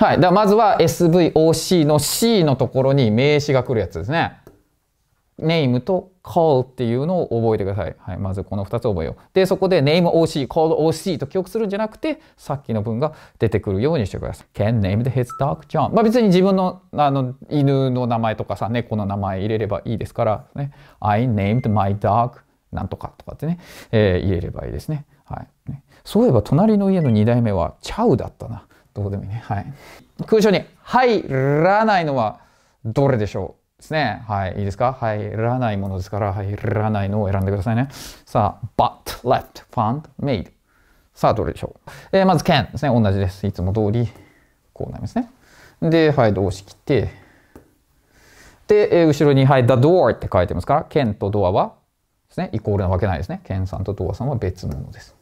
はい。はまずは SVOC の C のところに名詞が来るやつですね。ネームと call っていうのを覚えてください。はい。まずこの2つ覚えよう。で、そこで nameOC、callOC と記憶するんじゃなくて、さっきの文が出てくるようにしてください。can n a m e his dog John. まあ別に自分のあの犬の名前とかさ、猫の名前入れればいいですからね。I named my dog なんとかとかってね、えー、入れればいいですね。はい。そういえば隣の家の2代目はチャウだったな。どうでもいいね。はい。空所に入らないのはどれでしょうですね。はい。いいですか入らないものですから、入らないのを選んでくださいね。さあ、but, left, found, made。さあ、どれでしょう、えー、まず can ですね。同じです。いつも通り、こうなりますね。で、はい、動詞来て、で、えー、後ろに、はい、the door って書いてますから、can と d o はですね、イコールなわけないですね。can さんと d o さんは別物です。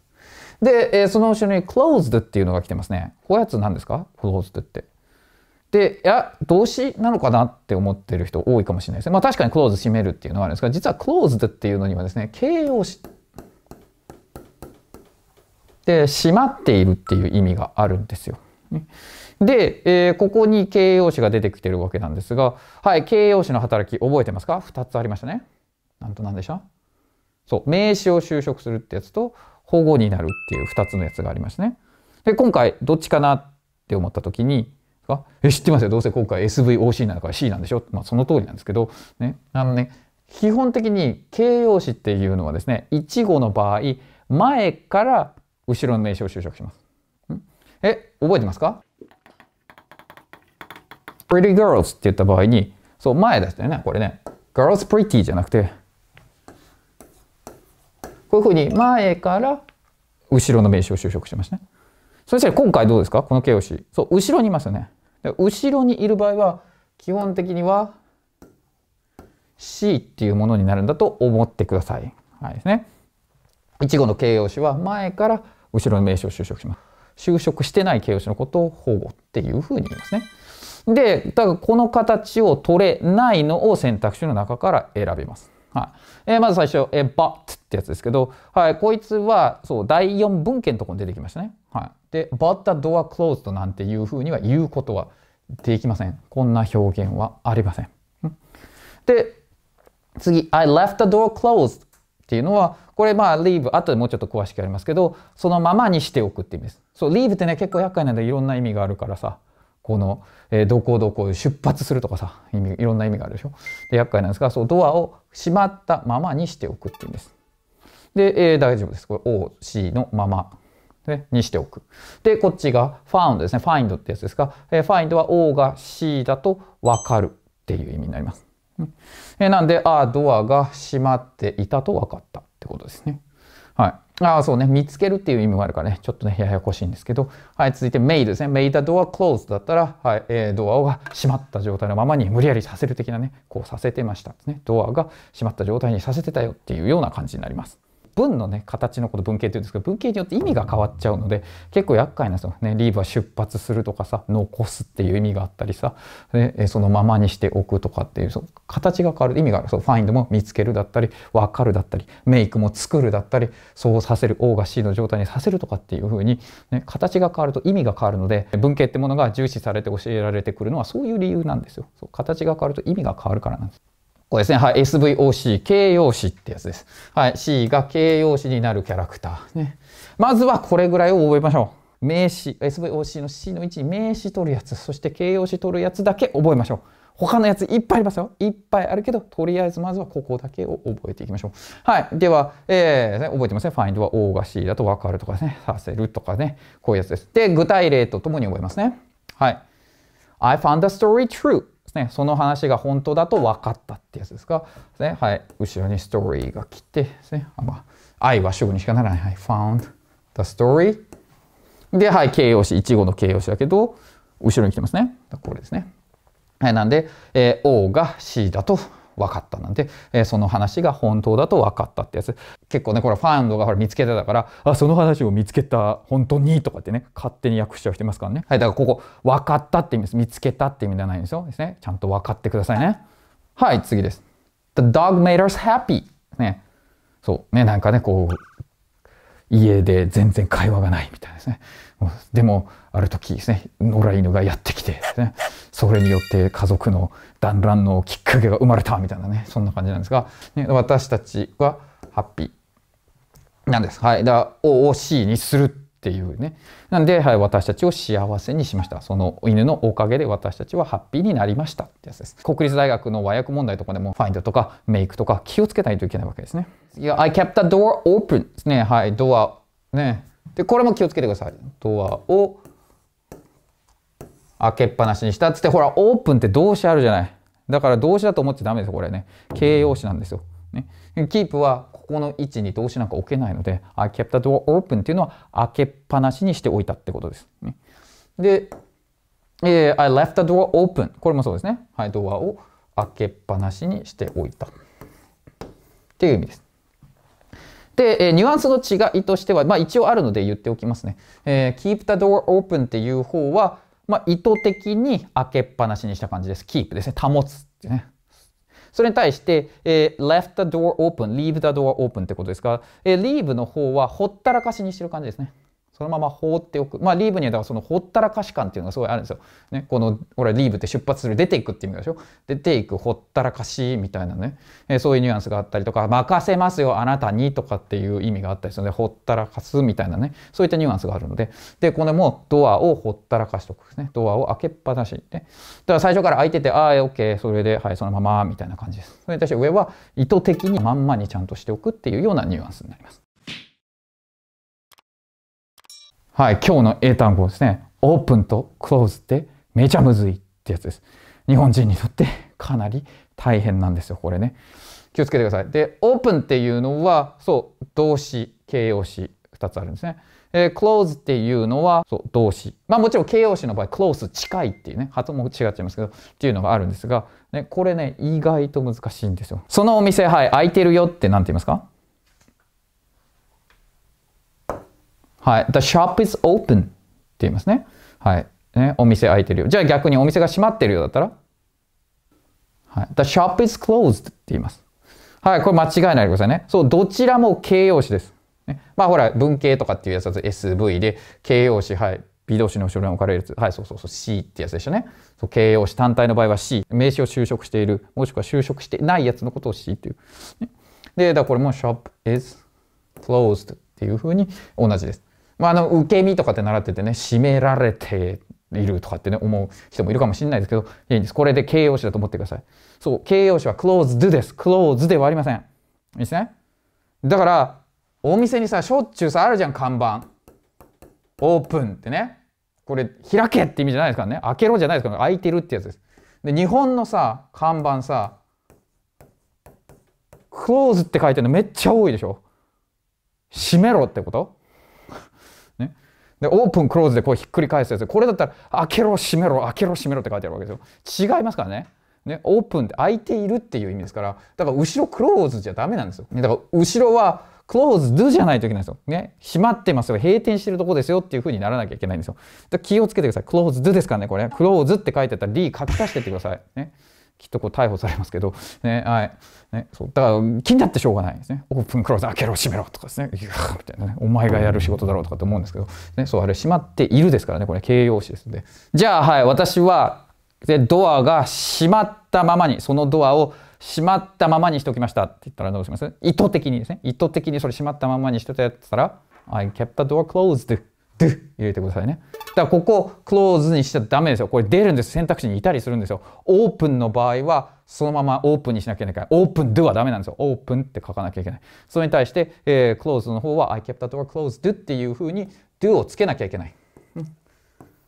で、えー、その後ろに closed っていうのが来てますね。こうやつんですか ?closed って。で、いや、動詞なのかなって思ってる人多いかもしれないですね。まあ確かに close 閉めるっていうのはあるんですが、実は closed っていうのにはですね、形容詞で閉まっているっていう意味があるんですよ。で、えー、ここに形容詞が出てきてるわけなんですが、はい、形容詞の働き覚えてますか ?2 つありましたね。なんと何でしょうそう、名詞を就職するってやつと、保護になるっていう2つのやつがありましたね。で、今回どっちかなって思った時に、あえ知ってますよ。どうせ今回 SVOC なのか C なんでしょまあその通りなんですけど、ね。あのね、基本的に形容詞っていうのはですね、1語の場合、前から後ろの名称を就職します。え、覚えてますか ?pretty girls って言った場合に、そう、前でしたよね、これね。girls pretty じゃなくて、こういうふうに前から後ろの名詞を修飾しますね。そして今回どうですかこの形容詞。そう、後ろにいますよね。後ろにいる場合は、基本的には C っていうものになるんだと思ってください。はいですね。いちごの形容詞は前から後ろの名詞を修飾します。就職してない形容詞のことを保護っていうふうに言いますね。で、だからこの形を取れないのを選択肢の中から選びます。はい。えー、まず最初、えー、but ってやつですけど、はい、こいつは、そう、第4文献のところに出てきましたね。はい。で、but the door closed なんていうふうには言うことはできません。こんな表現はありません。で、次、I left the door closed っていうのは、これまあ leave、後でもうちょっと詳しくやりますけど、そのままにしておくって意味です。そう、leave ってね、結構厄介なんでいろんな意味があるからさ。この、えー、どこどこ出発するとかさ意味いろんな意味があるでしょで厄介なんですがそうドアを閉まったままにしておくっていうんですで、えー、大丈夫ですこれ OC のままね、にしておく。で、こっちが found ですね。find ってやつですか。えー、find は O が C だとわかるっていう意味になります。うん、えー、なんで、ああ、ドアが閉まっていたと分かったってことですね。はい。ああ、そうね。見つけるっていう意味もあるからね。ちょっとね、ややこしいんですけど。はい。続いて、made ですね。made the door closed だったら、はい。えー、ドアが閉まった状態のままに無理やりさせる的なね、こうさせてました。ね。ドアが閉まった状態にさせてたよっていうような感じになります。文のね形のこと文系って言うんですけど文系によって意味が変わっちゃうので結構厄介なんですよねリーブは出発するとかさ残すっていう意味があったりさそのままにしておくとかっていうそう形が変わる意味があるそうファインドも見つけるだったり分かるだったりメイクも作るだったりそうさせる O が C の状態にさせるとかっていうふうに、ね、形が変わると意味が変わるので文系ってものが重視されて教えられてくるのはそういう理由なんですよそう形が変わると意味が変わるからなんですここですね。はい。SVOC、形容詞ってやつです。はい。C が形容詞になるキャラクター。ね。まずはこれぐらいを覚えましょう。名詞、SVOC の C の位置に名詞取るやつ、そして形容詞取るやつだけ覚えましょう。他のやついっぱいありますよ。いっぱいあるけど、とりあえずまずはここだけを覚えていきましょう。はい。では、えー、覚えてますね。find は O が C だと分かるとかね。させるとかね。こういうやつです。で、具体例とともに覚えますね。はい。I found the story true. ね、その話が本当だと分かったってやつですが、ね、はい、後ろにストーリーが来てですね、まあ、I は主語にしかならない。はい、found the story. で、はい、形容詞、1語の形容詞だけど、後ろに来てますね。これですね。はい、なんで、えー、O が C だと分かったなんて、えー、その話が本当だと分かったってやつ結構ねこれファンドがほら見つけてたからあその話を見つけた本当にとかってね勝手に訳しちゃう人いますからねはいだからここ分かったって意味です見つけたって意味ではないんですよですねちゃんと分かってくださいねはい次です The dog made us happy ねそうねなんかねこう家で全然会話がないみたいですねでもある時ですね野良犬がやってきて、ね、それによって家族の団らんのきっかけが生まれたみたいなねそんな感じなんですが、ね、私たちはハッピーなんです。はい、だから OOC にするっていうねなんで、はい、私たちを幸せにしましたその犬のおかげで私たちはハッピーになりましたってやつです国立大学の和訳問題とかでもファインドとかメイクとか気をつけないといけないわけですねいや I kept the door open ですねはいドアねで、これも気をつけてください。ドアを開けっぱなしにしたっつって、ほら、オープンって動詞あるじゃない。だから動詞だと思っちゃダメですこれね。形容詞なんですよ。ね、キープはここの位置に動詞なんか置けないので、I kept the door open っていうのは開けっぱなしにしておいたってことです。ね、で、えー、I left the door open。これもそうですね。はい、ドアを開けっぱなしにしておいた。っていう意味です。で、えニュアンスの違いとしては、まあ一応あるので言っておきますね。えー、keep the door open っていう方は、まあ意図的に開けっぱなしにした感じです。keep ですね。保つってね。それに対して、えー、left the door open, leave the door open ってことですが、えー、leave の方はほったらかしにしてる感じですね。そのまま放っておく。まあ、リーブにはだからそのほったらかし感っていうのがすごいあるんですよ。ね、この、ほら、リーブって出発する、出ていくっていう意味でしょ。出ていく、ほったらかしみたいなね、えー、そういうニュアンスがあったりとか、任せますよ、あなたにとかっていう意味があったりするので、ほったらかすみたいなね、そういったニュアンスがあるので、で、これもドアをほったらかしとくね。ドアを開けっぱなし、ね。だから最初から開いてて、ああ、OK、それで、はい、そのまま、みたいな感じです。それに対して上は意図的にまんまにちゃんとしておくっていうようなニュアンスになります。はい、今日の英単語ですね。オープンとクローズってめちゃむずいってやつです。日本人にとって かなり大変なんですよ、これね。気をつけてください。で、オープンっていうのは、そう、動詞、形容詞、2つあるんですね。えー、close っていうのは、そう、動詞。まあもちろん形容詞の場合、クロース、近いっていうね、発音も違っちゃいますけど、っていうのがあるんですが、ね、これね、意外と難しいんですよ。そのお店、はい、空いてるよって何て言いますかはい。The shop is open って言いますね。はい。ね、お店開いてるよ。じゃあ逆にお店が閉まってるようだったら、はい、The shop is closed って言います。はい、これ間違いないでくださいね。そう、どちらも形容詞です。ね、まあほら、文系とかっていうやつだと SV で、形容詞、はい、微動詞の後ろに置かれるやつ。はい、そうそうそう、C ってやつでしたね。そう形容詞単体の場合は C。名詞を就職している、もしくは就職してないやつのことを C っていう。ね、で、だからこれも shop is closed っていうふうに同じです。まあ、あの、受け身とかって習っててね、締められているとかってね、思う人もいるかもしれないですけど、いいんです。これで形容詞だと思ってください。そう、形容詞は closed です。closed ではありません。いいですね。だから、お店にさ、しょっちゅうさ、あるじゃん、看板。オープンってね。これ、開けって意味じゃないですからね。開けろじゃないですから、ね、開いてるってやつです。で、日本のさ、看板さ、クローズって書いてるのめっちゃ多いでしょ。閉めろってことで、オープン、クローズでこうひっくり返すやつ。これだったら、開けろ、閉めろ、開けろ、閉めろって書いてあるわけですよ。違いますからね。ね、オープンって開いているっていう意味ですから、だから後ろクローズじゃダメなんですよ。ね、だから後ろはクローズドじゃないといけないんですよ。ね、閉まってますよ。閉店してるとこですよっていう風にならなきゃいけないんですよ。気をつけてください。クローズドですからね、これ。クローズって書いてあったらー書き足してってください。ね。きっとこう逮捕されますけど、ね、はい。ね、そうだから気になってしょうがないですね。オープンクローズ開けろ閉めろとかですね。みたいなね。お前がやる仕事だろうとかって思うんですけど、ね、そうあれ閉まっているですからね。これ形容詞ですので。じゃあはい、私はでドアが閉まったままに、そのドアを閉まったままにしておきましたって言ったらどうします意図的にですね。意図的にそれ閉まったままにしてたやつたら、I kept the door closed d 入れてくださいね。だからここクローズにしちゃダメですよ。これ出るんです。選択肢にいたりするんですよ。オープンの場合はそのままオープンにしなきゃいけない。オープン、ドはダメなんですよ。オープンって書かなきゃいけない。それに対して、えー、クローズの方は I kept the door closed っていうふうにドをつけなきゃいけない。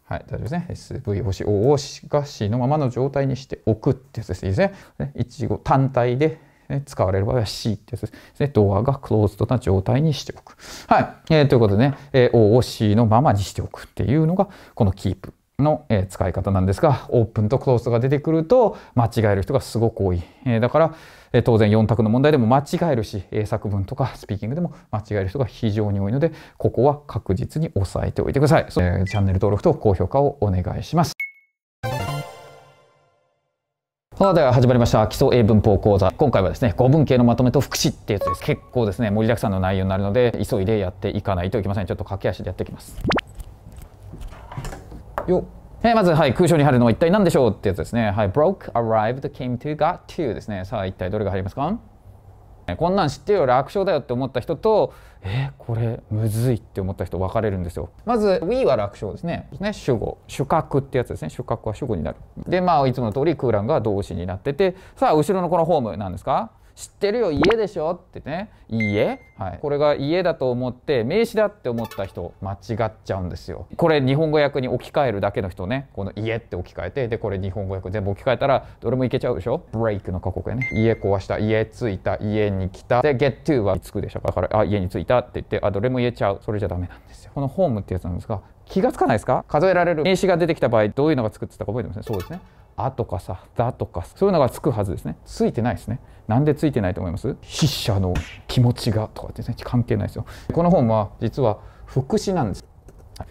はい、大丈夫ですね。SV 星 O をがしのままの状態にしておくってやついいですね。いちご単体で使われる場合は C ってやつですね。ドアがクローズドな状態にしておく。はい。えー、ということでね、えー、O を C のままにしておくっていうのが、このキープの、えー、使い方なんですが、オープンとクローズドが出てくると、間違える人がすごく多い。えー、だから、えー、当然4択の問題でも間違えるし、英作文とかスピーキングでも間違える人が非常に多いので、ここは確実に押さえておいてください。えー、チャンネル登録と高評価をお願いします。さあでは始まりました基礎英文法講座今回はですね語文系のまとめと副詞ってやつです結構ですね盛りだくさんの内容になるので急いでやっていかないといけませんちょっと駆け足でやっていきますよっえまず、はい、空所に入るのは一体何でしょうってやつですね。はい、broke, arrived, came to, got to ですね。さあ、一体どれが入りますかこんなん知ってるよ、楽勝だよって思った人と、えこれむずいって思った人分かれるんですよまず We は楽勝ですねね主語主格ってやつですね主格は主語になるでまあいつもの通り空欄が動詞になっててさあ後ろのこのホームなんですか知ってるよ家でしょってね家、はい、これが家だと思って名詞だって思った人間違っちゃうんですよこれ日本語訳に置き換えるだけの人ねこの家って置き換えてでこれ日本語訳全部置き換えたらどれもいけちゃうでしょブレイクの過去形ね家壊した家着いた家に来たで get to は着くでしょだからあ家に着いたって言ってあどれも言えちゃうそれじゃダメなんですよこのホームってやつなんですが気がつかないですか数えられる名詞が出てきた場合どういうのが作ってたか覚えてますねそうですね「あ」とかさ「だ」とかそういうのがつくはずですねついてないですねなんでついてないと思います筆者の気持ちがとかって、ね、関係ないですよこの本は実は副詞なんです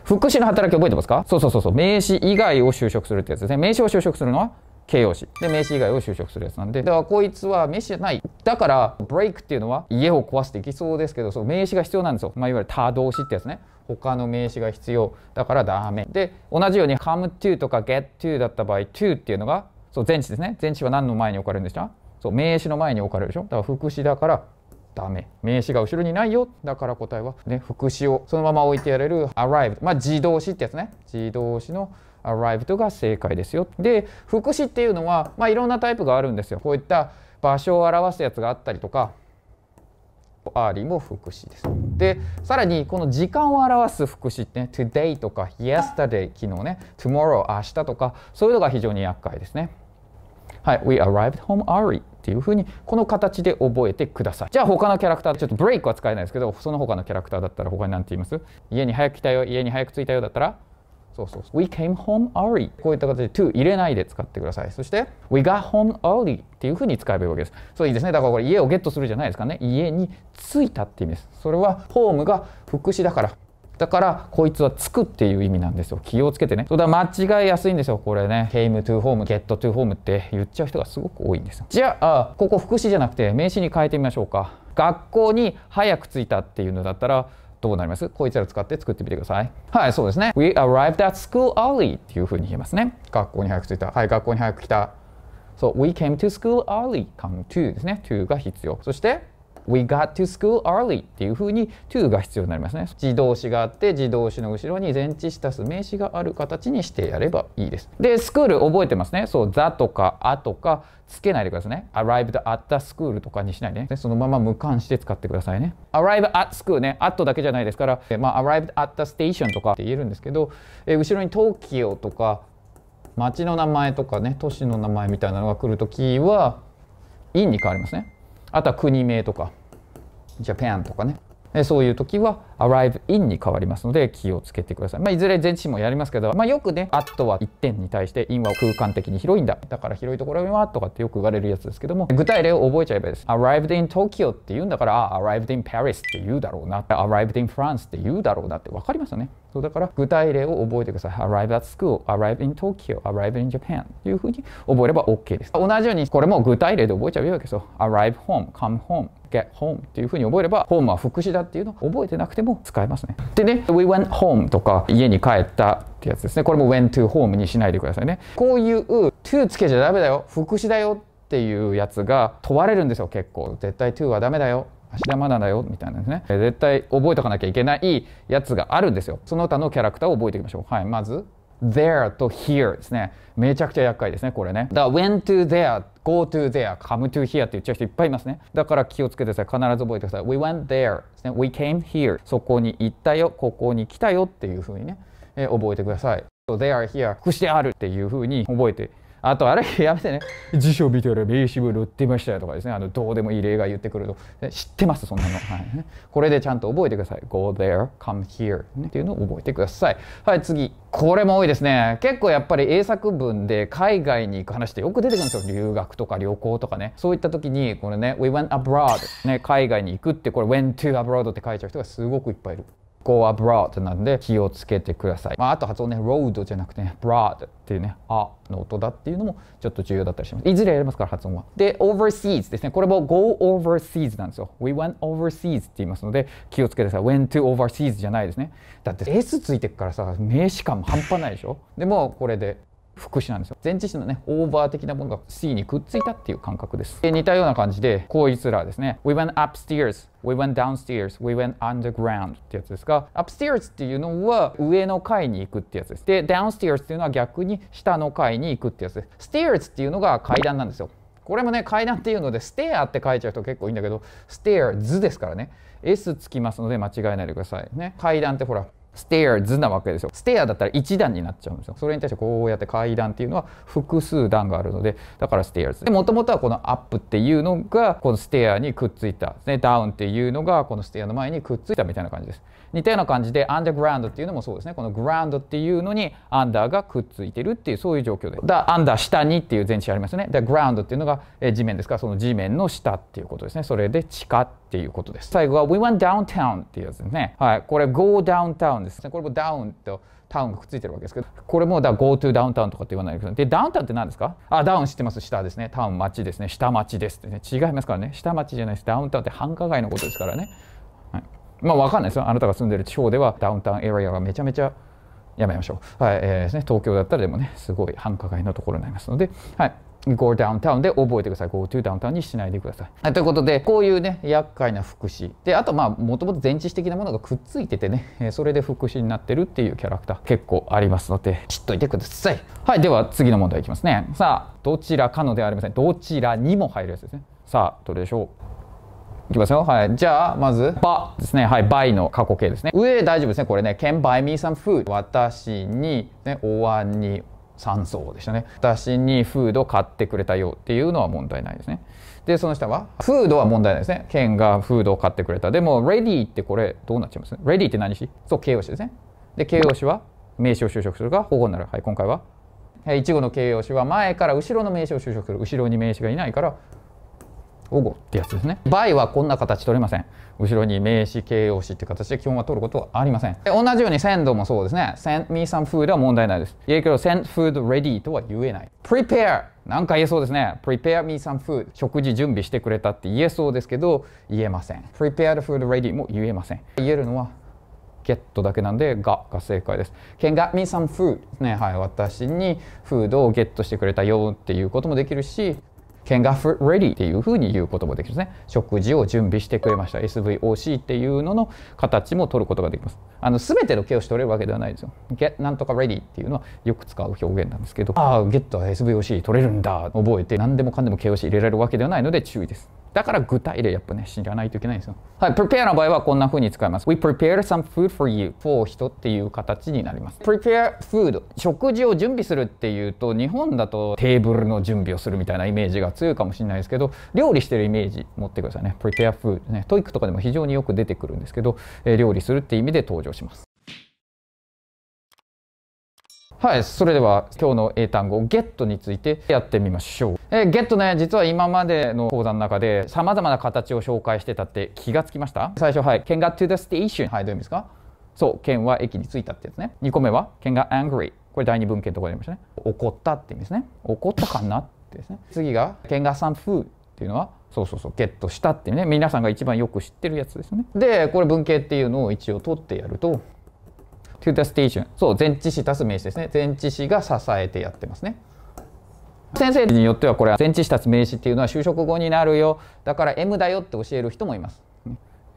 副詞の働き覚えてますかそうそうそうそう名詞以外を就職するってやつですね名詞を就職するのは形容詞で名詞以外を就職するやつなんでだからこいつは名詞じゃないだからブレイクっていうのは家を壊していきそうですけどそう名詞が必要なんですよ、まあ、いわゆる他動詞ってやつね他の名詞が必要だからダメで同じように come to とか get to だった場合 to っていうのがそう前置ですね前置は何の前に置かれるんでしたそう名詞の前に置かれるでしょだから副詞だからダメ名詞が後ろにないよだから答えは、ね、副詞をそのまま置いてやれる arrived まあ自動詞ってやつね自動詞の arrived が正解ですよで副詞っていうのは、まあ、いろんなタイプがあるんですよこういった場所を表すやつがあったりとかアーリーも副詞です。で、さらにこの時間を表す副詞ってね、today とか yesterday 昨日ね、tomorrow 明日とかそういうのが非常に厄介ですね。はい、we arrived home early っていうふうにこの形で覚えてください。じゃあ他のキャラクター、ちょっとブレイクは使えないですけど、その他のキャラクターだったら他に何て言います家に早く来たよ、家に早く着いたよだったらそうそうそう。We came home early こういった形で to 入れないで使ってください。そして We got home early っていうふうに使えばいいわけです。そういいですね。だからこれ家をゲットするじゃないですかね。家に着いたって意味です。それはホームが副詞だから。だからこいつはつくっていう意味なんですよ気をつけてねそうだ間違いやすいんですよこれね came to home get to home って言っちゃう人がすごく多いんですじゃあここ副詞じゃなくて名詞に変えてみましょうか学校に早く着いたっていうのだったらどうなりますこいつら使って作ってみてください。はい、そうですね。We arrived at school early っていうふうに言えますね。学校に早く着いた。はい、学校に早く来た。そう、We came to school early. come to ですね。to が必要。そして、We got to school early っていうふうに to が必要になりますね。自動詞があって自動詞の後ろに前置詞足す名詞がある形にしてやればいいです。で、スクール覚えてますね。そう、t とか a とかつけないでくださいね。arrived at the school とかにしないで、ね、そのまま無関して使ってくださいね。arrive at school ね、at だけじゃないですから、まあ、arrived at the station とかって言えるんですけど、え後ろに Tokyo とか町の名前とかね、都市の名前みたいなのが来るときは、in に変わりますね。あとは国名とか Japan とかねそういう時は arrive in に変わりますので気をつけてください。まあ、いずれ全身もやりますけど、まあ、よくね、at は1点に対して in は空間的に広いんだ。だから広いところはとかってよく言われるやつですけども、具体例を覚えちゃえばです。arrived in Tokyo って言うんだから、あ、arrived in Paris って言うだろうな。arrived in France って言うだろうなって分かりますよね。そうだから具体例を覚えてください。arrive at school, arrive in Tokyo, arrive in Japan というふうに覚えれば OK です。同じようにこれも具体例で覚えちゃうわけですよ。arrive home, come home, get home っていうふうに覚えれば、ホームは副詞だっていうのを覚えてなくても使えますね。でね、we went home とか家に帰ったってやつですね。これも went to home にしないでくださいね。こういう to つけちゃダメだよ、副詞だよっていうやつが問われるんですよ、結構。絶対 to はダメだよ。芦田愛菜だよみたいなですね絶対覚えとかなきゃいけないやつがあるんですよその他のキャラクターを覚えていきましょうはいまず there と here ですねめちゃくちゃ厄介ですねこれねだから when to there go to there come to here って言っちゃう人いっぱいいますねだから気をつけてください必ず覚えてください we went there ですね we came here そこに行ったよここに来たよっていうふうにね、えー、覚えてください t h e r e here 福祉であるっていうふうに覚えてあとあれやめてね辞書見てる、名いいしぶ売ってましたよとかですねあのどうでもいい例外言ってくると知ってますそんなの、はい、これでちゃんと覚えてください go there come here っていうのを覚えてくださいはい次これも多いですね結構やっぱり英作文で海外に行く話ってよく出てくるんですよ留学とか旅行とかねそういった時にこれね we went abroad ね海外に行くってこれ went to abroad って書いちゃう人がすごくいっぱいいる go abroad なんで気をつけてください、まあ、あと発音ね road じゃなくてね broad っていうねあの音だっていうのもちょっと重要だったりしますいずれやりますから発音はで overseas ですねこれも go overseas なんですよ we went overseas って言いますので気をつけてさ went to overseas じゃないですねだって S ついてくからさ名詞感も半端ないでしょでもこれで副詞なんですよ前置詞のねオーバー的なものが C にくっついたっていう感覚ですで似たような感じでこいつらですね We went upstairs We went downstairs We went underground ってやつですが upstairs っていうのは上の階に行くってやつですで downstairs っていうのは逆に下の階に行くってやつです stairs っていうのが階段なんですよこれもね階段っていうのでステアって書いちゃう人結構いいんだけど s t a i r 図ですからね S つきますので間違えないでくださいね階段ってほらステアーズなわけですよ。ステアだったら1段になっちゃうんですよ。それに対してこうやって階段っていうのは複数段があるので、だからステアーズ。で、もともとはこのアップっていうのが、このステアにくっついた、ね、ダウンっていうのが、このステアの前にくっついたみたいな感じです。似たような感じでアンダーグラウンドっていうのもそうですねこのグラウンドっていうのにアンダーがくっついてるっていうそういう状況でだアンダー下にっていう前置詞ありますよねでグラウンドっていうのが地面ですからその地面の下っていうことですねそれで地下っていうことです最後は We went downtown っていうやつですねはいこれ Go downtown ですねこれもダウンとタウンがくっついてるわけですけどこれもだ Go to downtown とかって言わないでけどでダウンタウンって何ですかあダウン知ってます下ですねタウン町ですね下町ですってね違いますからね下町じゃないですダウンタウンって繁華街のことですからねまあわかんないですよあなたが住んでる地方ではダウンタウンエリアがめちゃめちゃやめましょう、はいえーね、東京だったらでもねすごい繁華街のところになりますので、はい、Go downtown で覚えてください。Go to downtown にしないでください。ということで、こういうね、厄介な副詞。で、あとまあ、もともと前置詞的なものがくっついててね、それで副詞になってるっていうキャラクター結構ありますので、知っといてください。はい、では次の問題いきますね。さあ、どちらかのではありません。どちらにも入るやつですね。さあ、どれでしょういきますよ。はい。じゃあ、まず、ばですね。はい。by の過去形ですね。上、大丈夫ですね。これね。can buy me some food. 私に、ね、おんに酸層でしたね。私にフード買ってくれたよっていうのは問題ないですね。で、その下は、フードは問題ないですね。ケンがフードを買ってくれた。でも、レディってこれ、どうなっちゃいますレディって何しそう、形容詞ですね。で、形容詞は名詞を就職するが保護になる。はい、今回は。いちごの形容詞は前から後ろの名詞を就職する。後ろに名詞がいないから、保護ってやつですね。倍はこんな形取れません。後ろに名詞、形容詞って形で基本は取ることはありません。で同じように鮮度もそうですね。send me some food は問題ないです。言えるけど、send food ready とは言えない。prepare なんか言えそうですね。prepare me some food 食事準備してくれたって言えそうですけど、言えません。prepare the food ready も言えません。言えるのは get だけなんでがが正解です。can get me some food ね。はい。私にフードをゲットしてくれたよっていうこともできるし、見学 ready っていうふうに言うこともできるんですね。食事を準備してくれました。SVOC っていうのの形も取ることができます。あの、全ての形を取れるわけではないですよ。get なんとか ready っていうのはよく使う表現なんですけど、ああ、get SVOC 取れるんだ、覚えて何でもかんでも形容詞入れられるわけではないので注意です。だから具体例やっぱね、知らないといけないんですよ。はい、prepare の場合はこんな風に使います。We prepare some food for you for 人っていう形になります。prepare food 食事を準備するっていうと、日本だとテーブルの準備をするみたいなイメージが強いかもしれないですけど、料理してるイメージ持ってくださいね。prepare food ね。トイックとかでも非常によく出てくるんですけど、え料理するっていう意味で登場します。はい、それでは今日の英単語 get についてやってみましょう。えー、get ね、実は今までの講座の中で様々な形を紹介してたって気がつきました最初、はい、can got to the station。はい、どういう意味ですかそう、can は駅に着いたってやつね。2個目は can got angry。これ第2文献のところでありましたね。怒ったって意味ですね。怒ったかなってですね。次が can got some food っていうのはそうそうそうゲットしたってね皆さんが一番よく知ってるやつですねでこれ文系っていうのを一応取ってやると to the station そう前置詞足す名詞ですね前置詞が支えてやってますね先生によってはこれは前置詞足す名詞っていうのは就職後になるよだから M だよって教える人もいます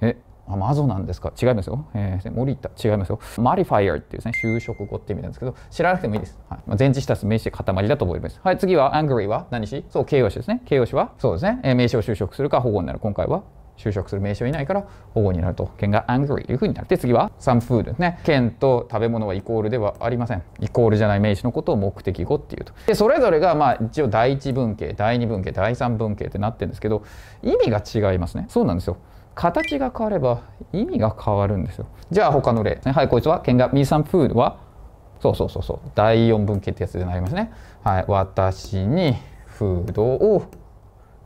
えアマゾなんですか違いますよ。えー、森田、違いますよ。マリファイアっていうですね、就職語って意味なんですけど、知らなくてもいいです。はい、まあ、前置詞足す名詞塊だと思います。はい、次は、angry は何詞そう、形容詞ですね。形容詞はそうですね、えー、名詞を就職するか、保護になる。今回は就職する名称いないから保護になると県が angry というふうになって次は some food ですね県と食べ物はイコールではありませんイコールじゃない名詞のことを目的語っていうとでそれぞれがまあ一応第一文型第二文型第三文型ってなってるんですけど意味が違いますねそうなんですよ形が変われば意味が変わるんですよじゃあ他の例ですねはいこいつは県が me some food はそうそうそうそう第4文型ってやつでなりますねはい私にフードを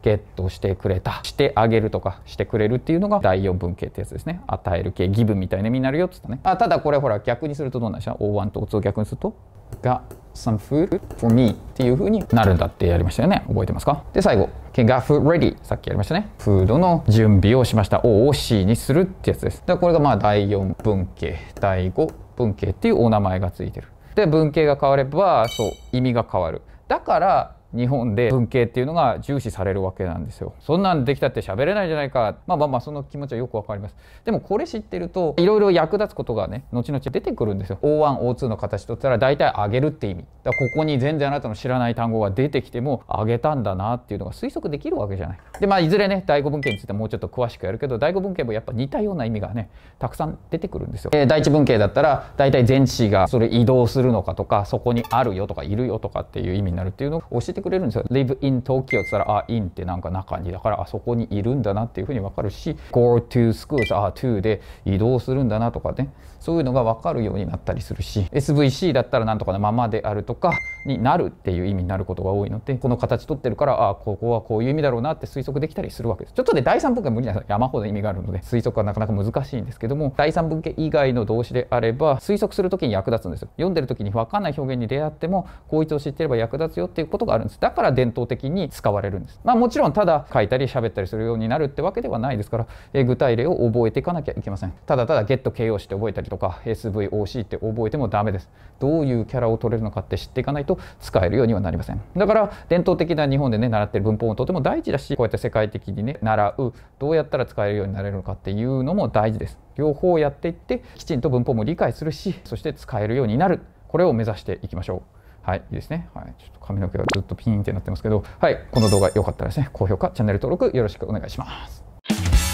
ゲットしてくれたしてあげるとかしてくれるっていうのが第4文系ってやつですね与える系義務みたいな意味になるよっつったねあただこれほら逆にするとどうなんでしょう O1 と O2 を逆にするとが some food for me っていう風になるんだってやりましたよね覚えてますかで最後 Can got food ready さっきやりましたねフードの準備をしました O を C にするってやつですでこれがまあ第4文系第5文系っていうお名前がついてるで文系が変わればそう意味が変わるだから日本で文系っていうのが重視されるわけなんですよそんなんできたって喋れないじゃないかまあまあまあその気持ちはよくわかりますでもこれ知ってるといろいろ役立つことがね後々出てくるんですよ O1O2 の形とったら大体上げるって意味だここに全然あなたの知らない単語が出てきても上げたんだなっていうのが推測できるわけじゃないでまあいずれね第五文系についてもうちょっと詳しくやるけど第五文系もやっぱ似たような意味がねたくさん出てくるんですよ、えー、第一文系だったら大体前置詞がそれ移動するのかとかそこにあるよとかいるよとかっていう意味になるっていうのを教えててくれるんですよ「live in Tokyo」って言ったら「あ in」ってなんか中にだからあそこにいるんだなっていうふうに分かるし「go to school」あ to で移動するんだなとかねそういうのが分かるようになったりするし SVC だったらなんとかのままであるとかになるっていう意味になることが多いのでこの形取ってるからああここはこういう意味だろうなって推測できたりするわけですちょっとで第三文系無理な山ほど意味があるので推測はなかなか難しいんですけども第三文系以外の動詞であれば推測する時に役立つんですよ読んでる時に分かんない表現に出会ってもこいつを知ってれば役立つよっていうことがあるんですだから伝統的に使われるんですまあもちろんただ書いたり喋ったりするようになるってわけではないですから、え具体例を覚えていかなきゃいけませんただただゲット形容詞って覚えたりとか SVOC って覚えてもダメです。どういうキャラを取れるのかって知っていかないと使えるようにはなりません。だから伝統的な日本でね習ってる文法もとても大事だしこうやって世界的にね習うどうやったら使えるようになれるのかっていうのも大事です。両方やっていってきちんと文法も理解するしそして使えるようになるこれを目指していきましょう。はい、いいですね。はい、ちょっと髪の毛がずっとピーンってなってますけど、はい、この動画良かったらですね、高評価、チャンネル登録よろしくお願いします。